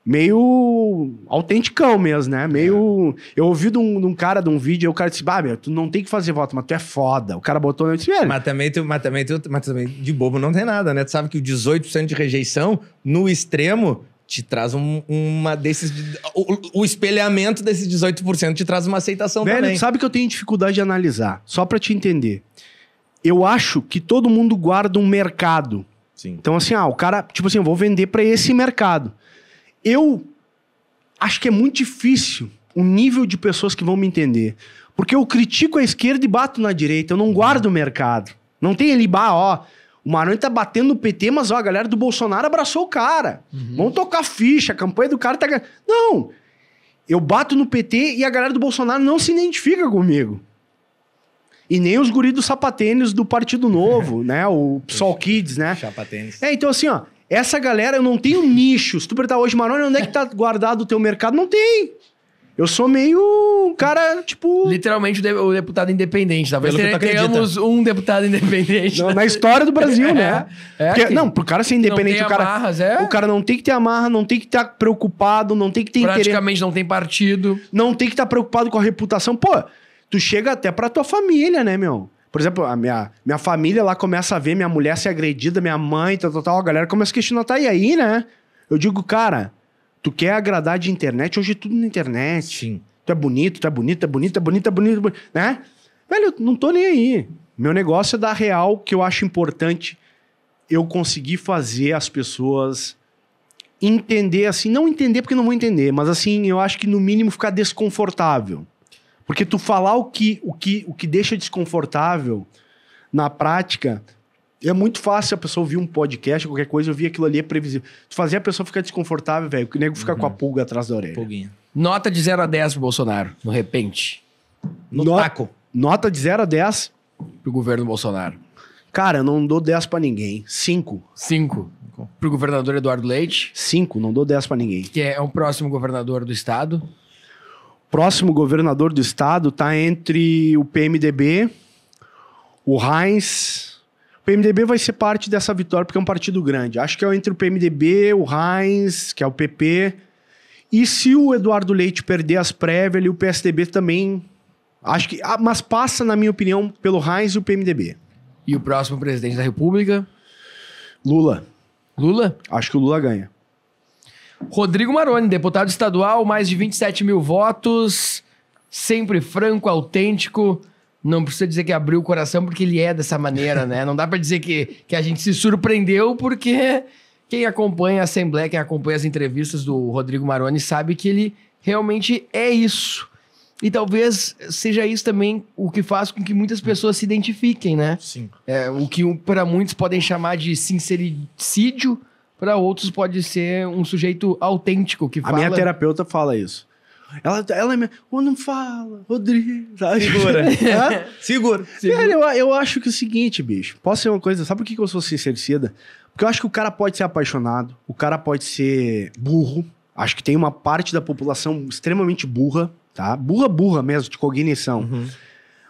meio autenticão mesmo, né? Meio. É. Eu ouvi de um, de um, cara de um vídeo, o cara disse: Bah, meu, tu não tem que fazer voto, mas
tu é foda. O cara botou no disse, velho. Mas também, tu, mas, também tu, mas também de bobo não tem nada, né? Tu sabe que o 18% de rejeição, no extremo, te traz um, uma desses. O, o, espelhamento desses 18% te traz uma aceitação velho, também. sabe
que eu tenho dificuldade de analisar, só para te entender. Eu acho que todo mundo guarda um mercado. Sim. Então, assim, ah, o cara, tipo assim, eu vou vender para esse mercado eu acho que é muito difícil o nível de pessoas que vão me entender. Porque eu critico a esquerda e bato na direita, eu não guardo o mercado. Não tem ali, bah, ó, o Maroni tá batendo no PT, mas ó, a galera do Bolsonaro abraçou o cara. Uhum. Vamos tocar ficha, a campanha do cara tá. Não! Eu bato no PT e a galera do Bolsonaro não se identifica comigo. E nem os guris dos sapatênis do Partido Novo, né? O PSOL Kids, né? Sapatênis. É, então assim, ó, essa galera, eu não tenho nicho. Se tu perguntar hoje, Maroni, onde é que tá guardado o teu mercado? Não tem. Eu sou meio um cara, tipo.
Literalmente o, de, o deputado independente. Talvez tá? Pelo tenhamos um deputado independente. Não, na história do Brasil, é, né? É, é porque, não, pro cara ser independente, o cara. Amarras,
é? O cara não tem que ter amarra, não tem que estar tá preocupado, não tem que ter Praticamente interesse, não tem partido. Não tem que estar tá preocupado com a reputação. Pô, tu chega até pra tua família, né, meu? Por exemplo, a minha, minha família lá começa a ver minha mulher ser agredida, minha mãe, tal, tal, tal. A galera começa a questionar, tá, e aí, né? Eu digo, cara, tu quer agradar de internet? Hoje é tudo na internet. Sim. Tu é bonito, tu é bonito, tu é bonito, tu é bonito, tu é bonito, é né? Velho, eu não tô nem aí. Meu negócio é dar real que eu acho importante eu conseguir fazer as pessoas entender assim, não entender porque não vou entender, mas assim, eu acho que no mínimo ficar desconfortável. Porque tu falar o que, o que, o que deixa desconfortável na prática, é muito fácil a pessoa ouvir um podcast, qualquer coisa, ouvir aquilo ali, é previsível. Tu fazer a pessoa ficar desconfortável, velho, que o nego fica uhum. com a uhum. pulga atrás da orelha. Pulguinha.
Nota de 0 a 10 pro Bolsonaro, no repente. No, taco. Nota de 0 a 10 pro governo Bolsonaro. Cara, eu não dou 10 para ninguém. 5. 5.
Pro governador Eduardo Leite. 5, não dou 10 para ninguém. Que é, é o próximo governador do estado próximo governador do estado está entre o PMDB, o Heinz. O PMDB vai ser parte dessa vitória porque é um partido grande. Acho que é entre o PMDB, o Heinz, que é o PP. E se o Eduardo Leite perder as prévias, ali, o PSDB também. Acho que. Ah, mas passa, na minha opinião, pelo Heinz e o PMDB. E o próximo presidente da República? Lula.
Lula? Acho que o Lula ganha. Rodrigo Maroni, deputado estadual, mais de 27 mil votos, sempre franco, autêntico. Não precisa dizer que abriu o coração, porque ele é dessa maneira, né? Não dá para dizer que, que a gente se surpreendeu, porque quem acompanha a Assembleia, quem acompanha as entrevistas do Rodrigo Maroni, sabe que ele realmente é isso. E talvez seja isso também o que faz com que muitas pessoas se identifiquem, né? Sim. É, o que para muitos podem chamar de sincericídio, para outros pode ser um sujeito autêntico que fala... A minha terapeuta
fala isso. Ela, ela é minha. Oh, não fala, Rodrigo. Sabe? Segura. Segura. Segura. Cara, eu, eu acho que é o seguinte, bicho. Posso ser uma coisa... Sabe por que eu sou sincericida? Porque eu acho que o cara pode ser apaixonado, o cara pode ser burro. Acho que tem uma parte da população extremamente burra, tá? Burra, burra mesmo, de cognição. Uhum.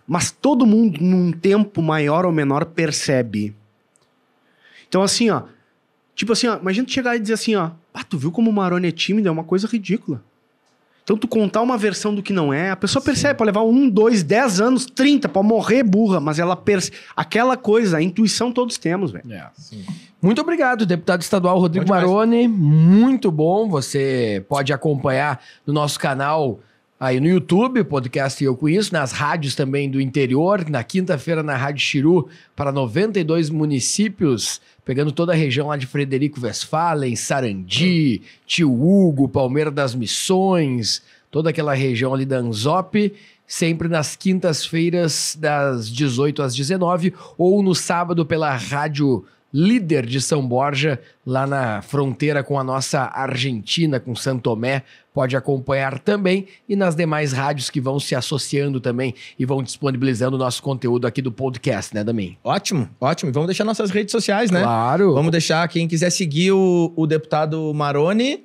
Mas todo mundo, num tempo maior ou menor, percebe. Então, assim, ó... Tipo assim, ó, imagina tu chegar e dizer assim, ó, ah, tu viu como o Maroni é tímido? É uma coisa ridícula. Então tu contar uma versão do que não é, a pessoa percebe, pode levar um, dois, dez anos, trinta, pode morrer burra, mas ela percebe. Aquela coisa, a intuição todos temos, velho. É. Muito obrigado,
deputado estadual Rodrigo Muito Maroni. Mais. Muito bom. Você pode acompanhar no nosso canal aí no YouTube, podcast Eu Com Isso, nas rádios também do interior, na quinta-feira na Rádio Chiru, para 92 municípios pegando toda a região lá de Frederico Westphalen, Sarandi, Tio Hugo, Palmeira das Missões, toda aquela região ali da Anzop, sempre nas quintas-feiras das 18 às 19 ou no sábado pela rádio líder de São Borja, lá na fronteira com a nossa Argentina, com Santo Tomé, pode acompanhar também e nas demais rádios que vão se associando também e vão disponibilizando o nosso conteúdo
aqui do podcast, né, também Ótimo, ótimo. Vamos deixar nossas redes sociais, né? Claro. Vamos deixar quem quiser seguir o, o deputado Maroni.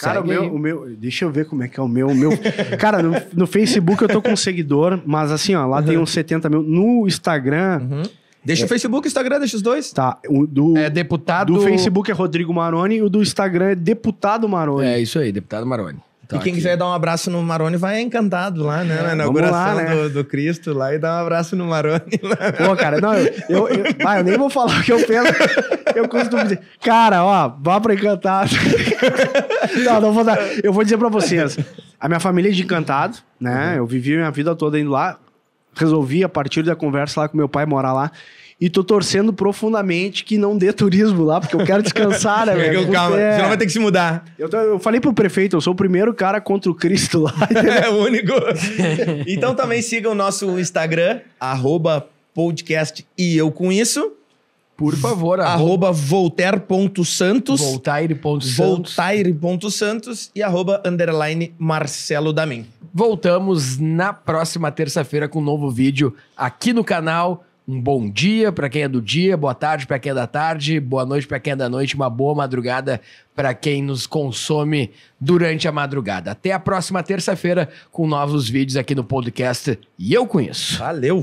Cara, o meu,
o meu, Deixa eu ver como é que é o meu. O meu cara, no, no, Facebook eu tô com um seguidor, mas assim, ó, lá uhum. tem uns 70 mil. No Instagram. Uhum Deixa é. o Facebook, o Instagram, deixa os dois. Tá. O do, é deputado. Do Facebook é Rodrigo Maroni e o do Instagram é deputado Maroni. É isso aí, deputado Maroni. Tá e quem aqui.
quiser dar um abraço no Maroni vai encantado lá, né? É, na inauguração lá, né? Do, do, Cristo lá e dar um abraço no
Maroni. Pô, cara, não, eu, eu, eu, ah, eu nem vou falar o que eu
penso. Eu costumo
dizer, cara, ó, vá pra encantado. não, não vou dar. Eu vou dizer pra vocês. A minha família é de encantado, né? Uhum. Eu vivi minha vida toda indo lá resolvi a partir da conversa lá com meu pai morar lá. E tô torcendo profundamente que não dê turismo lá, porque eu quero descansar, né, velho? Porque... É. senão vai ter que se mudar. Eu, eu, falei pro prefeito, eu sou o primeiro cara contra o Cristo lá. é o
único. então também siga o nosso Instagram, arroba podcast e eu com isso. Por favor, arroba, voltaire.santos. Voltaire.santos. Voltaire.santos e arroba underline Marcelo Damin. Voltamos na próxima terça-feira com um novo vídeo aqui
no canal. Um bom dia para quem é do dia, boa tarde para quem é da tarde, boa noite para quem é da noite, uma boa madrugada para quem nos consome durante a madrugada. Até a próxima terça-feira com novos vídeos aqui no podcast e eu conheço. Valeu.